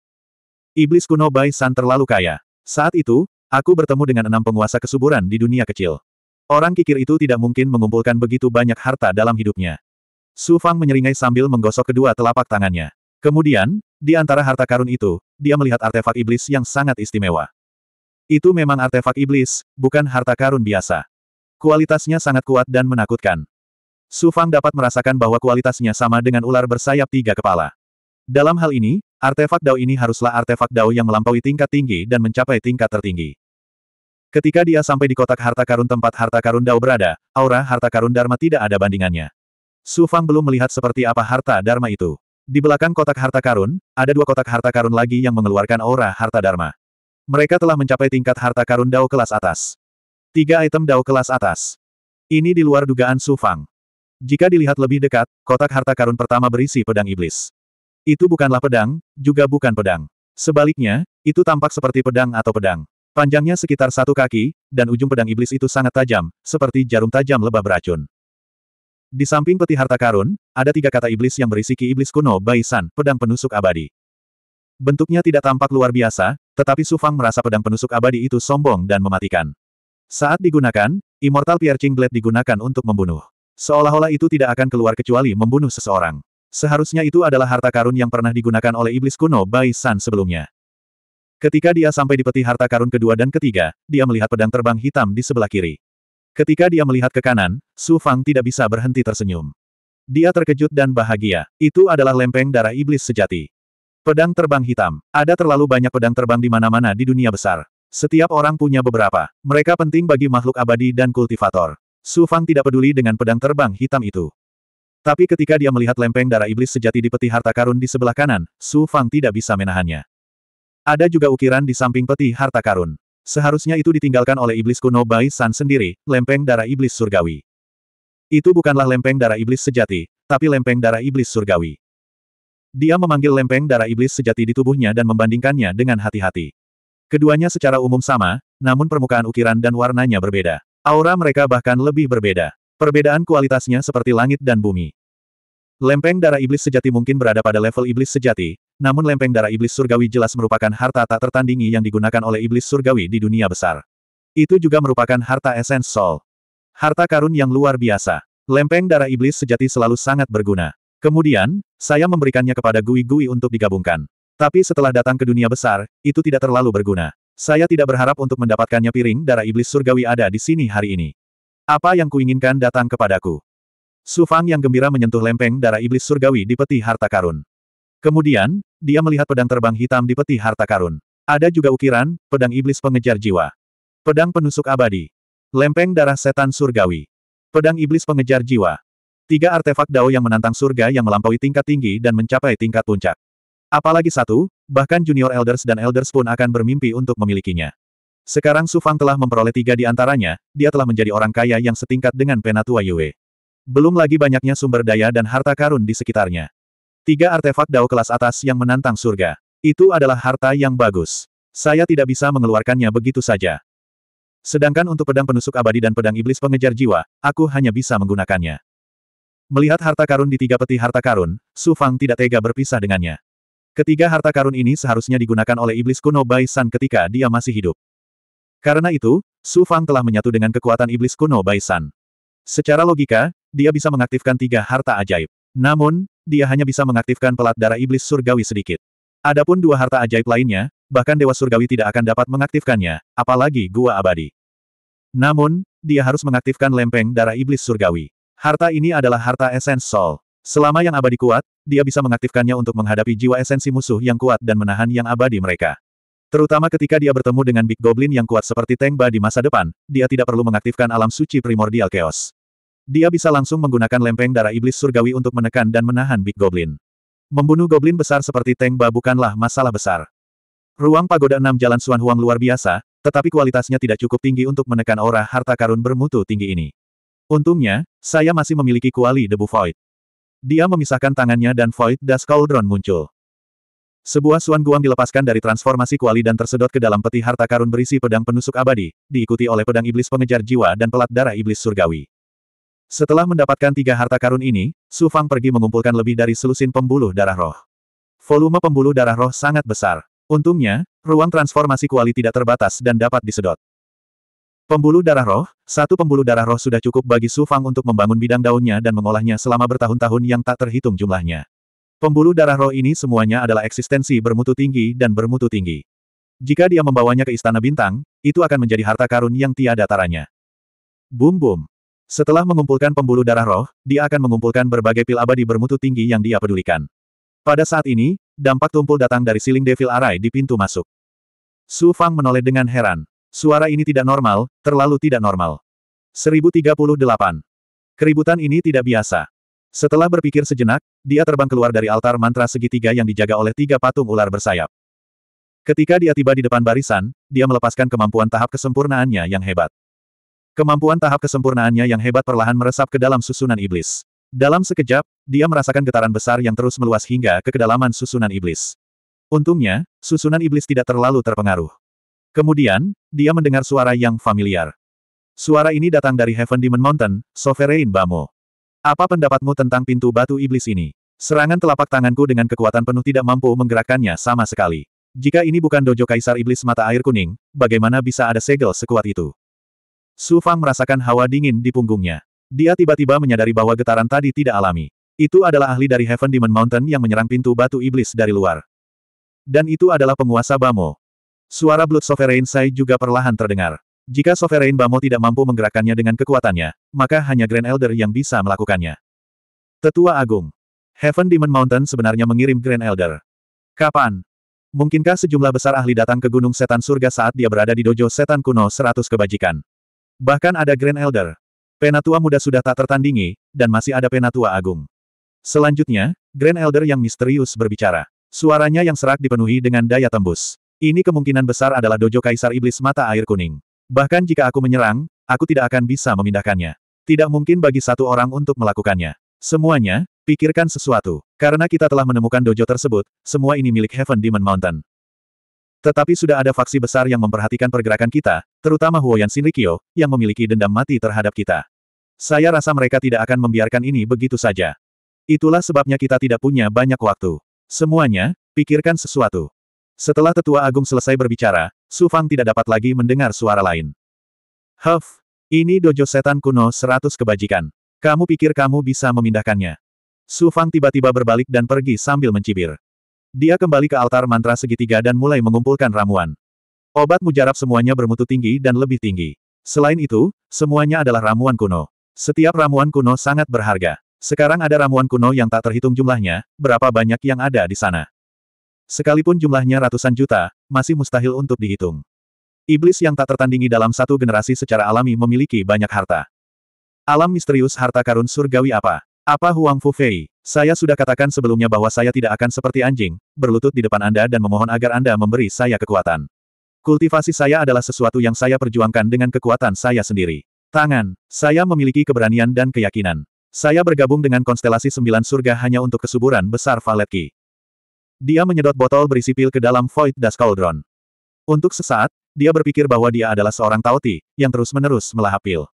Iblis kuno Bai San terlalu kaya. Saat itu, aku bertemu dengan enam penguasa kesuburan di dunia kecil. Orang kikir itu tidak mungkin mengumpulkan begitu banyak harta dalam hidupnya. Su Fang menyeringai sambil menggosok kedua telapak tangannya. Kemudian, di antara harta karun itu, dia melihat artefak iblis yang sangat istimewa. Itu memang artefak iblis, bukan harta karun biasa. Kualitasnya sangat kuat dan menakutkan. Su Fang dapat merasakan bahwa kualitasnya sama dengan ular bersayap tiga kepala. Dalam hal ini, artefak Dao ini haruslah artefak Dao yang melampaui tingkat tinggi dan mencapai tingkat tertinggi. Ketika dia sampai di kotak harta karun tempat harta karun Dao berada, aura harta karun Dharma tidak ada bandingannya. Su Fang belum melihat seperti apa harta Dharma itu. Di belakang kotak harta karun, ada dua kotak harta karun lagi yang mengeluarkan aura harta Dharma. Mereka telah mencapai tingkat harta karun Dao kelas atas. Tiga item dao kelas atas. Ini di luar dugaan Su Fang. Jika dilihat lebih dekat, kotak harta karun pertama berisi pedang iblis. Itu bukanlah pedang, juga bukan pedang. Sebaliknya, itu tampak seperti pedang atau pedang. Panjangnya sekitar satu kaki, dan ujung pedang iblis itu sangat tajam, seperti jarum tajam lebah beracun. Di samping peti harta karun, ada tiga kata iblis yang berisi ki iblis kuno Baisan, pedang penusuk abadi. Bentuknya tidak tampak luar biasa, tetapi Sufang merasa pedang penusuk abadi itu sombong dan mematikan. Saat digunakan, Immortal Piercing Blade digunakan untuk membunuh. Seolah-olah itu tidak akan keluar kecuali membunuh seseorang. Seharusnya itu adalah harta karun yang pernah digunakan oleh iblis kuno Bai San sebelumnya. Ketika dia sampai di peti harta karun kedua dan ketiga, dia melihat pedang terbang hitam di sebelah kiri. Ketika dia melihat ke kanan, Su Fang tidak bisa berhenti tersenyum. Dia terkejut dan bahagia. Itu adalah lempeng darah iblis sejati. Pedang terbang hitam. Ada terlalu banyak pedang terbang di mana-mana di dunia besar. Setiap orang punya beberapa. Mereka penting bagi makhluk abadi dan kultivator. Su Fang tidak peduli dengan pedang terbang hitam itu. Tapi ketika dia melihat lempeng darah iblis sejati di peti harta karun di sebelah kanan, Su Fang tidak bisa menahannya. Ada juga ukiran di samping peti harta karun. Seharusnya itu ditinggalkan oleh iblis kuno Bai San sendiri, lempeng darah iblis surgawi. Itu bukanlah lempeng darah iblis sejati, tapi lempeng darah iblis surgawi. Dia memanggil lempeng darah iblis sejati di tubuhnya dan membandingkannya dengan hati-hati. Keduanya secara umum sama, namun permukaan ukiran dan warnanya berbeda. Aura mereka bahkan lebih berbeda. Perbedaan kualitasnya seperti langit dan bumi. Lempeng darah iblis sejati mungkin berada pada level iblis sejati, namun lempeng darah iblis surgawi jelas merupakan harta tak tertandingi yang digunakan oleh iblis surgawi di dunia besar. Itu juga merupakan harta esens soul. Harta karun yang luar biasa. Lempeng darah iblis sejati selalu sangat berguna. Kemudian, saya memberikannya kepada Gui Gui untuk digabungkan. Tapi setelah datang ke dunia besar, itu tidak terlalu berguna. Saya tidak berharap untuk mendapatkannya piring darah iblis surgawi ada di sini hari ini. Apa yang kuinginkan datang kepadaku. Su Fang yang gembira menyentuh lempeng darah iblis surgawi di peti harta karun. Kemudian, dia melihat pedang terbang hitam di peti harta karun. Ada juga ukiran, pedang iblis pengejar jiwa. Pedang penusuk abadi. Lempeng darah setan surgawi. Pedang iblis pengejar jiwa. Tiga artefak Dao yang menantang surga yang melampaui tingkat tinggi dan mencapai tingkat puncak. Apalagi satu, bahkan junior elders dan elders pun akan bermimpi untuk memilikinya. Sekarang Su Fang telah memperoleh tiga di antaranya, dia telah menjadi orang kaya yang setingkat dengan Penatua Yue. Belum lagi banyaknya sumber daya dan harta karun di sekitarnya. Tiga artefak dao kelas atas yang menantang surga. Itu adalah harta yang bagus. Saya tidak bisa mengeluarkannya begitu saja. Sedangkan untuk pedang penusuk abadi dan pedang iblis pengejar jiwa, aku hanya bisa menggunakannya. Melihat harta karun di tiga peti harta karun, Su Fang tidak tega berpisah dengannya. Ketiga harta karun ini seharusnya digunakan oleh iblis kuno Bai San ketika dia masih hidup. Karena itu, Su Fang telah menyatu dengan kekuatan iblis kuno Bai San. Secara logika, dia bisa mengaktifkan tiga harta ajaib. Namun, dia hanya bisa mengaktifkan pelat darah iblis surgawi sedikit. Adapun dua harta ajaib lainnya, bahkan dewa surgawi tidak akan dapat mengaktifkannya, apalagi gua abadi. Namun, dia harus mengaktifkan lempeng darah iblis surgawi. Harta ini adalah harta esens sol. Selama yang abadi kuat, dia bisa mengaktifkannya untuk menghadapi jiwa esensi musuh yang kuat dan menahan yang abadi mereka. Terutama ketika dia bertemu dengan Big Goblin yang kuat seperti Tengba di masa depan, dia tidak perlu mengaktifkan alam suci primordial chaos. Dia bisa langsung menggunakan lempeng darah iblis surgawi untuk menekan dan menahan Big Goblin. Membunuh Goblin besar seperti Tengba bukanlah masalah besar. Ruang pagoda enam jalan Suan Huang luar biasa, tetapi kualitasnya tidak cukup tinggi untuk menekan aura harta karun bermutu tinggi ini. Untungnya, saya masih memiliki kuali debu void. Dia memisahkan tangannya dan Void Das Cauldron muncul. Sebuah suan guang dilepaskan dari transformasi kuali dan tersedot ke dalam peti harta karun berisi pedang penusuk abadi, diikuti oleh pedang iblis pengejar jiwa dan pelat darah iblis surgawi. Setelah mendapatkan tiga harta karun ini, Su Fang pergi mengumpulkan lebih dari selusin pembuluh darah roh. Volume pembuluh darah roh sangat besar. Untungnya, ruang transformasi kuali tidak terbatas dan dapat disedot. Pembuluh darah roh, satu pembuluh darah roh sudah cukup bagi Su Fang untuk membangun bidang daunnya dan mengolahnya selama bertahun-tahun yang tak terhitung jumlahnya. Pembuluh darah roh ini semuanya adalah eksistensi bermutu tinggi dan bermutu tinggi. Jika dia membawanya ke Istana Bintang, itu akan menjadi harta karun yang tiada taranya. Bum bum. Setelah mengumpulkan pembuluh darah roh, dia akan mengumpulkan berbagai pil abadi bermutu tinggi yang dia pedulikan. Pada saat ini, dampak tumpul datang dari siling Devil Arai di pintu masuk. Su Fang menoleh dengan heran. Suara ini tidak normal, terlalu tidak normal. 1038. Keributan ini tidak biasa. Setelah berpikir sejenak, dia terbang keluar dari altar mantra segitiga yang dijaga oleh tiga patung ular bersayap. Ketika dia tiba di depan barisan, dia melepaskan kemampuan tahap kesempurnaannya yang hebat. Kemampuan tahap kesempurnaannya yang hebat perlahan meresap ke dalam susunan iblis. Dalam sekejap, dia merasakan getaran besar yang terus meluas hingga ke kedalaman susunan iblis. Untungnya, susunan iblis tidak terlalu terpengaruh. Kemudian, dia mendengar suara yang familiar. Suara ini datang dari Heaven Demon Mountain, Sovereign Bamo. Apa pendapatmu tentang pintu batu iblis ini? Serangan telapak tanganku dengan kekuatan penuh tidak mampu menggerakkannya sama sekali. Jika ini bukan dojo kaisar iblis mata air kuning, bagaimana bisa ada segel sekuat itu? Su Fang merasakan hawa dingin di punggungnya. Dia tiba-tiba menyadari bahwa getaran tadi tidak alami. Itu adalah ahli dari Heaven Demon Mountain yang menyerang pintu batu iblis dari luar. Dan itu adalah penguasa Bamo, Suara Blood Sovereign Sai juga perlahan terdengar. Jika Sovereign Bamo tidak mampu menggerakkannya dengan kekuatannya, maka hanya Grand Elder yang bisa melakukannya. Tetua Agung. Heaven Demon Mountain sebenarnya mengirim Grand Elder. Kapan? Mungkinkah sejumlah besar ahli datang ke Gunung Setan Surga saat dia berada di dojo setan kuno 100 kebajikan? Bahkan ada Grand Elder. Penatua muda sudah tak tertandingi, dan masih ada Penatua Agung. Selanjutnya, Grand Elder yang misterius berbicara. Suaranya yang serak dipenuhi dengan daya tembus. Ini kemungkinan besar adalah dojo kaisar iblis mata air kuning. Bahkan jika aku menyerang, aku tidak akan bisa memindahkannya. Tidak mungkin bagi satu orang untuk melakukannya. Semuanya, pikirkan sesuatu. Karena kita telah menemukan dojo tersebut, semua ini milik Heaven Demon Mountain. Tetapi sudah ada faksi besar yang memperhatikan pergerakan kita, terutama Huoyan Shinrikyo, yang memiliki dendam mati terhadap kita. Saya rasa mereka tidak akan membiarkan ini begitu saja. Itulah sebabnya kita tidak punya banyak waktu. Semuanya, pikirkan sesuatu. Setelah tetua agung selesai berbicara, Su Fang tidak dapat lagi mendengar suara lain. Huff, ini dojo setan kuno seratus kebajikan. Kamu pikir kamu bisa memindahkannya? Su Fang tiba-tiba berbalik dan pergi sambil mencibir. Dia kembali ke altar mantra segitiga dan mulai mengumpulkan ramuan. Obat mujarab semuanya bermutu tinggi dan lebih tinggi. Selain itu, semuanya adalah ramuan kuno. Setiap ramuan kuno sangat berharga. Sekarang ada ramuan kuno yang tak terhitung jumlahnya, berapa banyak yang ada di sana. Sekalipun jumlahnya ratusan juta, masih mustahil untuk dihitung. Iblis yang tak tertandingi dalam satu generasi secara alami memiliki banyak harta. Alam misterius harta karun surgawi apa? Apa Huang Fu Fei? Saya sudah katakan sebelumnya bahwa saya tidak akan seperti anjing, berlutut di depan Anda dan memohon agar Anda memberi saya kekuatan. Kultivasi saya adalah sesuatu yang saya perjuangkan dengan kekuatan saya sendiri. Tangan, saya memiliki keberanian dan keyakinan. Saya bergabung dengan konstelasi sembilan surga hanya untuk kesuburan besar Valetki. Dia menyedot botol berisi pil ke dalam Void Dust Cauldron. Untuk sesaat, dia berpikir bahwa dia adalah seorang Tauti, yang terus-menerus melahap pil.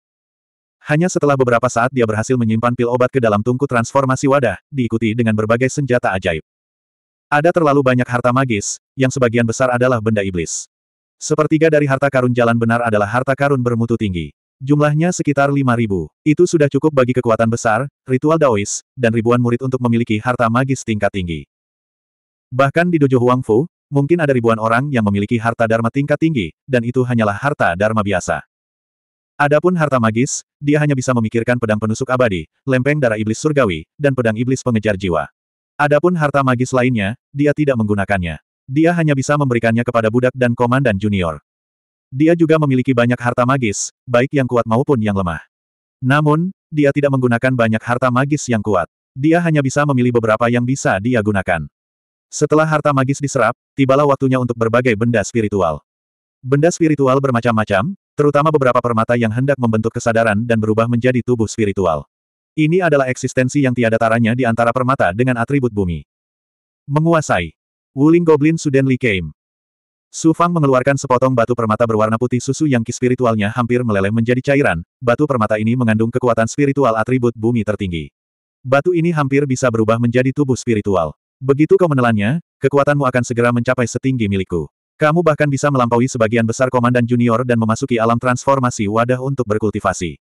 Hanya setelah beberapa saat dia berhasil menyimpan pil obat ke dalam tungku transformasi wadah, diikuti dengan berbagai senjata ajaib. Ada terlalu banyak harta magis, yang sebagian besar adalah benda iblis. Sepertiga dari harta karun jalan benar adalah harta karun bermutu tinggi. Jumlahnya sekitar 5.000. Itu sudah cukup bagi kekuatan besar, ritual daois, dan ribuan murid untuk memiliki harta magis tingkat tinggi. Bahkan di dojo Huangfu, mungkin ada ribuan orang yang memiliki harta dharma tingkat tinggi, dan itu hanyalah harta dharma biasa. Adapun harta magis, dia hanya bisa memikirkan pedang penusuk abadi, lempeng darah iblis surgawi, dan pedang iblis pengejar jiwa. Adapun harta magis lainnya, dia tidak menggunakannya. Dia hanya bisa memberikannya kepada budak dan komandan junior. Dia juga memiliki banyak harta magis, baik yang kuat maupun yang lemah. Namun, dia tidak menggunakan banyak harta magis yang kuat. Dia hanya bisa memilih beberapa yang bisa dia gunakan. Setelah harta magis diserap, tibalah waktunya untuk berbagai benda spiritual. Benda spiritual bermacam-macam, terutama beberapa permata yang hendak membentuk kesadaran dan berubah menjadi tubuh spiritual. Ini adalah eksistensi yang tiada taranya di antara permata dengan atribut bumi. Menguasai. Wuling Goblin Suddenly Came. Su Fang mengeluarkan sepotong batu permata berwarna putih susu yang ki spiritualnya hampir meleleh menjadi cairan, batu permata ini mengandung kekuatan spiritual atribut bumi tertinggi. Batu ini hampir bisa berubah menjadi tubuh spiritual. Begitu kau menelannya, kekuatanmu akan segera mencapai setinggi milikku. Kamu bahkan bisa melampaui sebagian besar komandan junior dan memasuki alam transformasi wadah untuk berkultivasi.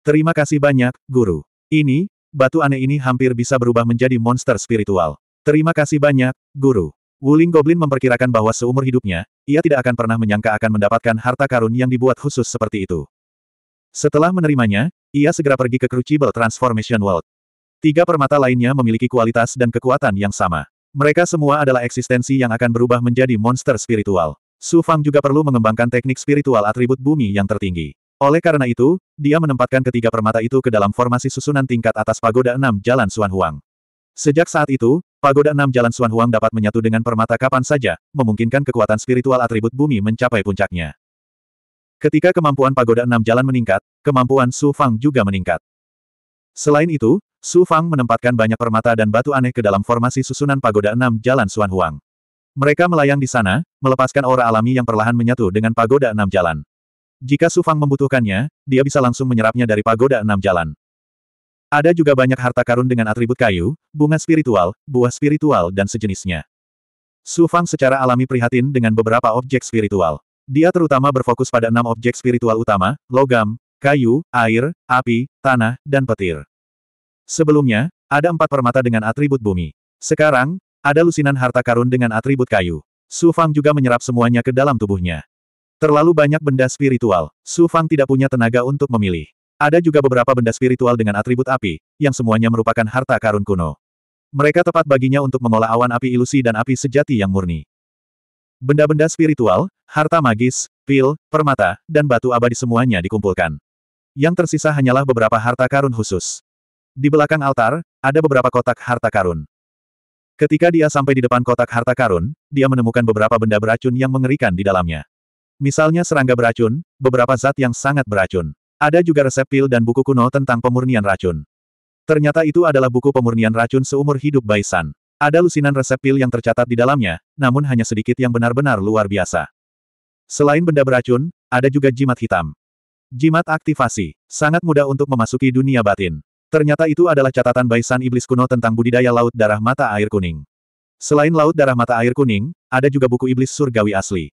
Terima kasih banyak, guru. Ini, batu aneh ini hampir bisa berubah menjadi monster spiritual. Terima kasih banyak, guru. Wuling Goblin memperkirakan bahwa seumur hidupnya, ia tidak akan pernah menyangka akan mendapatkan harta karun yang dibuat khusus seperti itu. Setelah menerimanya, ia segera pergi ke Crucible Transformation World. Tiga permata lainnya memiliki kualitas dan kekuatan yang sama. Mereka semua adalah eksistensi yang akan berubah menjadi monster spiritual. Su Fang juga perlu mengembangkan teknik spiritual atribut bumi yang tertinggi. Oleh karena itu, dia menempatkan ketiga permata itu ke dalam formasi susunan tingkat atas Pagoda 6 Jalan Suan Huang. Sejak saat itu, Pagoda 6 Jalan Suan Huang dapat menyatu dengan permata kapan saja, memungkinkan kekuatan spiritual atribut bumi mencapai puncaknya. Ketika kemampuan Pagoda 6 Jalan meningkat, kemampuan Su Fang juga meningkat. Selain itu, Su Fang menempatkan banyak permata dan batu aneh ke dalam formasi susunan pagoda enam jalan Suan Huang. Mereka melayang di sana, melepaskan aura alami yang perlahan menyatu dengan pagoda enam jalan. Jika Su Fang membutuhkannya, dia bisa langsung menyerapnya dari pagoda enam jalan. Ada juga banyak harta karun dengan atribut kayu, bunga spiritual, buah spiritual dan sejenisnya. Su Fang secara alami prihatin dengan beberapa objek spiritual. Dia terutama berfokus pada enam objek spiritual utama, logam, kayu, air, api, tanah, dan petir. Sebelumnya, ada empat permata dengan atribut bumi. Sekarang, ada lusinan harta karun dengan atribut kayu. Su Fang juga menyerap semuanya ke dalam tubuhnya. Terlalu banyak benda spiritual, Su Fang tidak punya tenaga untuk memilih. Ada juga beberapa benda spiritual dengan atribut api, yang semuanya merupakan harta karun kuno. Mereka tepat baginya untuk mengolah awan api ilusi dan api sejati yang murni. Benda-benda spiritual, harta magis, pil, permata, dan batu abadi semuanya dikumpulkan. Yang tersisa hanyalah beberapa harta karun khusus. Di belakang altar, ada beberapa kotak harta karun. Ketika dia sampai di depan kotak harta karun, dia menemukan beberapa benda beracun yang mengerikan di dalamnya. Misalnya serangga beracun, beberapa zat yang sangat beracun. Ada juga resep pil dan buku kuno tentang pemurnian racun. Ternyata itu adalah buku pemurnian racun seumur hidup Baisan. Ada lusinan resep pil yang tercatat di dalamnya, namun hanya sedikit yang benar-benar luar biasa. Selain benda beracun, ada juga jimat hitam. Jimat aktivasi, sangat mudah untuk memasuki dunia batin. Ternyata itu adalah catatan Baisan Iblis kuno tentang budidaya Laut Darah Mata Air Kuning. Selain Laut Darah Mata Air Kuning, ada juga buku Iblis Surgawi asli.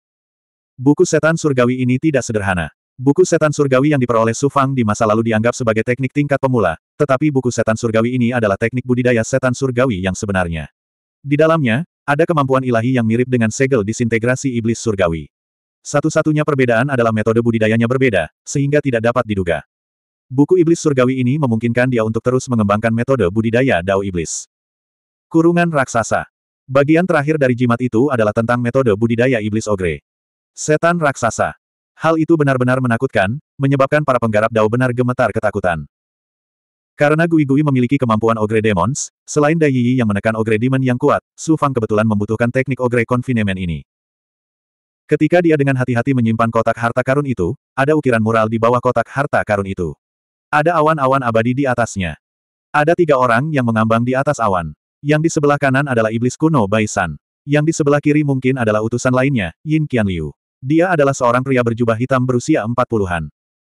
Buku setan surgawi ini tidak sederhana. Buku setan surgawi yang diperoleh Sufang di masa lalu dianggap sebagai teknik tingkat pemula, tetapi buku setan surgawi ini adalah teknik budidaya setan surgawi yang sebenarnya. Di dalamnya, ada kemampuan ilahi yang mirip dengan segel disintegrasi iblis surgawi. Satu-satunya perbedaan adalah metode budidayanya berbeda, sehingga tidak dapat diduga. Buku iblis surgawi ini memungkinkan dia untuk terus mengembangkan metode budidaya dao iblis. Kurungan raksasa. Bagian terakhir dari jimat itu adalah tentang metode budidaya iblis ogre. Setan raksasa. Hal itu benar-benar menakutkan, menyebabkan para penggarap dao benar gemetar ketakutan. Karena Gui Gui memiliki kemampuan ogre demons, selain Dai Yi yang menekan ogre demon yang kuat, Su Fang kebetulan membutuhkan teknik ogre confinement ini. Ketika dia dengan hati-hati menyimpan kotak harta karun itu, ada ukiran mural di bawah kotak harta karun itu. Ada awan-awan abadi di atasnya. Ada tiga orang yang mengambang di atas awan. Yang di sebelah kanan adalah iblis kuno Baisan. Yang di sebelah kiri mungkin adalah utusan lainnya, Yin Qian Liu. Dia adalah seorang pria berjubah hitam berusia empat puluhan.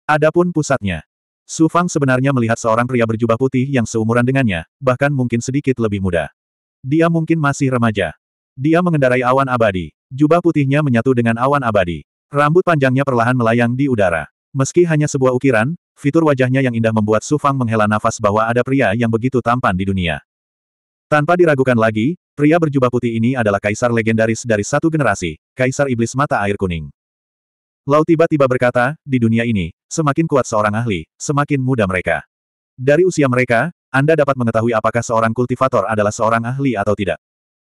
Adapun pusatnya. Su Fang sebenarnya melihat seorang pria berjubah putih yang seumuran dengannya, bahkan mungkin sedikit lebih muda. Dia mungkin masih remaja. Dia mengendarai awan abadi. Jubah putihnya menyatu dengan awan abadi. Rambut panjangnya perlahan melayang di udara. Meski hanya sebuah ukiran, Fitur wajahnya yang indah membuat Su Fang menghela nafas bahwa ada pria yang begitu tampan di dunia. Tanpa diragukan lagi, pria berjubah putih ini adalah kaisar legendaris dari satu generasi, kaisar iblis mata air kuning. Lau tiba-tiba berkata, di dunia ini, semakin kuat seorang ahli, semakin muda mereka. Dari usia mereka, Anda dapat mengetahui apakah seorang kultivator adalah seorang ahli atau tidak.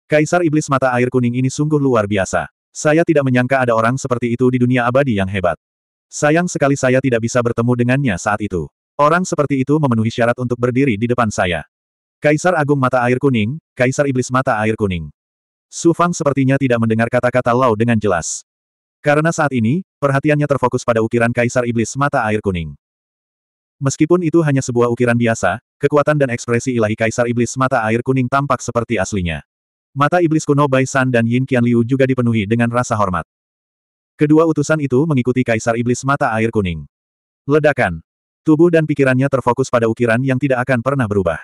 Kaisar iblis mata air kuning ini sungguh luar biasa. Saya tidak menyangka ada orang seperti itu di dunia abadi yang hebat. Sayang sekali saya tidak bisa bertemu dengannya saat itu. Orang seperti itu memenuhi syarat untuk berdiri di depan saya. Kaisar Agung Mata Air Kuning, Kaisar Iblis Mata Air Kuning. Su Fang sepertinya tidak mendengar kata-kata Lau dengan jelas. Karena saat ini, perhatiannya terfokus pada ukiran Kaisar Iblis Mata Air Kuning. Meskipun itu hanya sebuah ukiran biasa, kekuatan dan ekspresi ilahi Kaisar Iblis Mata Air Kuning tampak seperti aslinya. Mata Iblis kuno Bai San dan Yin Qian Liu juga dipenuhi dengan rasa hormat. Kedua utusan itu mengikuti Kaisar Iblis Mata Air Kuning. Ledakan. Tubuh dan pikirannya terfokus pada ukiran yang tidak akan pernah berubah.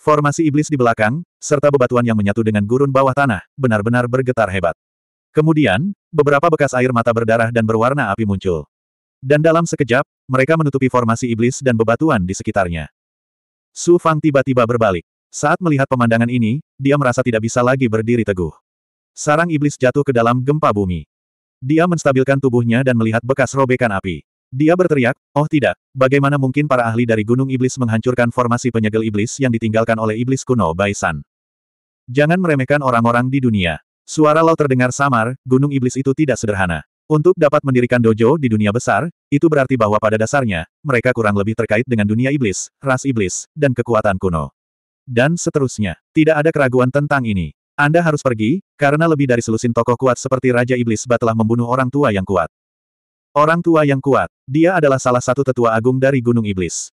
Formasi iblis di belakang, serta bebatuan yang menyatu dengan gurun bawah tanah, benar-benar bergetar hebat. Kemudian, beberapa bekas air mata berdarah dan berwarna api muncul. Dan dalam sekejap, mereka menutupi formasi iblis dan bebatuan di sekitarnya. Su Fang tiba-tiba berbalik. Saat melihat pemandangan ini, dia merasa tidak bisa lagi berdiri teguh. Sarang iblis jatuh ke dalam gempa bumi. Dia menstabilkan tubuhnya dan melihat bekas robekan api. Dia berteriak, oh tidak, bagaimana mungkin para ahli dari Gunung Iblis menghancurkan formasi penyegel iblis yang ditinggalkan oleh iblis kuno Baisan. Jangan meremehkan orang-orang di dunia. Suara Lau terdengar samar, Gunung Iblis itu tidak sederhana. Untuk dapat mendirikan dojo di dunia besar, itu berarti bahwa pada dasarnya, mereka kurang lebih terkait dengan dunia iblis, ras iblis, dan kekuatan kuno. Dan seterusnya, tidak ada keraguan tentang ini. Anda harus pergi, karena lebih dari selusin tokoh kuat seperti Raja Iblis Ba telah membunuh orang tua yang kuat. Orang tua yang kuat, dia adalah salah satu tetua agung dari Gunung Iblis.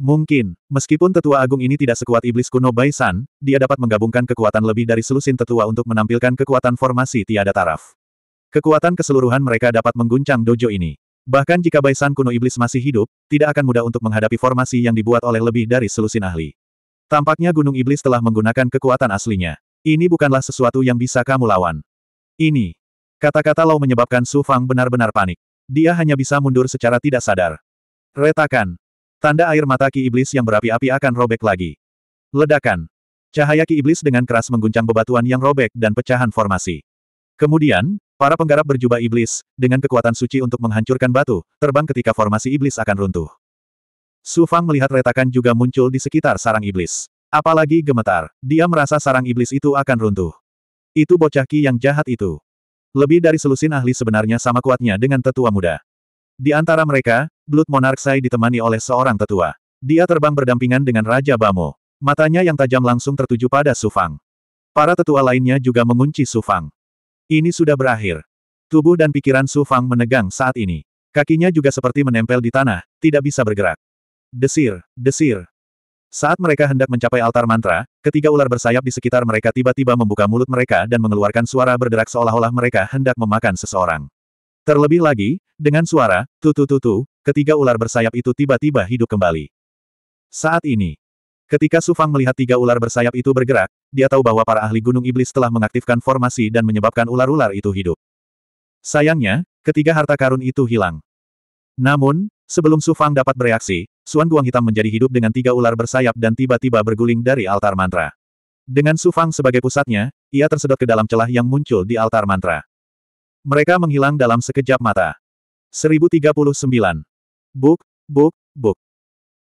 Mungkin, meskipun tetua agung ini tidak sekuat iblis kuno Baisan, dia dapat menggabungkan kekuatan lebih dari selusin tetua untuk menampilkan kekuatan formasi tiada taraf. Kekuatan keseluruhan mereka dapat mengguncang dojo ini. Bahkan jika Baisan kuno iblis masih hidup, tidak akan mudah untuk menghadapi formasi yang dibuat oleh lebih dari selusin ahli. Tampaknya Gunung Iblis telah menggunakan kekuatan aslinya. Ini bukanlah sesuatu yang bisa kamu lawan. Ini. Kata-kata Lau menyebabkan Su Fang benar-benar panik. Dia hanya bisa mundur secara tidak sadar. Retakan. Tanda air mata Ki Iblis yang berapi-api akan robek lagi. Ledakan. Cahaya Ki Iblis dengan keras mengguncang bebatuan yang robek dan pecahan formasi. Kemudian, para penggarap berjubah iblis, dengan kekuatan suci untuk menghancurkan batu, terbang ketika formasi iblis akan runtuh. Su Fang melihat retakan juga muncul di sekitar sarang iblis. Apalagi gemetar, dia merasa sarang iblis itu akan runtuh. Itu bocah Ki yang jahat itu. Lebih dari selusin ahli sebenarnya sama kuatnya dengan tetua muda. Di antara mereka, Blood Monarch Sai ditemani oleh seorang tetua. Dia terbang berdampingan dengan Raja Bamo. Matanya yang tajam langsung tertuju pada Sufang. Para tetua lainnya juga mengunci Sufang. Ini sudah berakhir. Tubuh dan pikiran Sufang menegang saat ini. Kakinya juga seperti menempel di tanah, tidak bisa bergerak. Desir, desir, saat mereka hendak mencapai altar mantra, ketiga ular bersayap di sekitar mereka tiba-tiba membuka mulut mereka dan mengeluarkan suara berderak seolah-olah mereka hendak memakan seseorang. Terlebih lagi, dengan suara, tutu-tutu, ketiga ular bersayap itu tiba-tiba hidup kembali. Saat ini, ketika Sufang melihat tiga ular bersayap itu bergerak, dia tahu bahwa para ahli Gunung Iblis telah mengaktifkan formasi dan menyebabkan ular-ular itu hidup. Sayangnya, ketiga harta karun itu hilang. Namun, sebelum Sufang dapat bereaksi, Suan Guang Hitam menjadi hidup dengan tiga ular bersayap dan tiba-tiba berguling dari altar mantra. Dengan Su Fang sebagai pusatnya, ia tersedot ke dalam celah yang muncul di altar mantra. Mereka menghilang dalam sekejap mata. 1039. Buk, buk, buk.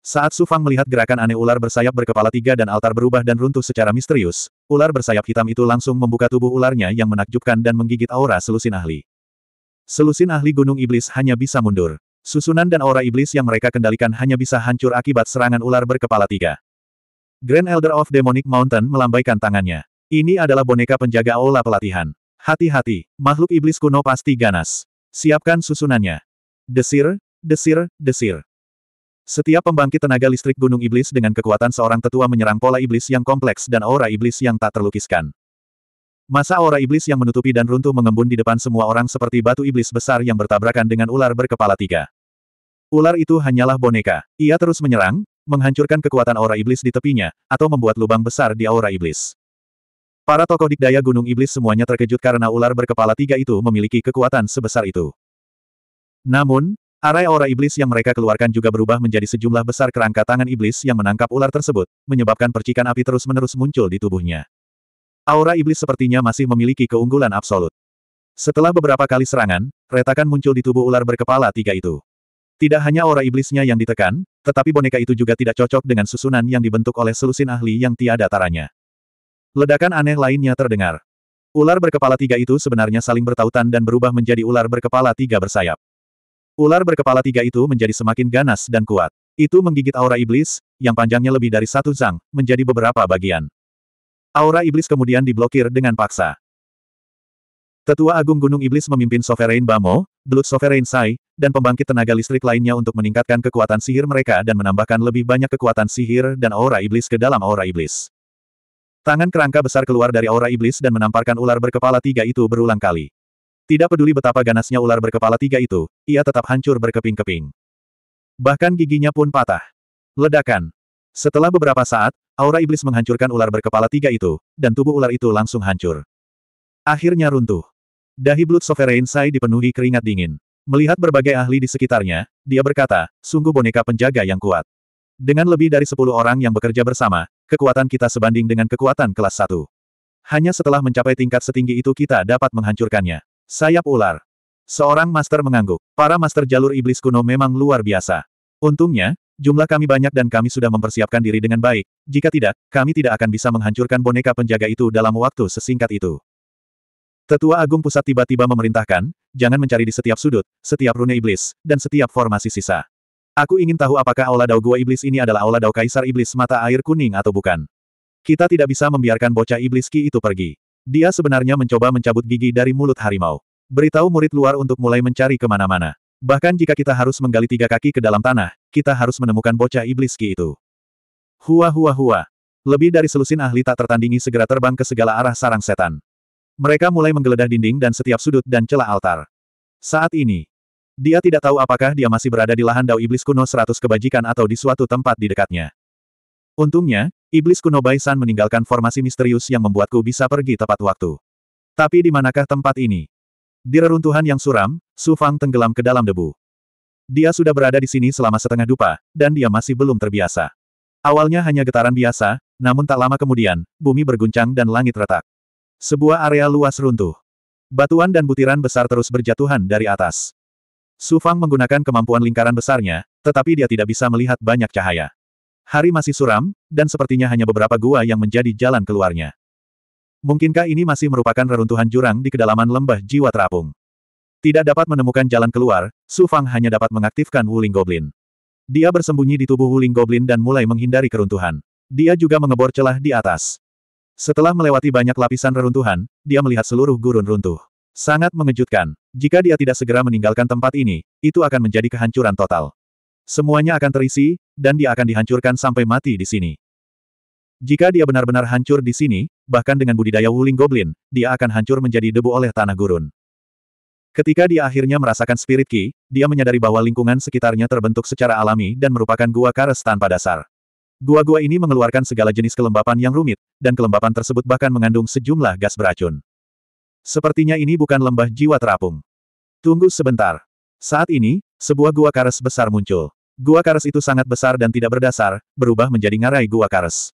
Saat Su Fang melihat gerakan aneh ular bersayap berkepala tiga dan altar berubah dan runtuh secara misterius, ular bersayap hitam itu langsung membuka tubuh ularnya yang menakjubkan dan menggigit aura selusin ahli. Selusin ahli gunung iblis hanya bisa mundur. Susunan dan aura iblis yang mereka kendalikan hanya bisa hancur akibat serangan ular berkepala tiga. Grand Elder of Demonic Mountain melambaikan tangannya. Ini adalah boneka penjaga aula pelatihan. Hati-hati, makhluk iblis kuno pasti ganas. Siapkan susunannya. Desir, desir, desir. Setiap pembangkit tenaga listrik gunung iblis dengan kekuatan seorang tetua menyerang pola iblis yang kompleks dan aura iblis yang tak terlukiskan. Masa aura iblis yang menutupi dan runtuh mengembun di depan semua orang seperti batu iblis besar yang bertabrakan dengan ular berkepala tiga. Ular itu hanyalah boneka. Ia terus menyerang, menghancurkan kekuatan aura iblis di tepinya, atau membuat lubang besar di aura iblis. Para tokoh dikdaya Gunung Iblis semuanya terkejut karena ular berkepala tiga itu memiliki kekuatan sebesar itu. Namun, arai aura iblis yang mereka keluarkan juga berubah menjadi sejumlah besar kerangka tangan iblis yang menangkap ular tersebut, menyebabkan percikan api terus-menerus muncul di tubuhnya. Aura iblis sepertinya masih memiliki keunggulan absolut. Setelah beberapa kali serangan, retakan muncul di tubuh ular berkepala tiga itu. Tidak hanya aura iblisnya yang ditekan, tetapi boneka itu juga tidak cocok dengan susunan yang dibentuk oleh selusin ahli yang tiada taranya. Ledakan aneh lainnya terdengar. Ular berkepala tiga itu sebenarnya saling bertautan dan berubah menjadi ular berkepala tiga bersayap. Ular berkepala tiga itu menjadi semakin ganas dan kuat. Itu menggigit aura iblis, yang panjangnya lebih dari satu zang, menjadi beberapa bagian. Aura iblis kemudian diblokir dengan paksa. Tetua Agung Gunung Iblis memimpin Sovereign Bamo, Blood Sovereign Sai, dan pembangkit tenaga listrik lainnya untuk meningkatkan kekuatan sihir mereka dan menambahkan lebih banyak kekuatan sihir dan aura iblis ke dalam aura iblis. Tangan kerangka besar keluar dari aura iblis dan menamparkan ular berkepala tiga itu berulang kali. Tidak peduli betapa ganasnya ular berkepala tiga itu, ia tetap hancur berkeping-keping. Bahkan giginya pun patah. Ledakan. Setelah beberapa saat, aura iblis menghancurkan ular berkepala tiga itu, dan tubuh ular itu langsung hancur. Akhirnya runtuh. Dahi Blood Sovereign Sai dipenuhi keringat dingin. Melihat berbagai ahli di sekitarnya, dia berkata, sungguh boneka penjaga yang kuat. Dengan lebih dari sepuluh orang yang bekerja bersama, kekuatan kita sebanding dengan kekuatan kelas satu. Hanya setelah mencapai tingkat setinggi itu kita dapat menghancurkannya. Sayap ular. Seorang master mengangguk. Para master jalur iblis kuno memang luar biasa. Untungnya, Jumlah kami banyak dan kami sudah mempersiapkan diri dengan baik, jika tidak, kami tidak akan bisa menghancurkan boneka penjaga itu dalam waktu sesingkat itu. Tetua Agung Pusat tiba-tiba memerintahkan, jangan mencari di setiap sudut, setiap rune iblis, dan setiap formasi sisa. Aku ingin tahu apakah Aula Dao Gua Iblis ini adalah Aula Dao Kaisar Iblis Mata Air Kuning atau bukan. Kita tidak bisa membiarkan bocah iblis Ki itu pergi. Dia sebenarnya mencoba mencabut gigi dari mulut harimau. Beritahu murid luar untuk mulai mencari kemana-mana. Bahkan jika kita harus menggali tiga kaki ke dalam tanah, kita harus menemukan bocah iblis Ki itu. Hua hua hua. Lebih dari selusin ahli tak tertandingi segera terbang ke segala arah sarang setan. Mereka mulai menggeledah dinding dan setiap sudut dan celah altar. Saat ini, dia tidak tahu apakah dia masih berada di lahan dao iblis kuno seratus kebajikan atau di suatu tempat di dekatnya. Untungnya, iblis kuno Baisan meninggalkan formasi misterius yang membuatku bisa pergi tepat waktu. Tapi di manakah tempat ini? Di reruntuhan yang suram, Su Fang tenggelam ke dalam debu. Dia sudah berada di sini selama setengah dupa, dan dia masih belum terbiasa. Awalnya hanya getaran biasa, namun tak lama kemudian, bumi berguncang dan langit retak. Sebuah area luas runtuh. Batuan dan butiran besar terus berjatuhan dari atas. Su Fang menggunakan kemampuan lingkaran besarnya, tetapi dia tidak bisa melihat banyak cahaya. Hari masih suram, dan sepertinya hanya beberapa gua yang menjadi jalan keluarnya. Mungkinkah ini masih merupakan reruntuhan jurang di kedalaman lembah jiwa terapung? Tidak dapat menemukan jalan keluar, Su Fang hanya dapat mengaktifkan Wuling Goblin. Dia bersembunyi di tubuh Wuling Goblin dan mulai menghindari keruntuhan. Dia juga mengebor celah di atas. Setelah melewati banyak lapisan reruntuhan, dia melihat seluruh gurun runtuh. Sangat mengejutkan. Jika dia tidak segera meninggalkan tempat ini, itu akan menjadi kehancuran total. Semuanya akan terisi, dan dia akan dihancurkan sampai mati di sini. Jika dia benar-benar hancur di sini, bahkan dengan budidaya Wuling Goblin, dia akan hancur menjadi debu oleh tanah gurun. Ketika dia akhirnya merasakan spirit ki, dia menyadari bahwa lingkungan sekitarnya terbentuk secara alami dan merupakan gua kares tanpa dasar. Gua-gua ini mengeluarkan segala jenis kelembapan yang rumit, dan kelembapan tersebut bahkan mengandung sejumlah gas beracun. Sepertinya ini bukan lembah jiwa terapung. Tunggu sebentar. Saat ini, sebuah gua kares besar muncul. Gua kares itu sangat besar dan tidak berdasar, berubah menjadi ngarai gua kares.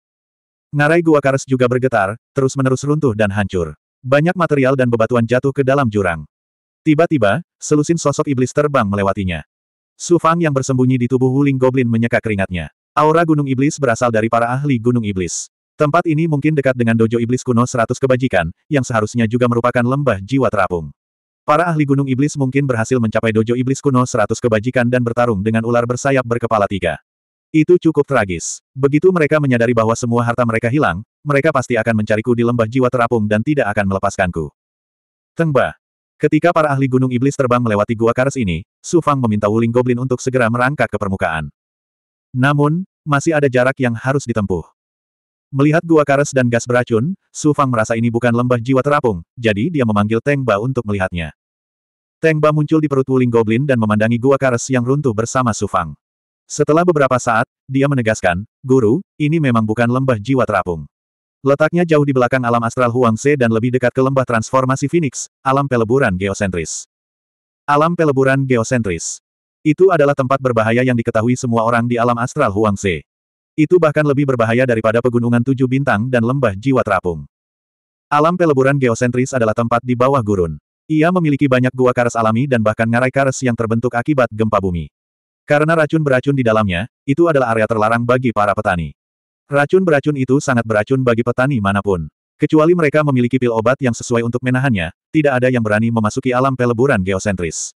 Ngarai gua kares juga bergetar, terus-menerus runtuh dan hancur. Banyak material dan bebatuan jatuh ke dalam jurang. Tiba-tiba, selusin sosok iblis terbang melewatinya. Su Fang yang bersembunyi di tubuh Wuling Goblin menyeka keringatnya. Aura gunung iblis berasal dari para ahli gunung iblis. Tempat ini mungkin dekat dengan dojo iblis kuno seratus kebajikan, yang seharusnya juga merupakan lembah jiwa terapung. Para ahli gunung iblis mungkin berhasil mencapai dojo iblis kuno seratus kebajikan dan bertarung dengan ular bersayap berkepala tiga. Itu cukup tragis. Begitu mereka menyadari bahwa semua harta mereka hilang, mereka pasti akan mencariku di lembah jiwa terapung dan tidak akan melepaskanku. Tengba. Ketika para ahli gunung iblis terbang melewati gua kares ini, Su Fang meminta Wuling Goblin untuk segera merangkak ke permukaan. Namun, masih ada jarak yang harus ditempuh. Melihat gua kares dan gas beracun, Su Fang merasa ini bukan lembah jiwa terapung, jadi dia memanggil Tengba untuk melihatnya. Tengba muncul di perut Wuling Goblin dan memandangi gua kares yang runtuh bersama Su Fang. Setelah beberapa saat, dia menegaskan, Guru, ini memang bukan lembah jiwa terapung. Letaknya jauh di belakang alam astral Huangse dan lebih dekat ke lembah transformasi Phoenix, alam peleburan geosentris. Alam peleburan geosentris. Itu adalah tempat berbahaya yang diketahui semua orang di alam astral Huangse. Itu bahkan lebih berbahaya daripada pegunungan tujuh bintang dan lembah jiwa terapung. Alam peleburan geosentris adalah tempat di bawah gurun. Ia memiliki banyak gua karas alami dan bahkan ngarai karas yang terbentuk akibat gempa bumi. Karena racun beracun di dalamnya, itu adalah area terlarang bagi para petani. Racun beracun itu sangat beracun bagi petani manapun. Kecuali mereka memiliki pil obat yang sesuai untuk menahannya, tidak ada yang berani memasuki alam peleburan geosentris.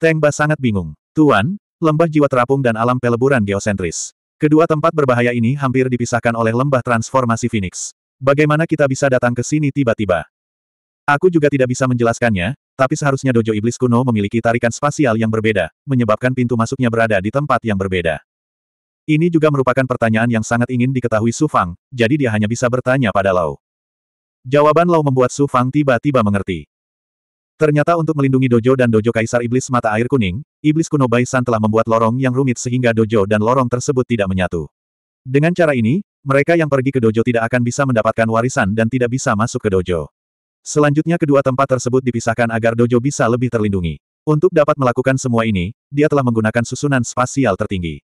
Teng Ba sangat bingung. Tuan, lembah jiwa terapung dan alam peleburan geosentris. Kedua tempat berbahaya ini hampir dipisahkan oleh lembah transformasi Phoenix. Bagaimana kita bisa datang ke sini tiba-tiba? Aku juga tidak bisa menjelaskannya, tapi seharusnya dojo iblis kuno memiliki tarikan spasial yang berbeda, menyebabkan pintu masuknya berada di tempat yang berbeda. Ini juga merupakan pertanyaan yang sangat ingin diketahui Su Fang, jadi dia hanya bisa bertanya pada Lau. Jawaban Lau membuat Su Fang tiba-tiba mengerti. Ternyata untuk melindungi dojo dan dojo kaisar iblis mata air kuning, iblis kuno Baisan telah membuat lorong yang rumit sehingga dojo dan lorong tersebut tidak menyatu. Dengan cara ini, mereka yang pergi ke dojo tidak akan bisa mendapatkan warisan dan tidak bisa masuk ke dojo. Selanjutnya kedua tempat tersebut dipisahkan agar dojo bisa lebih terlindungi. Untuk dapat melakukan semua ini, dia telah menggunakan susunan spasial tertinggi.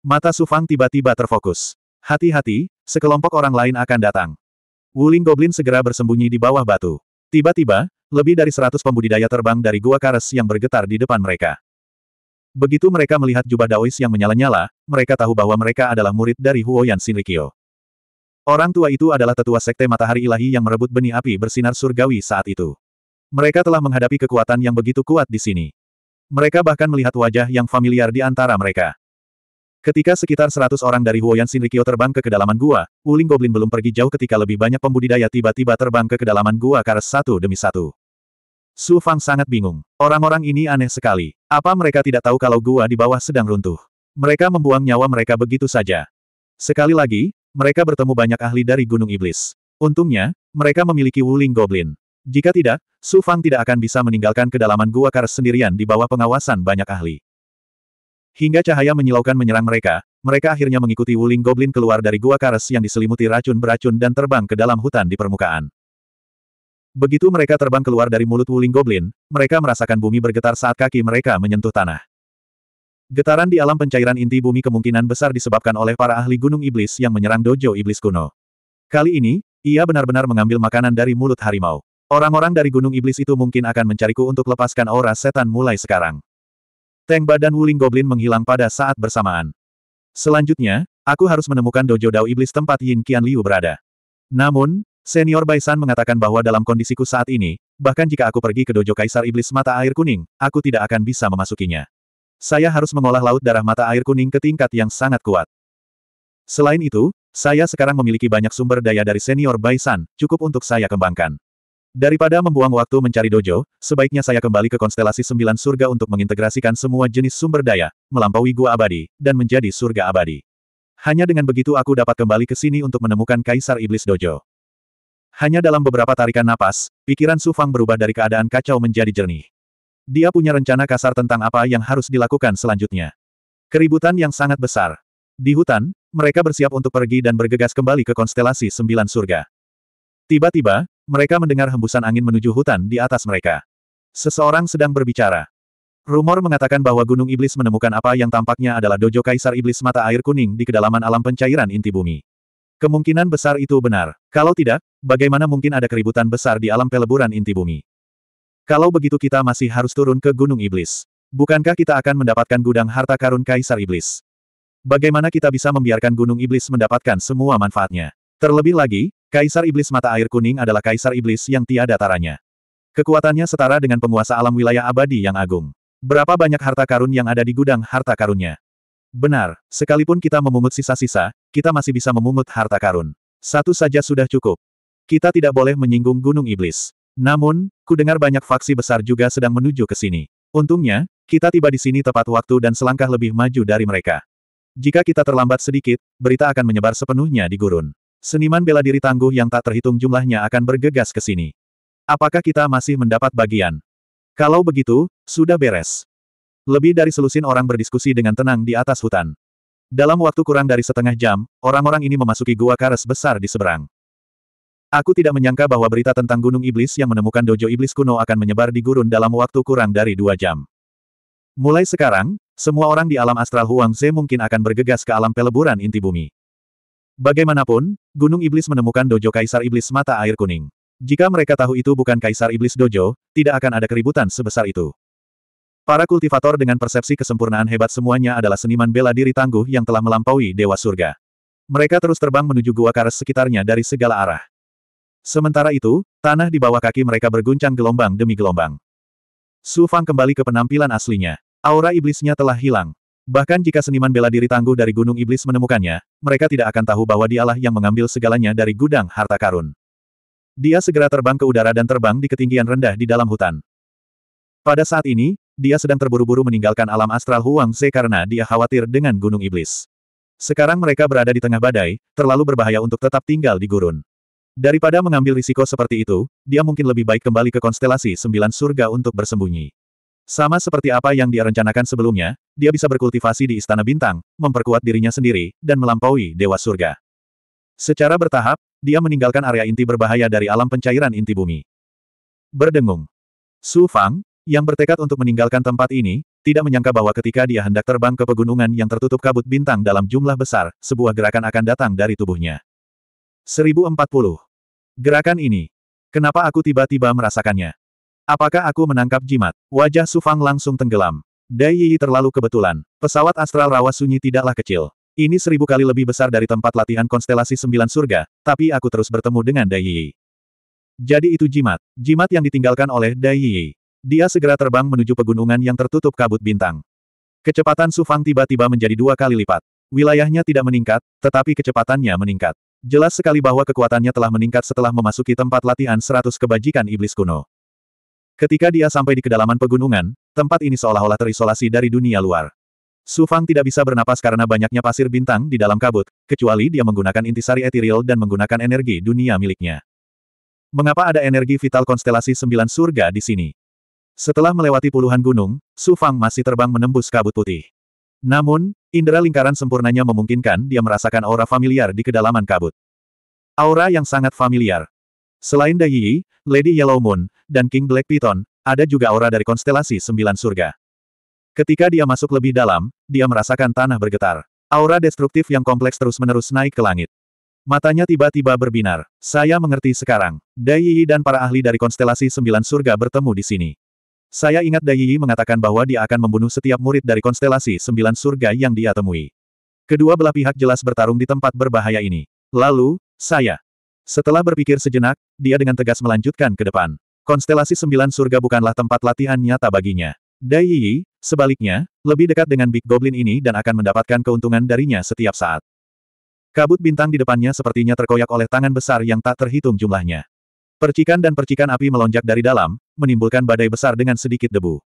Mata Sufang tiba-tiba terfokus. Hati-hati, sekelompok orang lain akan datang. Wuling Goblin segera bersembunyi di bawah batu. Tiba-tiba, lebih dari seratus pembudidaya terbang dari Gua Kares yang bergetar di depan mereka. Begitu mereka melihat jubah Daois yang menyala-nyala, mereka tahu bahwa mereka adalah murid dari Huoyan Shinrikyo. Orang tua itu adalah tetua sekte matahari ilahi yang merebut benih api bersinar surgawi saat itu. Mereka telah menghadapi kekuatan yang begitu kuat di sini. Mereka bahkan melihat wajah yang familiar di antara mereka. Ketika sekitar seratus orang dari Huoyan Shinrikyo terbang ke kedalaman gua, Wuling Goblin belum pergi jauh ketika lebih banyak pembudidaya tiba-tiba terbang ke kedalaman gua karena satu demi satu. Su Fang sangat bingung. Orang-orang ini aneh sekali. Apa mereka tidak tahu kalau gua di bawah sedang runtuh? Mereka membuang nyawa mereka begitu saja. Sekali lagi, mereka bertemu banyak ahli dari Gunung Iblis. Untungnya, mereka memiliki Wuling Goblin. Jika tidak, Su Fang tidak akan bisa meninggalkan kedalaman gua kars sendirian di bawah pengawasan banyak ahli. Hingga cahaya menyilaukan menyerang mereka, mereka akhirnya mengikuti Wuling Goblin keluar dari gua kars yang diselimuti racun beracun dan terbang ke dalam hutan di permukaan. Begitu mereka terbang keluar dari mulut Wuling Goblin, mereka merasakan bumi bergetar saat kaki mereka menyentuh tanah. Getaran di alam pencairan inti bumi kemungkinan besar disebabkan oleh para ahli gunung iblis yang menyerang dojo iblis kuno. Kali ini, ia benar-benar mengambil makanan dari mulut harimau. Orang-orang dari gunung iblis itu mungkin akan mencariku untuk lepaskan aura setan mulai sekarang. Teng badan Wuling Goblin menghilang pada saat bersamaan. Selanjutnya, aku harus menemukan dojo Dao Iblis tempat Yin Qian Liu berada. Namun, senior Baisan mengatakan bahwa dalam kondisiku saat ini, bahkan jika aku pergi ke dojo Kaisar Iblis Mata Air Kuning, aku tidak akan bisa memasukinya. Saya harus mengolah laut darah mata air kuning ke tingkat yang sangat kuat. Selain itu, saya sekarang memiliki banyak sumber daya dari senior Baisan, cukup untuk saya kembangkan. Daripada membuang waktu mencari dojo, sebaiknya saya kembali ke konstelasi sembilan surga untuk mengintegrasikan semua jenis sumber daya, melampaui gua abadi, dan menjadi surga abadi. Hanya dengan begitu aku dapat kembali ke sini untuk menemukan Kaisar Iblis Dojo. Hanya dalam beberapa tarikan napas, pikiran Sufang berubah dari keadaan kacau menjadi jernih. Dia punya rencana kasar tentang apa yang harus dilakukan selanjutnya. Keributan yang sangat besar. Di hutan, mereka bersiap untuk pergi dan bergegas kembali ke konstelasi sembilan surga. Tiba-tiba, mereka mendengar hembusan angin menuju hutan di atas mereka. Seseorang sedang berbicara. Rumor mengatakan bahwa Gunung Iblis menemukan apa yang tampaknya adalah dojo Kaisar Iblis Mata Air Kuning di kedalaman alam pencairan inti bumi. Kemungkinan besar itu benar. Kalau tidak, bagaimana mungkin ada keributan besar di alam peleburan inti bumi? Kalau begitu kita masih harus turun ke Gunung Iblis. Bukankah kita akan mendapatkan gudang harta karun Kaisar Iblis? Bagaimana kita bisa membiarkan Gunung Iblis mendapatkan semua manfaatnya? Terlebih lagi, Kaisar Iblis Mata Air Kuning adalah Kaisar Iblis yang tiada taranya. Kekuatannya setara dengan penguasa alam wilayah abadi yang agung. Berapa banyak harta karun yang ada di gudang harta karunnya? Benar, sekalipun kita memungut sisa-sisa, kita masih bisa memungut harta karun. Satu saja sudah cukup. Kita tidak boleh menyinggung Gunung Iblis. Namun, ku dengar banyak faksi besar juga sedang menuju ke sini. Untungnya, kita tiba di sini tepat waktu dan selangkah lebih maju dari mereka. Jika kita terlambat sedikit, berita akan menyebar sepenuhnya di gurun. Seniman bela diri tangguh yang tak terhitung jumlahnya akan bergegas ke sini. Apakah kita masih mendapat bagian? Kalau begitu, sudah beres. Lebih dari selusin orang berdiskusi dengan tenang di atas hutan. Dalam waktu kurang dari setengah jam, orang-orang ini memasuki gua kares besar di seberang. Aku tidak menyangka bahwa berita tentang Gunung Iblis yang menemukan dojo iblis kuno akan menyebar di gurun dalam waktu kurang dari dua jam. Mulai sekarang, semua orang di alam astral Huangze mungkin akan bergegas ke alam peleburan inti bumi. Bagaimanapun, Gunung Iblis menemukan dojo Kaisar Iblis Mata Air Kuning. Jika mereka tahu itu bukan Kaisar Iblis Dojo, tidak akan ada keributan sebesar itu. Para kultivator dengan persepsi kesempurnaan hebat semuanya adalah seniman bela diri tangguh yang telah melampaui Dewa Surga. Mereka terus terbang menuju gua kares sekitarnya dari segala arah. Sementara itu, tanah di bawah kaki mereka berguncang gelombang demi gelombang. Su Fang kembali ke penampilan aslinya. Aura iblisnya telah hilang. Bahkan jika seniman bela diri tangguh dari Gunung Iblis menemukannya, mereka tidak akan tahu bahwa dialah yang mengambil segalanya dari gudang harta karun. Dia segera terbang ke udara dan terbang di ketinggian rendah di dalam hutan. Pada saat ini, dia sedang terburu-buru meninggalkan alam astral Huang Ze karena dia khawatir dengan Gunung Iblis. Sekarang mereka berada di tengah badai, terlalu berbahaya untuk tetap tinggal di gurun. Daripada mengambil risiko seperti itu, dia mungkin lebih baik kembali ke konstelasi sembilan surga untuk bersembunyi. Sama seperti apa yang dia rencanakan sebelumnya, dia bisa berkultivasi di Istana Bintang, memperkuat dirinya sendiri, dan melampaui Dewa Surga. Secara bertahap, dia meninggalkan area inti berbahaya dari alam pencairan inti bumi. Berdengung. Su Fang, yang bertekad untuk meninggalkan tempat ini, tidak menyangka bahwa ketika dia hendak terbang ke pegunungan yang tertutup kabut bintang dalam jumlah besar, sebuah gerakan akan datang dari tubuhnya. 1040. Gerakan ini. Kenapa aku tiba-tiba merasakannya? Apakah aku menangkap jimat? Wajah Sufang langsung tenggelam. Dai Yi terlalu kebetulan. Pesawat astral rawa sunyi tidaklah kecil. Ini seribu kali lebih besar dari tempat latihan konstelasi sembilan surga, tapi aku terus bertemu dengan Dai Yi. Jadi itu jimat. Jimat yang ditinggalkan oleh Dai Yi. Dia segera terbang menuju pegunungan yang tertutup kabut bintang. Kecepatan Sufang tiba-tiba menjadi dua kali lipat. Wilayahnya tidak meningkat, tetapi kecepatannya meningkat. Jelas sekali bahwa kekuatannya telah meningkat setelah memasuki tempat latihan seratus kebajikan iblis kuno. Ketika dia sampai di kedalaman pegunungan, tempat ini seolah-olah terisolasi dari dunia luar. Su Fang tidak bisa bernapas karena banyaknya pasir bintang di dalam kabut, kecuali dia menggunakan intisari etiril dan menggunakan energi dunia miliknya. Mengapa ada energi vital konstelasi sembilan surga di sini? Setelah melewati puluhan gunung, Su Fang masih terbang menembus kabut putih. Namun, indera lingkaran sempurnanya memungkinkan dia merasakan aura familiar di kedalaman kabut. Aura yang sangat familiar. Selain Dayi, Lady Yellow Moon, dan King Black Python, ada juga aura dari konstelasi Sembilan Surga. Ketika dia masuk lebih dalam, dia merasakan tanah bergetar. Aura destruktif yang kompleks terus-menerus naik ke langit. Matanya tiba-tiba berbinar. Saya mengerti sekarang. Dayi dan para ahli dari konstelasi Sembilan Surga bertemu di sini. Saya ingat Dai Yi mengatakan bahwa dia akan membunuh setiap murid dari konstelasi sembilan surga yang dia temui. Kedua belah pihak jelas bertarung di tempat berbahaya ini. Lalu, saya. Setelah berpikir sejenak, dia dengan tegas melanjutkan ke depan. Konstelasi sembilan surga bukanlah tempat latihan nyata baginya. Dai Yi, sebaliknya, lebih dekat dengan Big Goblin ini dan akan mendapatkan keuntungan darinya setiap saat. Kabut bintang di depannya sepertinya terkoyak oleh tangan besar yang tak terhitung jumlahnya. Percikan dan percikan api melonjak dari dalam, menimbulkan badai besar dengan sedikit debu.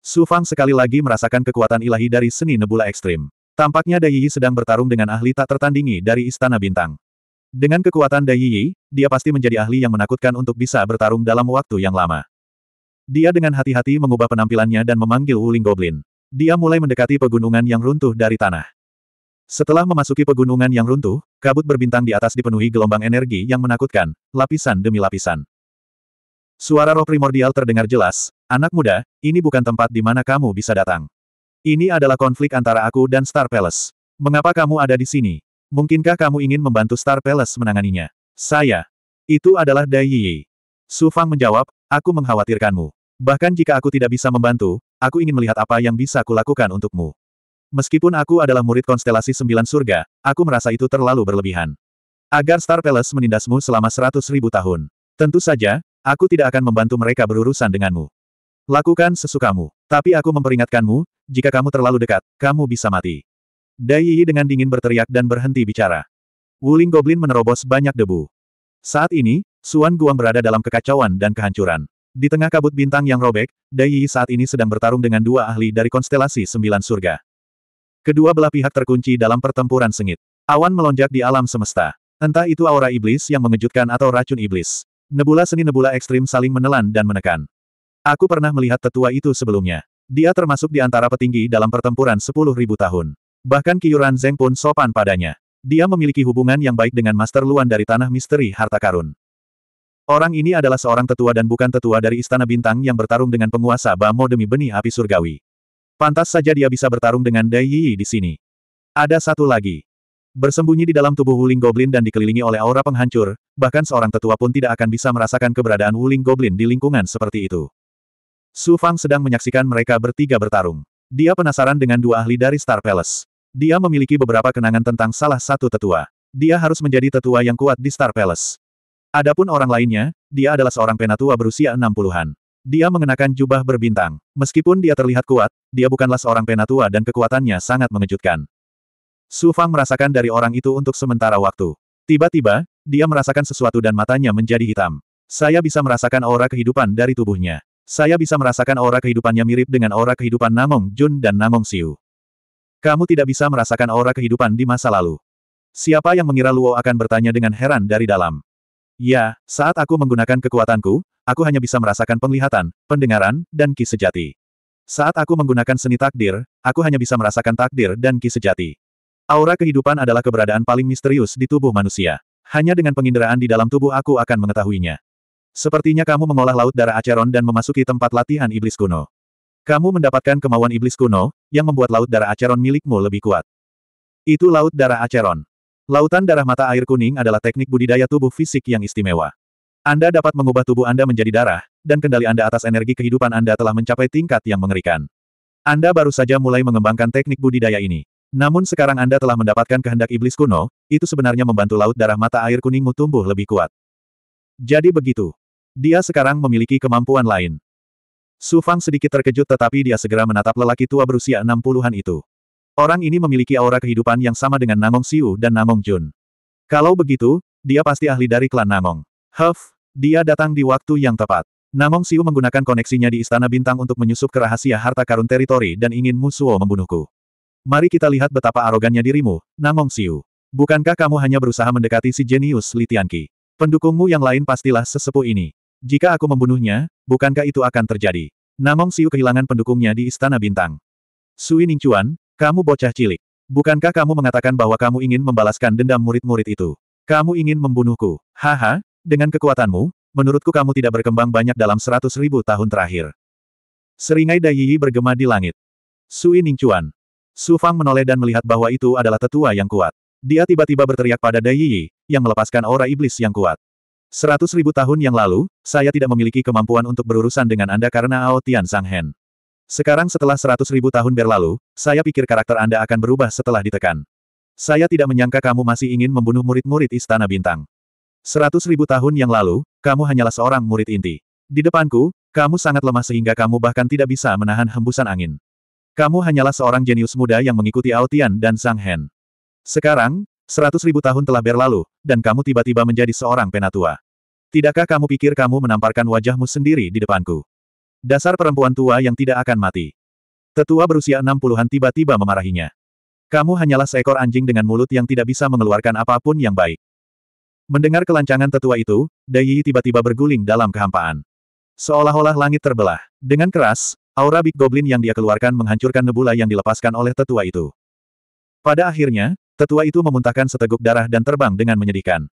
Su Fang sekali lagi merasakan kekuatan ilahi dari seni nebula ekstrim. Tampaknya Dai Yi sedang bertarung dengan ahli tak tertandingi dari Istana Bintang. Dengan kekuatan Dai Yi, dia pasti menjadi ahli yang menakutkan untuk bisa bertarung dalam waktu yang lama. Dia dengan hati-hati mengubah penampilannya dan memanggil Wuling Goblin. Dia mulai mendekati pegunungan yang runtuh dari tanah. Setelah memasuki pegunungan yang runtuh, kabut berbintang di atas dipenuhi gelombang energi yang menakutkan, lapisan demi lapisan. Suara roh primordial terdengar jelas, anak muda, ini bukan tempat di mana kamu bisa datang. Ini adalah konflik antara aku dan Star Palace. Mengapa kamu ada di sini? Mungkinkah kamu ingin membantu Star Palace menanganinya? Saya. Itu adalah Dai Yi. Su Fang menjawab, aku mengkhawatirkanmu. Bahkan jika aku tidak bisa membantu, aku ingin melihat apa yang bisa kulakukan untukmu. Meskipun aku adalah murid konstelasi sembilan surga, aku merasa itu terlalu berlebihan. Agar Star Palace menindasmu selama seratus ribu tahun. Tentu saja, aku tidak akan membantu mereka berurusan denganmu. Lakukan sesukamu. Tapi aku memperingatkanmu, jika kamu terlalu dekat, kamu bisa mati. Dai Yi dengan dingin berteriak dan berhenti bicara. Wuling Goblin menerobos banyak debu. Saat ini, Suan Guang berada dalam kekacauan dan kehancuran. Di tengah kabut bintang yang robek, Dai Yi saat ini sedang bertarung dengan dua ahli dari konstelasi Sembilan Surga. Kedua belah pihak terkunci dalam pertempuran sengit. Awan melonjak di alam semesta. Entah itu aura iblis yang mengejutkan atau racun iblis. Nebula seni nebula ekstrim saling menelan dan menekan. Aku pernah melihat tetua itu sebelumnya. Dia termasuk di antara petinggi dalam pertempuran 10.000 tahun. Bahkan Kiyuran Zeng pun sopan padanya. Dia memiliki hubungan yang baik dengan Master Luan dari Tanah Misteri Harta Karun. Orang ini adalah seorang tetua dan bukan tetua dari Istana Bintang yang bertarung dengan penguasa Bamo demi benih api surgawi. Pantas saja dia bisa bertarung dengan Dai Yi di sini. Ada satu lagi. Bersembunyi di dalam tubuh Wuling Goblin dan dikelilingi oleh aura penghancur, bahkan seorang tetua pun tidak akan bisa merasakan keberadaan Wuling Goblin di lingkungan seperti itu. Su Fang sedang menyaksikan mereka bertiga bertarung. Dia penasaran dengan dua ahli dari Star Palace. Dia memiliki beberapa kenangan tentang salah satu tetua. Dia harus menjadi tetua yang kuat di Star Palace. Adapun orang lainnya, dia adalah seorang penatua berusia 60-an. Dia mengenakan jubah berbintang. Meskipun dia terlihat kuat, dia bukanlah seorang penatua dan kekuatannya sangat mengejutkan. Su Fang merasakan dari orang itu untuk sementara waktu. Tiba-tiba, dia merasakan sesuatu dan matanya menjadi hitam. Saya bisa merasakan aura kehidupan dari tubuhnya. Saya bisa merasakan aura kehidupannya mirip dengan aura kehidupan Namong Jun dan Namong Siu. Kamu tidak bisa merasakan aura kehidupan di masa lalu. Siapa yang mengira Luo akan bertanya dengan heran dari dalam. Ya, saat aku menggunakan kekuatanku, aku hanya bisa merasakan penglihatan, pendengaran, dan ki sejati. Saat aku menggunakan seni takdir, aku hanya bisa merasakan takdir dan ki sejati. Aura kehidupan adalah keberadaan paling misterius di tubuh manusia. Hanya dengan penginderaan di dalam tubuh aku akan mengetahuinya. Sepertinya kamu mengolah laut darah Aceron dan memasuki tempat latihan iblis kuno. Kamu mendapatkan kemauan iblis kuno, yang membuat laut darah Aceron milikmu lebih kuat. Itu laut darah Aceron. Lautan darah mata air kuning adalah teknik budidaya tubuh fisik yang istimewa. Anda dapat mengubah tubuh Anda menjadi darah, dan kendali Anda atas energi kehidupan Anda telah mencapai tingkat yang mengerikan. Anda baru saja mulai mengembangkan teknik budidaya ini. Namun sekarang Anda telah mendapatkan kehendak iblis kuno, itu sebenarnya membantu laut darah mata air kuningmu tumbuh lebih kuat. Jadi begitu. Dia sekarang memiliki kemampuan lain. Su Fang sedikit terkejut tetapi dia segera menatap lelaki tua berusia 60-an itu. Orang ini memiliki aura kehidupan yang sama dengan Namong Siu dan Namong Jun. Kalau begitu, dia pasti ahli dari klan Namong. Huff, dia datang di waktu yang tepat. Namong Siu menggunakan koneksinya di Istana Bintang untuk menyusup ke rahasia harta karun teritori dan ingin Musuo membunuhku. Mari kita lihat betapa arogannya dirimu, Namong Siu. Bukankah kamu hanya berusaha mendekati si jenius Li Tianqi? Pendukungmu yang lain pastilah sesepuh ini. Jika aku membunuhnya, bukankah itu akan terjadi? Namong Siu kehilangan pendukungnya di Istana Bintang. Sui Ningchuan, kamu bocah cilik. Bukankah kamu mengatakan bahwa kamu ingin membalaskan dendam murid-murid itu? Kamu ingin membunuhku? Haha, dengan kekuatanmu, menurutku kamu tidak berkembang banyak dalam seratus ribu tahun terakhir. Seringai Daiyi bergema di langit. Sui Ningcuan. Su Fang menoleh dan melihat bahwa itu adalah tetua yang kuat. Dia tiba-tiba berteriak pada Daiyi, yang melepaskan aura iblis yang kuat. Seratus ribu tahun yang lalu, saya tidak memiliki kemampuan untuk berurusan dengan Anda karena Ao Tian Sang Hen. Sekarang setelah seratus ribu tahun berlalu, saya pikir karakter Anda akan berubah setelah ditekan. Saya tidak menyangka kamu masih ingin membunuh murid-murid Istana Bintang. Seratus ribu tahun yang lalu, kamu hanyalah seorang murid inti. Di depanku, kamu sangat lemah sehingga kamu bahkan tidak bisa menahan hembusan angin. Kamu hanyalah seorang jenius muda yang mengikuti Aotian dan Sang Hen. Sekarang, seratus ribu tahun telah berlalu, dan kamu tiba-tiba menjadi seorang penatua. Tidakkah kamu pikir kamu menamparkan wajahmu sendiri di depanku? Dasar perempuan tua yang tidak akan mati. Tetua berusia enam puluhan tiba-tiba memarahinya. Kamu hanyalah seekor anjing dengan mulut yang tidak bisa mengeluarkan apapun yang baik. Mendengar kelancangan tetua itu, Dai tiba-tiba berguling dalam kehampaan. Seolah-olah langit terbelah. Dengan keras, aura Big Goblin yang dia keluarkan menghancurkan nebula yang dilepaskan oleh tetua itu. Pada akhirnya, tetua itu memuntahkan seteguk darah dan terbang dengan menyedihkan.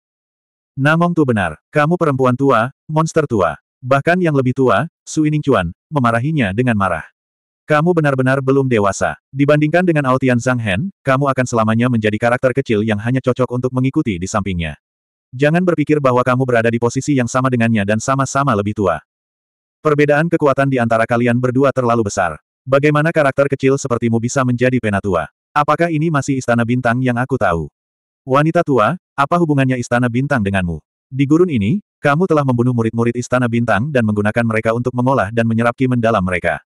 Namong Tu benar, kamu perempuan tua, monster tua. Bahkan yang lebih tua, Su Ining memarahinya dengan marah. Kamu benar-benar belum dewasa. Dibandingkan dengan Aotian Zhang Hen, kamu akan selamanya menjadi karakter kecil yang hanya cocok untuk mengikuti di sampingnya. Jangan berpikir bahwa kamu berada di posisi yang sama dengannya dan sama-sama lebih tua. Perbedaan kekuatan di antara kalian berdua terlalu besar. Bagaimana karakter kecil sepertimu bisa menjadi penatua? Apakah ini masih istana bintang yang aku tahu? Wanita tua, apa hubungannya istana bintang denganmu? Di gurun ini, kamu telah membunuh murid-murid istana bintang dan menggunakan mereka untuk mengolah dan menyerap ki mendalam mereka.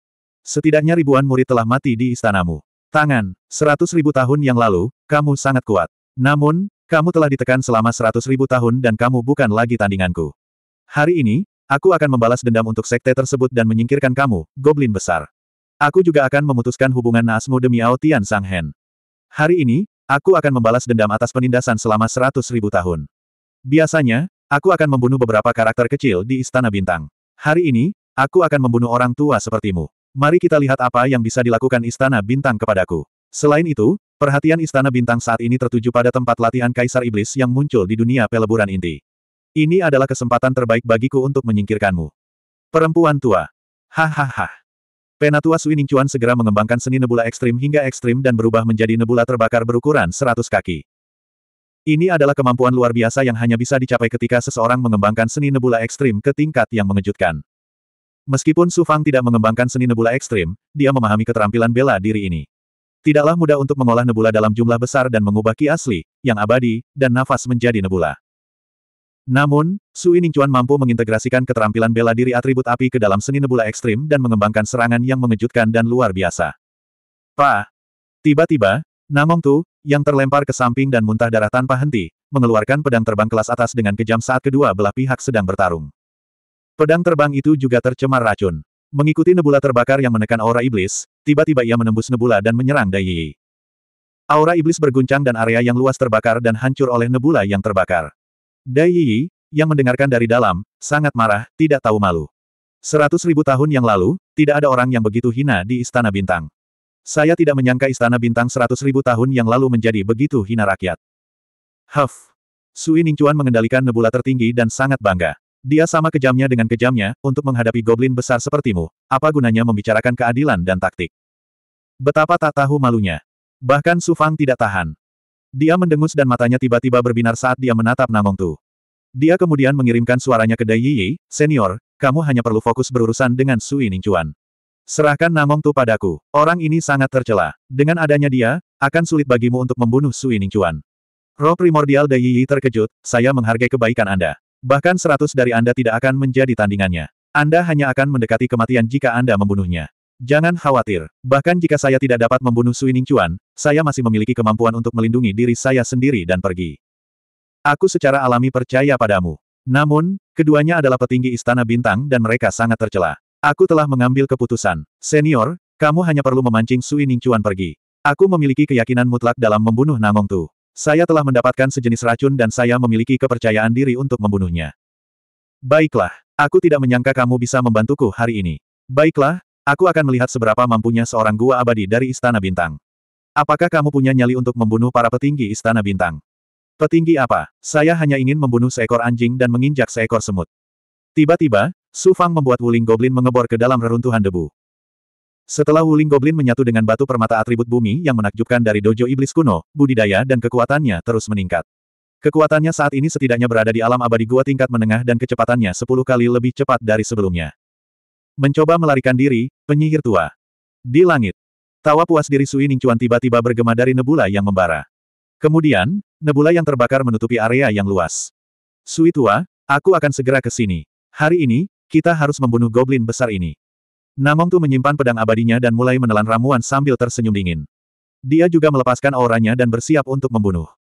Setidaknya ribuan murid telah mati di istanamu. Tangan, seratus ribu tahun yang lalu, kamu sangat kuat. Namun, kamu telah ditekan selama seratus ribu tahun dan kamu bukan lagi tandinganku. Hari ini, aku akan membalas dendam untuk sekte tersebut dan menyingkirkan kamu, Goblin Besar. Aku juga akan memutuskan hubungan naasmu demi Ao Tian Sang Hen. Hari ini, aku akan membalas dendam atas penindasan selama seratus ribu tahun. Biasanya, aku akan membunuh beberapa karakter kecil di Istana Bintang. Hari ini, aku akan membunuh orang tua sepertimu. Mari kita lihat apa yang bisa dilakukan Istana Bintang kepadaku. Selain itu, perhatian Istana Bintang saat ini tertuju pada tempat latihan Kaisar Iblis yang muncul di dunia peleburan inti. Ini adalah kesempatan terbaik bagiku untuk menyingkirkanmu. Perempuan tua. Hahaha. Penatua Sui Ningcuan segera mengembangkan seni nebula ekstrim hingga ekstrim dan berubah menjadi nebula terbakar berukuran 100 kaki. Ini adalah kemampuan luar biasa yang hanya bisa dicapai ketika seseorang mengembangkan seni nebula ekstrim ke tingkat yang mengejutkan. Meskipun Su Fang tidak mengembangkan seni nebula ekstrim, dia memahami keterampilan bela diri ini. Tidaklah mudah untuk mengolah nebula dalam jumlah besar dan mengubah ki asli, yang abadi, dan nafas menjadi nebula. Namun, Sui Ningcuan mampu mengintegrasikan keterampilan bela diri atribut api ke dalam seni nebula ekstrim dan mengembangkan serangan yang mengejutkan dan luar biasa. Pa! Tiba-tiba, Namong Tu, yang terlempar ke samping dan muntah darah tanpa henti, mengeluarkan pedang terbang kelas atas dengan kejam saat kedua belah pihak sedang bertarung. Pedang terbang itu juga tercemar racun. Mengikuti nebula terbakar yang menekan aura iblis, tiba-tiba ia menembus nebula dan menyerang Dai Yi. Aura iblis berguncang dan area yang luas terbakar dan hancur oleh nebula yang terbakar. Dai Yi, yang mendengarkan dari dalam, sangat marah, tidak tahu malu. Seratus ribu tahun yang lalu, tidak ada orang yang begitu hina di Istana Bintang. Saya tidak menyangka Istana Bintang seratus ribu tahun yang lalu menjadi begitu hina rakyat. Huff! Sui Ningchuan mengendalikan nebula tertinggi dan sangat bangga. Dia sama kejamnya dengan kejamnya, untuk menghadapi goblin besar sepertimu, apa gunanya membicarakan keadilan dan taktik? Betapa tak tahu malunya. Bahkan Su Fang tidak tahan. Dia mendengus dan matanya tiba-tiba berbinar saat dia menatap Namong Tu. Dia kemudian mengirimkan suaranya ke Dai Yi. senior, kamu hanya perlu fokus berurusan dengan Sui Ningcuan. Serahkan Namong Tu padaku. Orang ini sangat tercela. Dengan adanya dia, akan sulit bagimu untuk membunuh Sui Ningcuan. Roh primordial Dai Yi terkejut, saya menghargai kebaikan Anda. Bahkan seratus dari Anda tidak akan menjadi tandingannya. Anda hanya akan mendekati kematian jika Anda membunuhnya. Jangan khawatir, bahkan jika saya tidak dapat membunuh Suining Chuan, saya masih memiliki kemampuan untuk melindungi diri saya sendiri dan pergi. Aku secara alami percaya padamu. Namun, keduanya adalah petinggi istana bintang dan mereka sangat tercela. Aku telah mengambil keputusan. Senior, kamu hanya perlu memancing Sui Ningcuan pergi. Aku memiliki keyakinan mutlak dalam membunuh Namong Tu. Saya telah mendapatkan sejenis racun dan saya memiliki kepercayaan diri untuk membunuhnya. Baiklah, aku tidak menyangka kamu bisa membantuku hari ini. Baiklah, aku akan melihat seberapa mampunya seorang gua abadi dari Istana Bintang. Apakah kamu punya nyali untuk membunuh para petinggi Istana Bintang? Petinggi apa? Saya hanya ingin membunuh seekor anjing dan menginjak seekor semut. Tiba-tiba, Su Fang membuat Wuling Goblin mengebor ke dalam reruntuhan debu. Setelah Wuling Goblin menyatu dengan batu permata atribut bumi yang menakjubkan dari dojo iblis kuno, budidaya dan kekuatannya terus meningkat. Kekuatannya saat ini setidaknya berada di alam abadi gua tingkat menengah dan kecepatannya 10 kali lebih cepat dari sebelumnya. Mencoba melarikan diri, penyihir tua. Di langit. Tawa puas diri Sui Ningcuan tiba-tiba bergema dari nebula yang membara. Kemudian, nebula yang terbakar menutupi area yang luas. Sui tua, aku akan segera ke sini. Hari ini, kita harus membunuh goblin besar ini. Namong Tu menyimpan pedang abadinya dan mulai menelan ramuan sambil tersenyum dingin. Dia juga melepaskan auranya dan bersiap untuk membunuh.